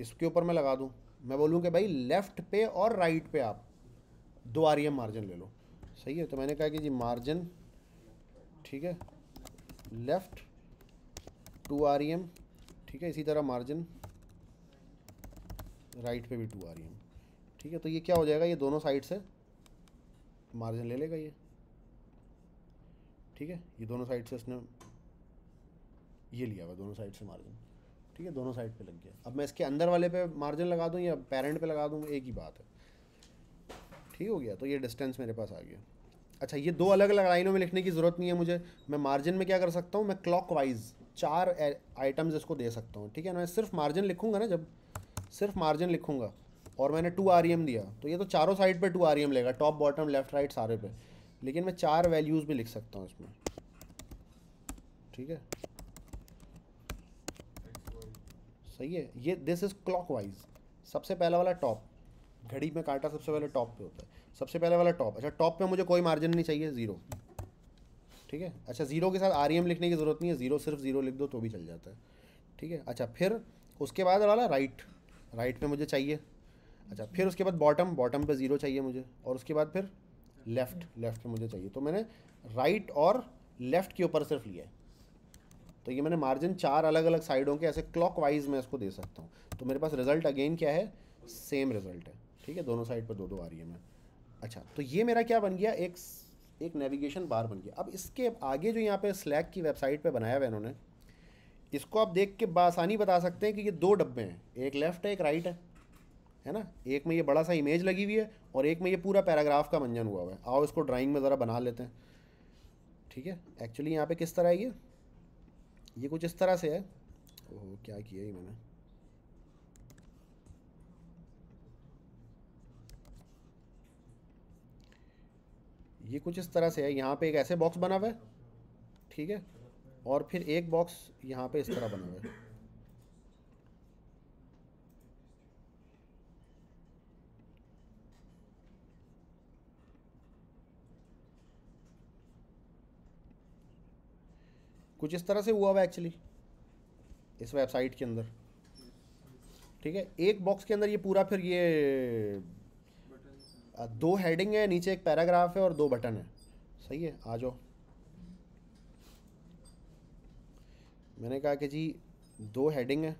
इसके ऊपर मैं लगा दूँ मैं बोलूँ कि भाई लेफ़्ट पे और राइट पे आप दो आर मार्जिन e ले लो सही है तो मैंने कहा कि जी मार्जिन ठीक है लेफ़्ट टू आर ठीक है इसी तरह मार्जिन राइट पे भी टू आर ठीक है तो ये क्या हो जाएगा ये दोनों साइड से मार्जिन ले लेगा ये ठीक है ये दोनों साइड से इसने ये लिया हुआ दोनों साइड से मार्जिन ठीक है दोनों साइड पे लग गया अब मैं इसके अंदर वाले पे मार्जिन लगा दूँ या पेरेंट पे लगा दूँ एक ही बात है ठीक हो गया तो ये डिस्टेंस मेरे पास आ गया अच्छा ये दो अलग अलग लाइनों में लिखने की ज़रूरत नहीं है मुझे मैं मार्जिन में क्या कर सकता हूँ मैं क्लॉक वाइज चार आइटम्स इसको दे सकता हूँ ठीक है मैं सिर्फ मार्जिन लिखूँगा ना जब सिर्फ मार्जिन लिखूँगा और मैंने टू आर e दिया तो ये तो चारों साइड पे टू आर e लेगा टॉप बॉटम लेफ्ट राइट सारे पे लेकिन मैं चार वैल्यूज़ भी लिख सकता हूँ इसमें ठीक है सही है ये दिस इज़ वाइज सबसे पहला वाला टॉप घड़ी में काटा सबसे पहले टॉप पे होता है सबसे पहले वाला टॉप अच्छा टॉप पे मुझे कोई मार्जिन नहीं चाहिए ज़ीरो ठीक है अच्छा ज़ीरो के साथ आर e लिखने की ज़रूरत नहीं है ज़ीरो सिर्फ ज़ीरो लिख दो तो भी चल जाता है ठीक है अच्छा फिर उसके बाद वाला राइट राइट में मुझे चाहिए अच्छा फिर उसके बाद बॉटम बॉटम पे ज़ीरो चाहिए मुझे और उसके बाद फिर लेफ़्ट लेफ़्ट पे मुझे चाहिए तो मैंने राइट और लेफ़्ट के ऊपर सिर्फ लिया है तो ये मैंने मार्जिन चार अलग अलग साइडों के ऐसे क्लॉक वाइज मैं इसको दे सकता हूँ तो मेरे पास रिजल्ट अगेन क्या है सेम रिजल्ट है ठीक है दोनों साइड पर दो दो आ रही है मैं अच्छा तो ये मेरा क्या बन गया एक एक नेविगेशन बार बन गया अब इसके आगे जो यहाँ पे स्लैक की वेबसाइट पे बनाया हुआ इन्होंने इसको आप देख के बासानी बता सकते हैं कि ये दो डब्बे हैं एक लेफ़्ट है एक राइट है है ना एक में ये बड़ा सा इमेज लगी हुई है और एक में ये पूरा पैराग्राफ का मंजन हुआ हुआ है आओ इसको ड्राइंग में ज़रा बना लेते हैं ठीक है एक्चुअली यहाँ पे किस तरह है ये ये कुछ इस तरह से है ओह क्या किया ही मैंने ये कुछ इस तरह से है यहाँ पे एक ऐसे बॉक्स बना हुआ है ठीक है और फिर एक बॉक्स यहाँ पे इस तरह बना हुआ है कुछ इस तरह से हुआ हुआ एक्चुअली इस वेबसाइट के अंदर ठीक है एक बॉक्स के अंदर ये पूरा फिर ये दो हेडिंग है नीचे एक पैराग्राफ है और दो बटन है सही है आ जाओ मैंने कहा कि जी दो हेडिंग है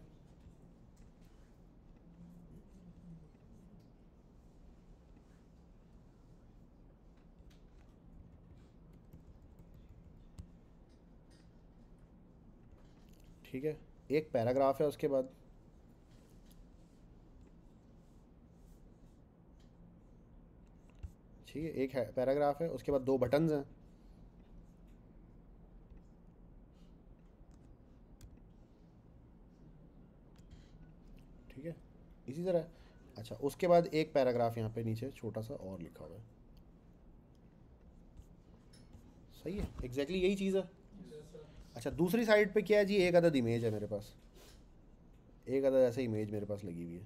ठीक है एक पैराग्राफ है उसके बाद ठीक है एक है पैराग्राफ है उसके बाद दो बटन्स हैं ठीक है इसी तरह अच्छा उसके बाद एक पैराग्राफ यहाँ पे नीचे छोटा सा और लिखा हुआ है सही है एग्जैक्टली exactly यही चीज़ है अच्छा दूसरी साइड पे क्या है जी एक अदद इमेज है मेरे पास एक अदद ऐसे इमेज मेरे पास लगी हुई है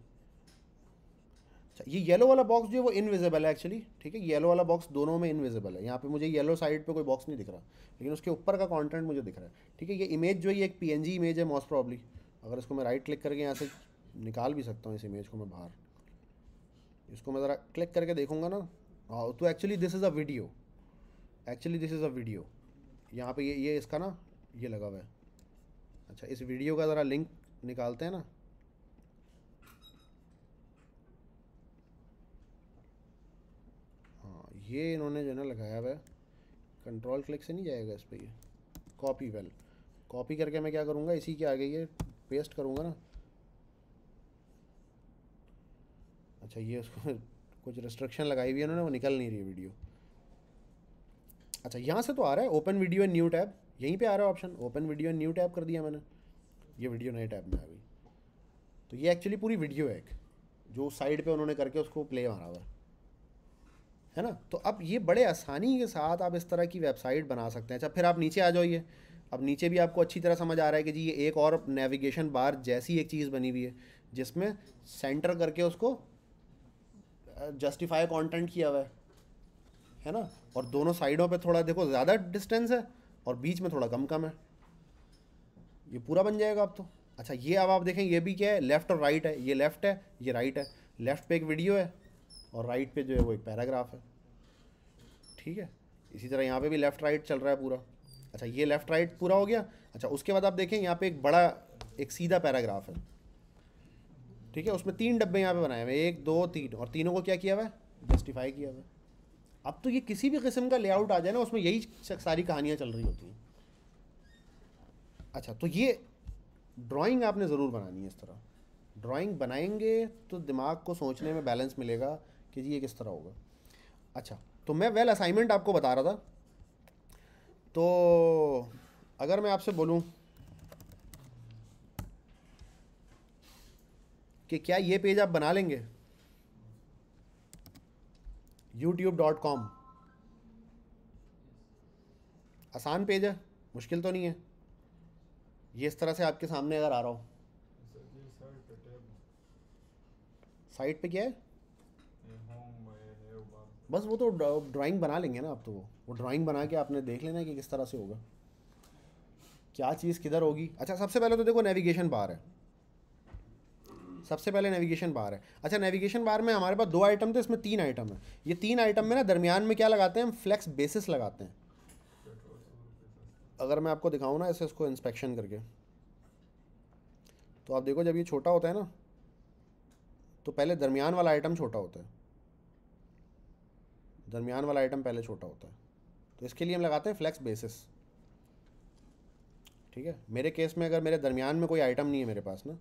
अच्छा ये येलो वाला बॉक्स जो है वो इनविजिबल है एक्चुअली ठीक है येलो वाला बॉक्स दोनों में इनविजिबल है यहाँ पे मुझे येलो साइड पे कोई बॉक्स नहीं दिख रहा लेकिन उसके ऊपर का कंटेंट मुझे दिख रहा है ठीक है ये इमेज जो है ये एक पी इमेज है मोस्ट प्रॉब्ली अगर इसको मैं राइट क्लिक करके यहाँ से निकाल भी सकता हूँ इस इमेज को मैं बाहर इसको मैं ज़रा क्लिक करके देखूँगा ना हाँ तो actually this is a video actually this is a video यहाँ पे ये ये इसका ना ये लगा हुआ है अच्छा इस वीडियो का ज़रा लिंक निकालते हैं ना हाँ ये इन्होंने जो है ना लगाया हुआ है कंट्रोल क्लिक से नहीं जाएगा इस पर ये कॉपी वेल कॉपी करके मैं क्या करूँगा इसी के आगे ये पेस्ट करूँगा ना अच्छा ये उसको कुछ रिस्ट्रिक्शन लगाई हुई है उन्होंने वो निकल नहीं रही है वीडियो अच्छा यहाँ से तो आ रहा है open video and new tab यहीं पे आ रहा है option open video new tab कर दिया मैंने ये वीडियो नए टैब में आ गई तो ये एक्चुअली पूरी वीडियो है एक जो साइड पे उन्होंने करके उसको प्ले मारा हुआ है ना तो अब ये बड़े आसानी के साथ आप इस तरह की वेबसाइट बना सकते हैं अच्छा फिर आप नीचे आ जाइए अब नीचे भी आपको अच्छी तरह समझ आ रहा है कि जी ये एक और नेविगेशन बार जैसी एक चीज़ बनी हुई है जिसमें सेंटर करके उसको जस्टिफाई कंटेंट किया हुआ है है ना और दोनों साइडों पे थोड़ा देखो ज़्यादा डिस्टेंस है और बीच में थोड़ा कम कम है ये पूरा बन जाएगा अब तो अच्छा ये अब आप देखें ये भी क्या है लेफ़्ट और राइट है ये लेफ़्ट है ये राइट है लेफ़्ट पे एक वीडियो है और राइट पे जो है वो एक पैराग्राफ है ठीक है इसी तरह यहाँ पे भी लेफ़्ट राइट चल रहा है पूरा अच्छा ये लेफ़्ट राइट पूरा हो गया अच्छा उसके बाद आप देखें यहाँ पे एक बड़ा एक सीधा पैराग्राफ है ठीक है उसमें तीन डब्बे यहाँ पे बनाए हुए एक दो तीन और तीनों को क्या किया हुआ है जस्टिफाई किया हुआ है अब तो ये किसी भी किस्म का लेआउट आ जाए ना उसमें यही सारी कहानियाँ चल रही होती हैं अच्छा तो ये ड्राइंग आपने ज़रूर बनानी है इस तरह ड्राइंग बनाएंगे तो दिमाग को सोचने में बैलेंस मिलेगा कि जी ये किस तरह होगा अच्छा तो मैं वेल असाइनमेंट आपको बता रहा था तो अगर मैं आपसे बोलूँ कि क्या ये पेज आप बना लेंगे यूट्यूब डॉट कॉम आसान पेज है मुश्किल तो नहीं है ये इस तरह से आपके सामने अगर आ रहा हूँ साइट पे क्या है बस वो तो ड्राइंग बना लेंगे ना आप तो वो वो ड्राइंग बना के आपने देख लेना कि किस तरह से होगा क्या चीज़ किधर होगी अच्छा सबसे पहले तो देखो नेविगेशन बार है सबसे पहले नेविगेशन बार है अच्छा नेविगेशन बार में हमारे पास दो आइटम थे इसमें तीन आइटम है ये तीन आइटम में ना दरमियान में क्या लगाते हैं हम फ्लेक्स बेसिस लगाते हैं अगर मैं आपको दिखाऊँ ना इसे इसको इंस्पेक्शन करके तो आप देखो जब ये छोटा होता है ना तो पहले दरमियान वाला आइटम छोटा होता है दरमियान वाला आइटम पहले छोटा होता है तो इसके लिए हम लगाते हैं फ्लैक्स बेसिस ठीक है मेरे केस में अगर मेरे दरमियान में कोई आइटम नहीं है मेरे पास ना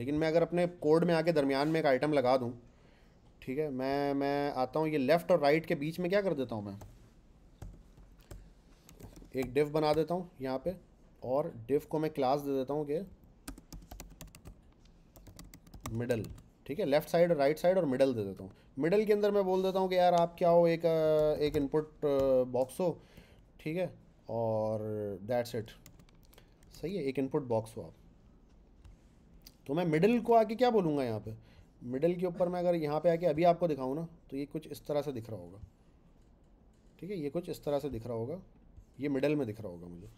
लेकिन मैं अगर अपने कोड में आके दरमियान में एक आइटम लगा दूँ ठीक है मैं मैं आता हूँ ये लेफ़्ट और राइट के बीच में क्या कर देता हूँ मैं एक डिव बना देता हूँ यहाँ पे और डिव को मैं क्लास दे देता हूँ कि मिडल ठीक है लेफ्ट साइड राइट साइड और मिडल दे देता हूँ मिडल के अंदर मैं बोल देता हूँ कि यार आप क्या हो एक एक इनपुट बॉक्स uh, हो ठीक है और दैट्स इट सही है एक इनपुट बॉक्स हो आप तो मैं मिडिल को आके क्या बोलूँगा यहाँ पे मिडिल के ऊपर मैं अगर यहाँ पे आके अभी आपको दिखाऊँ ना तो ये कुछ इस तरह से दिख रहा होगा ठीक है ये कुछ इस तरह से दिख रहा होगा ये मिडल में दिख रहा होगा मुझे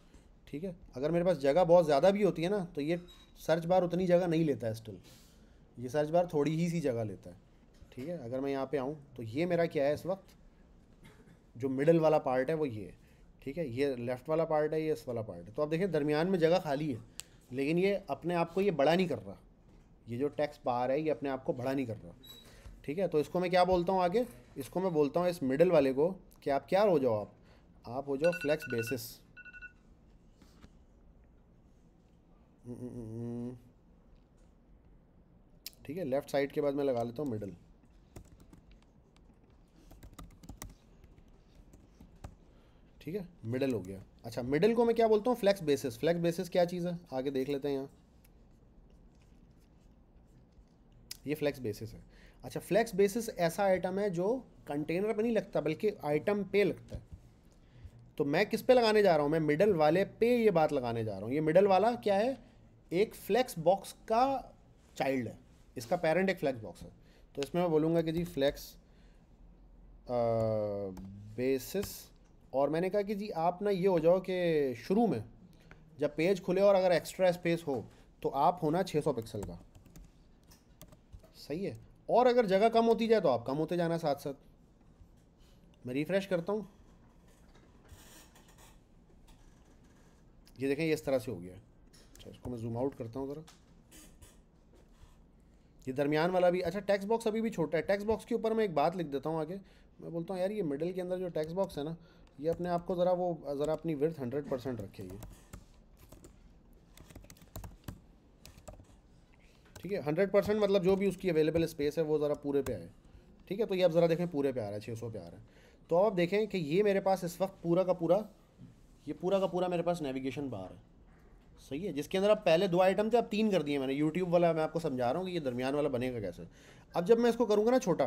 ठीक है अगर मेरे पास जगह बहुत ज़्यादा भी होती है ना तो ये सर्च बार उतनी जगह नहीं लेता है स्टिल ये सर्च बार थोड़ी ही सी जगह लेता है ठीक है अगर मैं यहाँ पे आऊँ तो ये मेरा क्या है इस वक्त जो मिडल वाला पार्ट है वो ये है ठीक है ये लेफ़्ट वाला पार्ट है ये इस वाला पार्ट है तो आप देखें दरमियान में जगह खाली है लेकिन ये अपने आप को ये बड़ा नहीं कर रहा ये जो टैक्स पार है ये अपने आप को बड़ा नहीं कर रहा ठीक है तो इसको मैं क्या बोलता हूँ आगे इसको मैं बोलता हूँ इस मिडल वाले को कि आप क्या हो जाओ आप आप हो जाओ फ्लैक्स बेसिस ठीक है लेफ्ट साइड के बाद मैं लगा लेता हूँ मिडल ठीक है मिडल हो गया अच्छा मिडिल को मैं क्या बोलता हूँ फ्लैक्स बेसिस फ्लैक्स बेसिस क्या चीज़ है आगे देख लेते हैं यहाँ ये फ्लैक्स बेसिस है अच्छा फ्लैक्स बेसिस ऐसा आइटम है जो कंटेनर पर नहीं लगता बल्कि आइटम पे लगता है तो मैं किस पे लगाने जा रहा हूँ मैं मिडल वाले पे ये बात लगाने जा रहा हूँ ये मिडल वाला क्या है एक फ्लैक्स बॉक्स का चाइल्ड है इसका पेरेंट एक फ्लैक्स बॉक्स है तो इसमें मैं बोलूँगा कि जी फ्लैक्स बेसिस और मैंने कहा कि जी आप ना ये हो जाओ कि शुरू में जब पेज खुले और अगर एक्स्ट्रा स्पेस हो तो आप होना 600 पिक्सल का सही है और अगर जगह कम होती जाए तो आप कम होते जाना साथ साथ मैं रिफ़्रेश करता हूँ ये देखें ये इस तरह से हो गया अच्छा इसको मैं जूम आउट करता हूँ ज़रा ये दरमियान वाला भी अच्छा टैक्स बॉक्स अभी भी छोटा है टैक्स बॉक्स के ऊपर मैं एक बात लिख देता हूँ आगे मैं बोलता हूँ यार ये मिडल के अंदर जो टैक्स बॉक्स है ना ये अपने आप को ज़रा वो ज़रा अपनी विर्थ हंड्रेड परसेंट रखे ये ठीक है हंड्रेड परसेंट मतलब जो भी उसकी अवेलेबल स्पेस है वो ज़रा पूरे पे आए ठीक है तो ये आप ज़रा देखें पूरे पे आ रहा है छः सौ पे आ रहा है तो आप देखें कि ये मेरे पास इस वक्त पूरा का पूरा ये पूरा का पूरा मेरे पास नेविगेशन बार है सही है जिसके अंदर आप पहले दो आइटम थे अब तीन कर दिए मैंने यूट्यूब वाला मैं आपको समझा रहा हूँ कि ये दरमियान वाला बनेगा कैसे अब जब मैं इसको करूँगा ना छोटा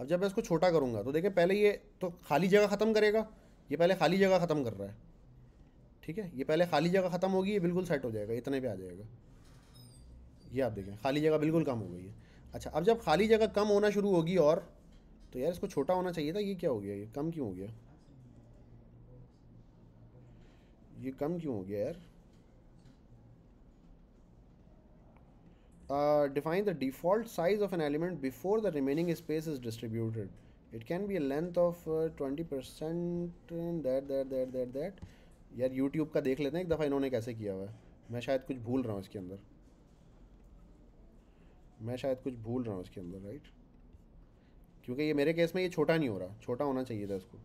अब जब मैं इसको छोटा करूँगा तो देखिए पहले ये तो खाली जगह ख़त्म करेगा ये पहले खाली जगह ख़त्म कर रहा है ठीक है ये पहले खाली जगह ख़त्म होगी ये बिल्कुल सेट हो जाएगा इतने पे आ जाएगा ये आप देखें खाली जगह बिल्कुल कम हो गई है अच्छा अब जब खाली जगह कम होना शुरू होगी और तो यार इसको छोटा होना चाहिए था ये क्या हो गया ये कम क्यों हो गया ये कम क्यों हो गया यार define uh, define the default size of an element before the remaining space is distributed it can be a length of twenty percent that that that that that यार यूट्यूब का देख लेते हैं एक दफ़ा इन्होंने कैसे किया हुआ है मैं शायद कुछ भूल रहा हूँ इसके अंदर मैं शायद कुछ भूल रहा हूँ इसके अंदर राइट क्योंकि ये मेरे केस में ये छोटा नहीं हो रहा छोटा होना चाहिए था इसको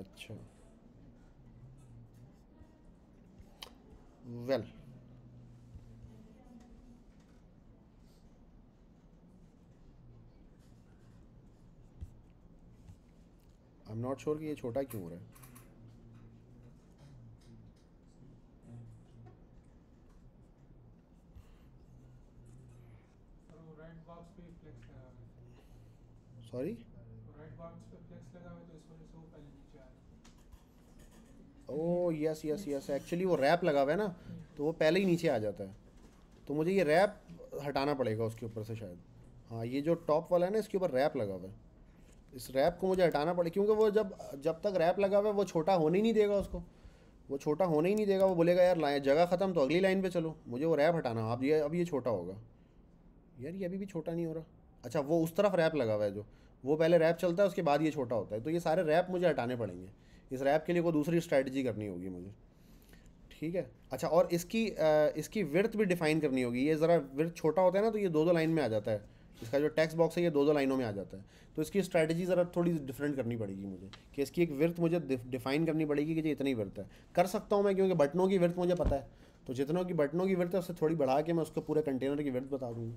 अच्छा well well. I am not sure कि ये छोटा क्यों हो रहा है sorry oh yes yes yes actually वो रैप oh, लगा हुआ है ना तो वो पहले ही नीचे आ जाता है तो मुझे ये रैप हटाना पड़ेगा उसके ऊपर से शायद हाँ ये जो टॉप वाला है ना इसके ऊपर रैप लगा हुआ है इस रैप को मुझे हटाना पड़े क्योंकि वो जब जब तक रैप लगा हुआ है वो छोटा होने ही नहीं देगा उसको वो छोटा होने ही नहीं देगा वो बोलेगा यार लाइन जगह ख़त्म तो अगली लाइन पे चलो मुझे वो रैप हटाना आप ये अब ये छोटा होगा यार ये अभी भी छोटा नहीं हो रहा अच्छा वो उस तरफ रैप लगा हुआ है जो वो पहले रैप चलता है उसके बाद ये छोटा होता है तो ये सारे रैप मुझे हटाने पड़ेंगे इस रैप के लिए कोई दूसरी स्ट्रैटेजी करनी होगी मुझे ठीक है अच्छा और इसकी इसकी विर्थ भी डिफ़ाइन करनी होगी ये ज़रा विर्थ छोटा होता है ना तो ये दो दो लाइन में आ जाता है इसका जो टेक्स्ट बॉक्स है ये दो दो लाइनों में आ जाता है तो इसकी स्ट्रैटेजी ज़रा थोड़ी डिफरेंट करनी पड़ेगी मुझे कि इसकी एक विर्थ मुझे डिफाइन करनी पड़ेगी कि ये इतनी विर्थ है कर सकता हूँ मैं क्योंकि बटनों की विर्थ मुझे पता है तो जितनों की बटनों की विर्थ है उससे थोड़ी बढ़ा के मैं उसको पूरे कंटेनर की विर्थ बता दूँगा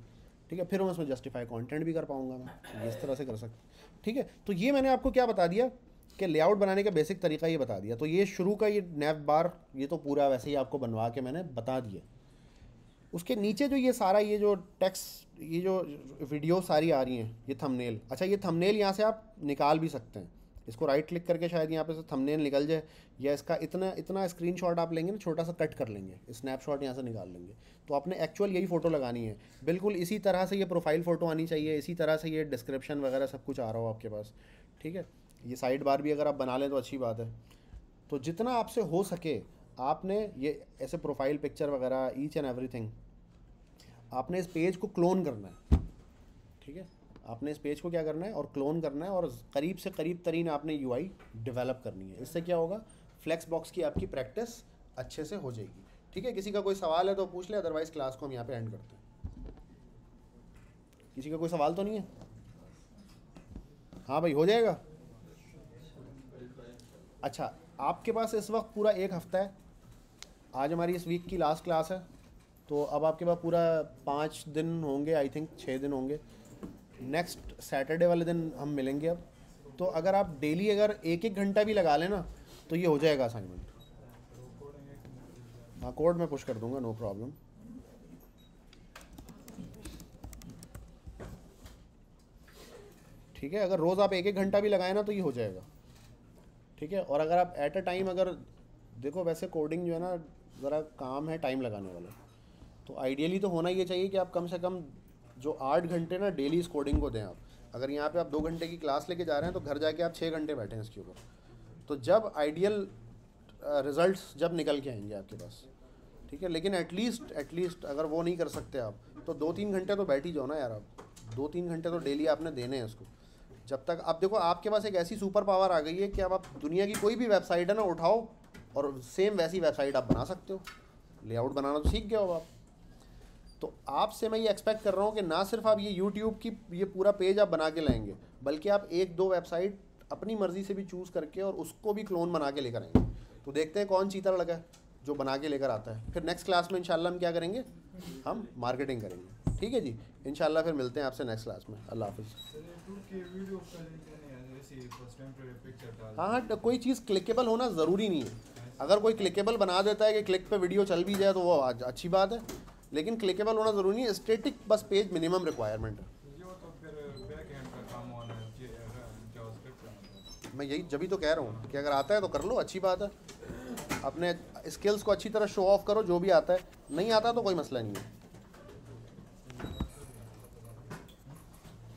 ठीक है फिर मैं उसमें जस्टिफाई कॉन्टेंट भी कर पाऊँगा मैं तो इस तरह से कर सकता ठीक है तो ये मैंने आपको क्या बता दिया कि लेआउट बनाने का बेसिक तरीका ये बता दिया तो ये शुरू का ये नैप बार ये तो पूरा वैसे ही आपको बनवा के मैंने बता दिया उसके नीचे जो ये सारा ये जो टेक्स ये जो वीडियो सारी आ रही हैं ये थंबनेल अच्छा ये थंबनेल यहाँ से आप निकाल भी सकते हैं इसको राइट क्लिक करके शायद यहाँ पे से थंबनेल निकल जाए या इसका इतना इतना स्क्रीनशॉट आप लेंगे ना छोटा सा कट कर लेंगे स्नैपशॉट यहाँ से निकाल लेंगे तो आपने एक्चुअल यही फ़ोटो लगानी है बिल्कुल इसी तरह से ये प्रोफाइल फ़ोटो आनी चाहिए इसी तरह से ये डिस्क्रिप्शन वगैरह सब कुछ आ रहा हो आपके पास ठीक है ये साइड बार भी अगर आप बना लें तो अच्छी बात है तो जितना आपसे हो सके आपने ये ऐसे प्रोफाइल पिक्चर वगैरह ईच एंड एवरीथिंग आपने इस पेज को क्लोन करना है ठीक है आपने इस पेज को क्या करना है और क्लोन करना है और करीब से करीब तरीन आपने यू डेवलप करनी है इससे क्या होगा फ्लैक्स बॉक्स की आपकी प्रैक्टिस अच्छे से हो जाएगी ठीक है किसी का कोई सवाल है तो पूछ ले अदरवाइज़ क्लास को हम यहाँ पे एंड करते हैं किसी का कोई सवाल तो नहीं है हाँ भाई हो जाएगा अच्छा आपके पास इस वक्त पूरा एक हफ्ता है आज हमारी इस वीक की लास्ट क्लास है तो अब आपके पास पूरा पाँच दिन होंगे आई थिंक छः दिन होंगे नेक्स्ट सैटरडे वाले दिन हम मिलेंगे अब तो अगर आप डेली अगर एक एक घंटा भी लगा लेना तो ये हो जाएगा असाइनमेंट हाँ कोड में पुश कर दूंगा नो प्रॉब्लम ठीक है अगर रोज़ आप एक एक घंटा भी लगाए ना तो ये हो जाएगा ठीक है और अगर आप एट अ टाइम अगर देखो वैसे कोडिंग जो है ना ज़रा काम है टाइम लगाने वाला तो आइडियली तो होना ये चाहिए कि आप कम से कम जो आठ घंटे ना डेली इस कोडिंग को दें आप अगर यहाँ पे आप दो घंटे की क्लास लेके जा रहे हैं तो घर जाके आप छः घंटे बैठे हैं इसके ऊपर तो जब आइडियल रिजल्ट्स जब निकल के आएंगे आपके पास ठीक है लेकिन एटलीस्ट एटलीस्ट अगर वो नहीं कर सकते आप तो दो तीन घंटे तो बैठ ही जाओ ना यार आप दो तीन घंटे तो डेली आपने देने हैं उसको जब तक आप देखो आपके पास एक ऐसी सुपर पावर आ गई है कि अब आप दुनिया की कोई भी वेबसाइट है ना उठाओ और सेम वैसी वेबसाइट आप बना सकते हो लेआउट बनाना तो सीख गए हो आप तो आपसे मैं ये एक्सपेक्ट कर रहा हूँ कि ना सिर्फ आप ये यूट्यूब की ये पूरा पेज आप बना के लाएंगे बल्कि आप एक दो वेबसाइट अपनी मर्ज़ी से भी चूज़ करके और उसको भी क्लोन बना के लेकर आएंगे तो देखते हैं कौन चीता लड़का है जो बना के लेकर आता है फिर नेक्स्ट क्लास में इनशाला हम क्या करेंगे हम मार्केटिंग करेंगे ठीक है जी इन फिर मिलते हैं आपसे नेक्स्ट क्लास में अल्लाह हाफ़ हाँ हाँ कोई चीज़ क्लिकेबल होना ज़रूरी नहीं है अगर कोई क्लिकेबल बना देता है कि क्लिक पे वीडियो चल भी जाए तो वो अच्छी बात है लेकिन क्लिकेबल होना ज़रूरी नहीं है स्टेटिक बस पेज मिनिमम रिक्वायरमेंट है मैं यही जब तो कह रहा हूँ कि अगर आता है तो कर लो अच्छी बात है अपने स्किल्स को अच्छी तरह शो ऑफ करो जो भी आता है नहीं आता तो कोई मसला नहीं है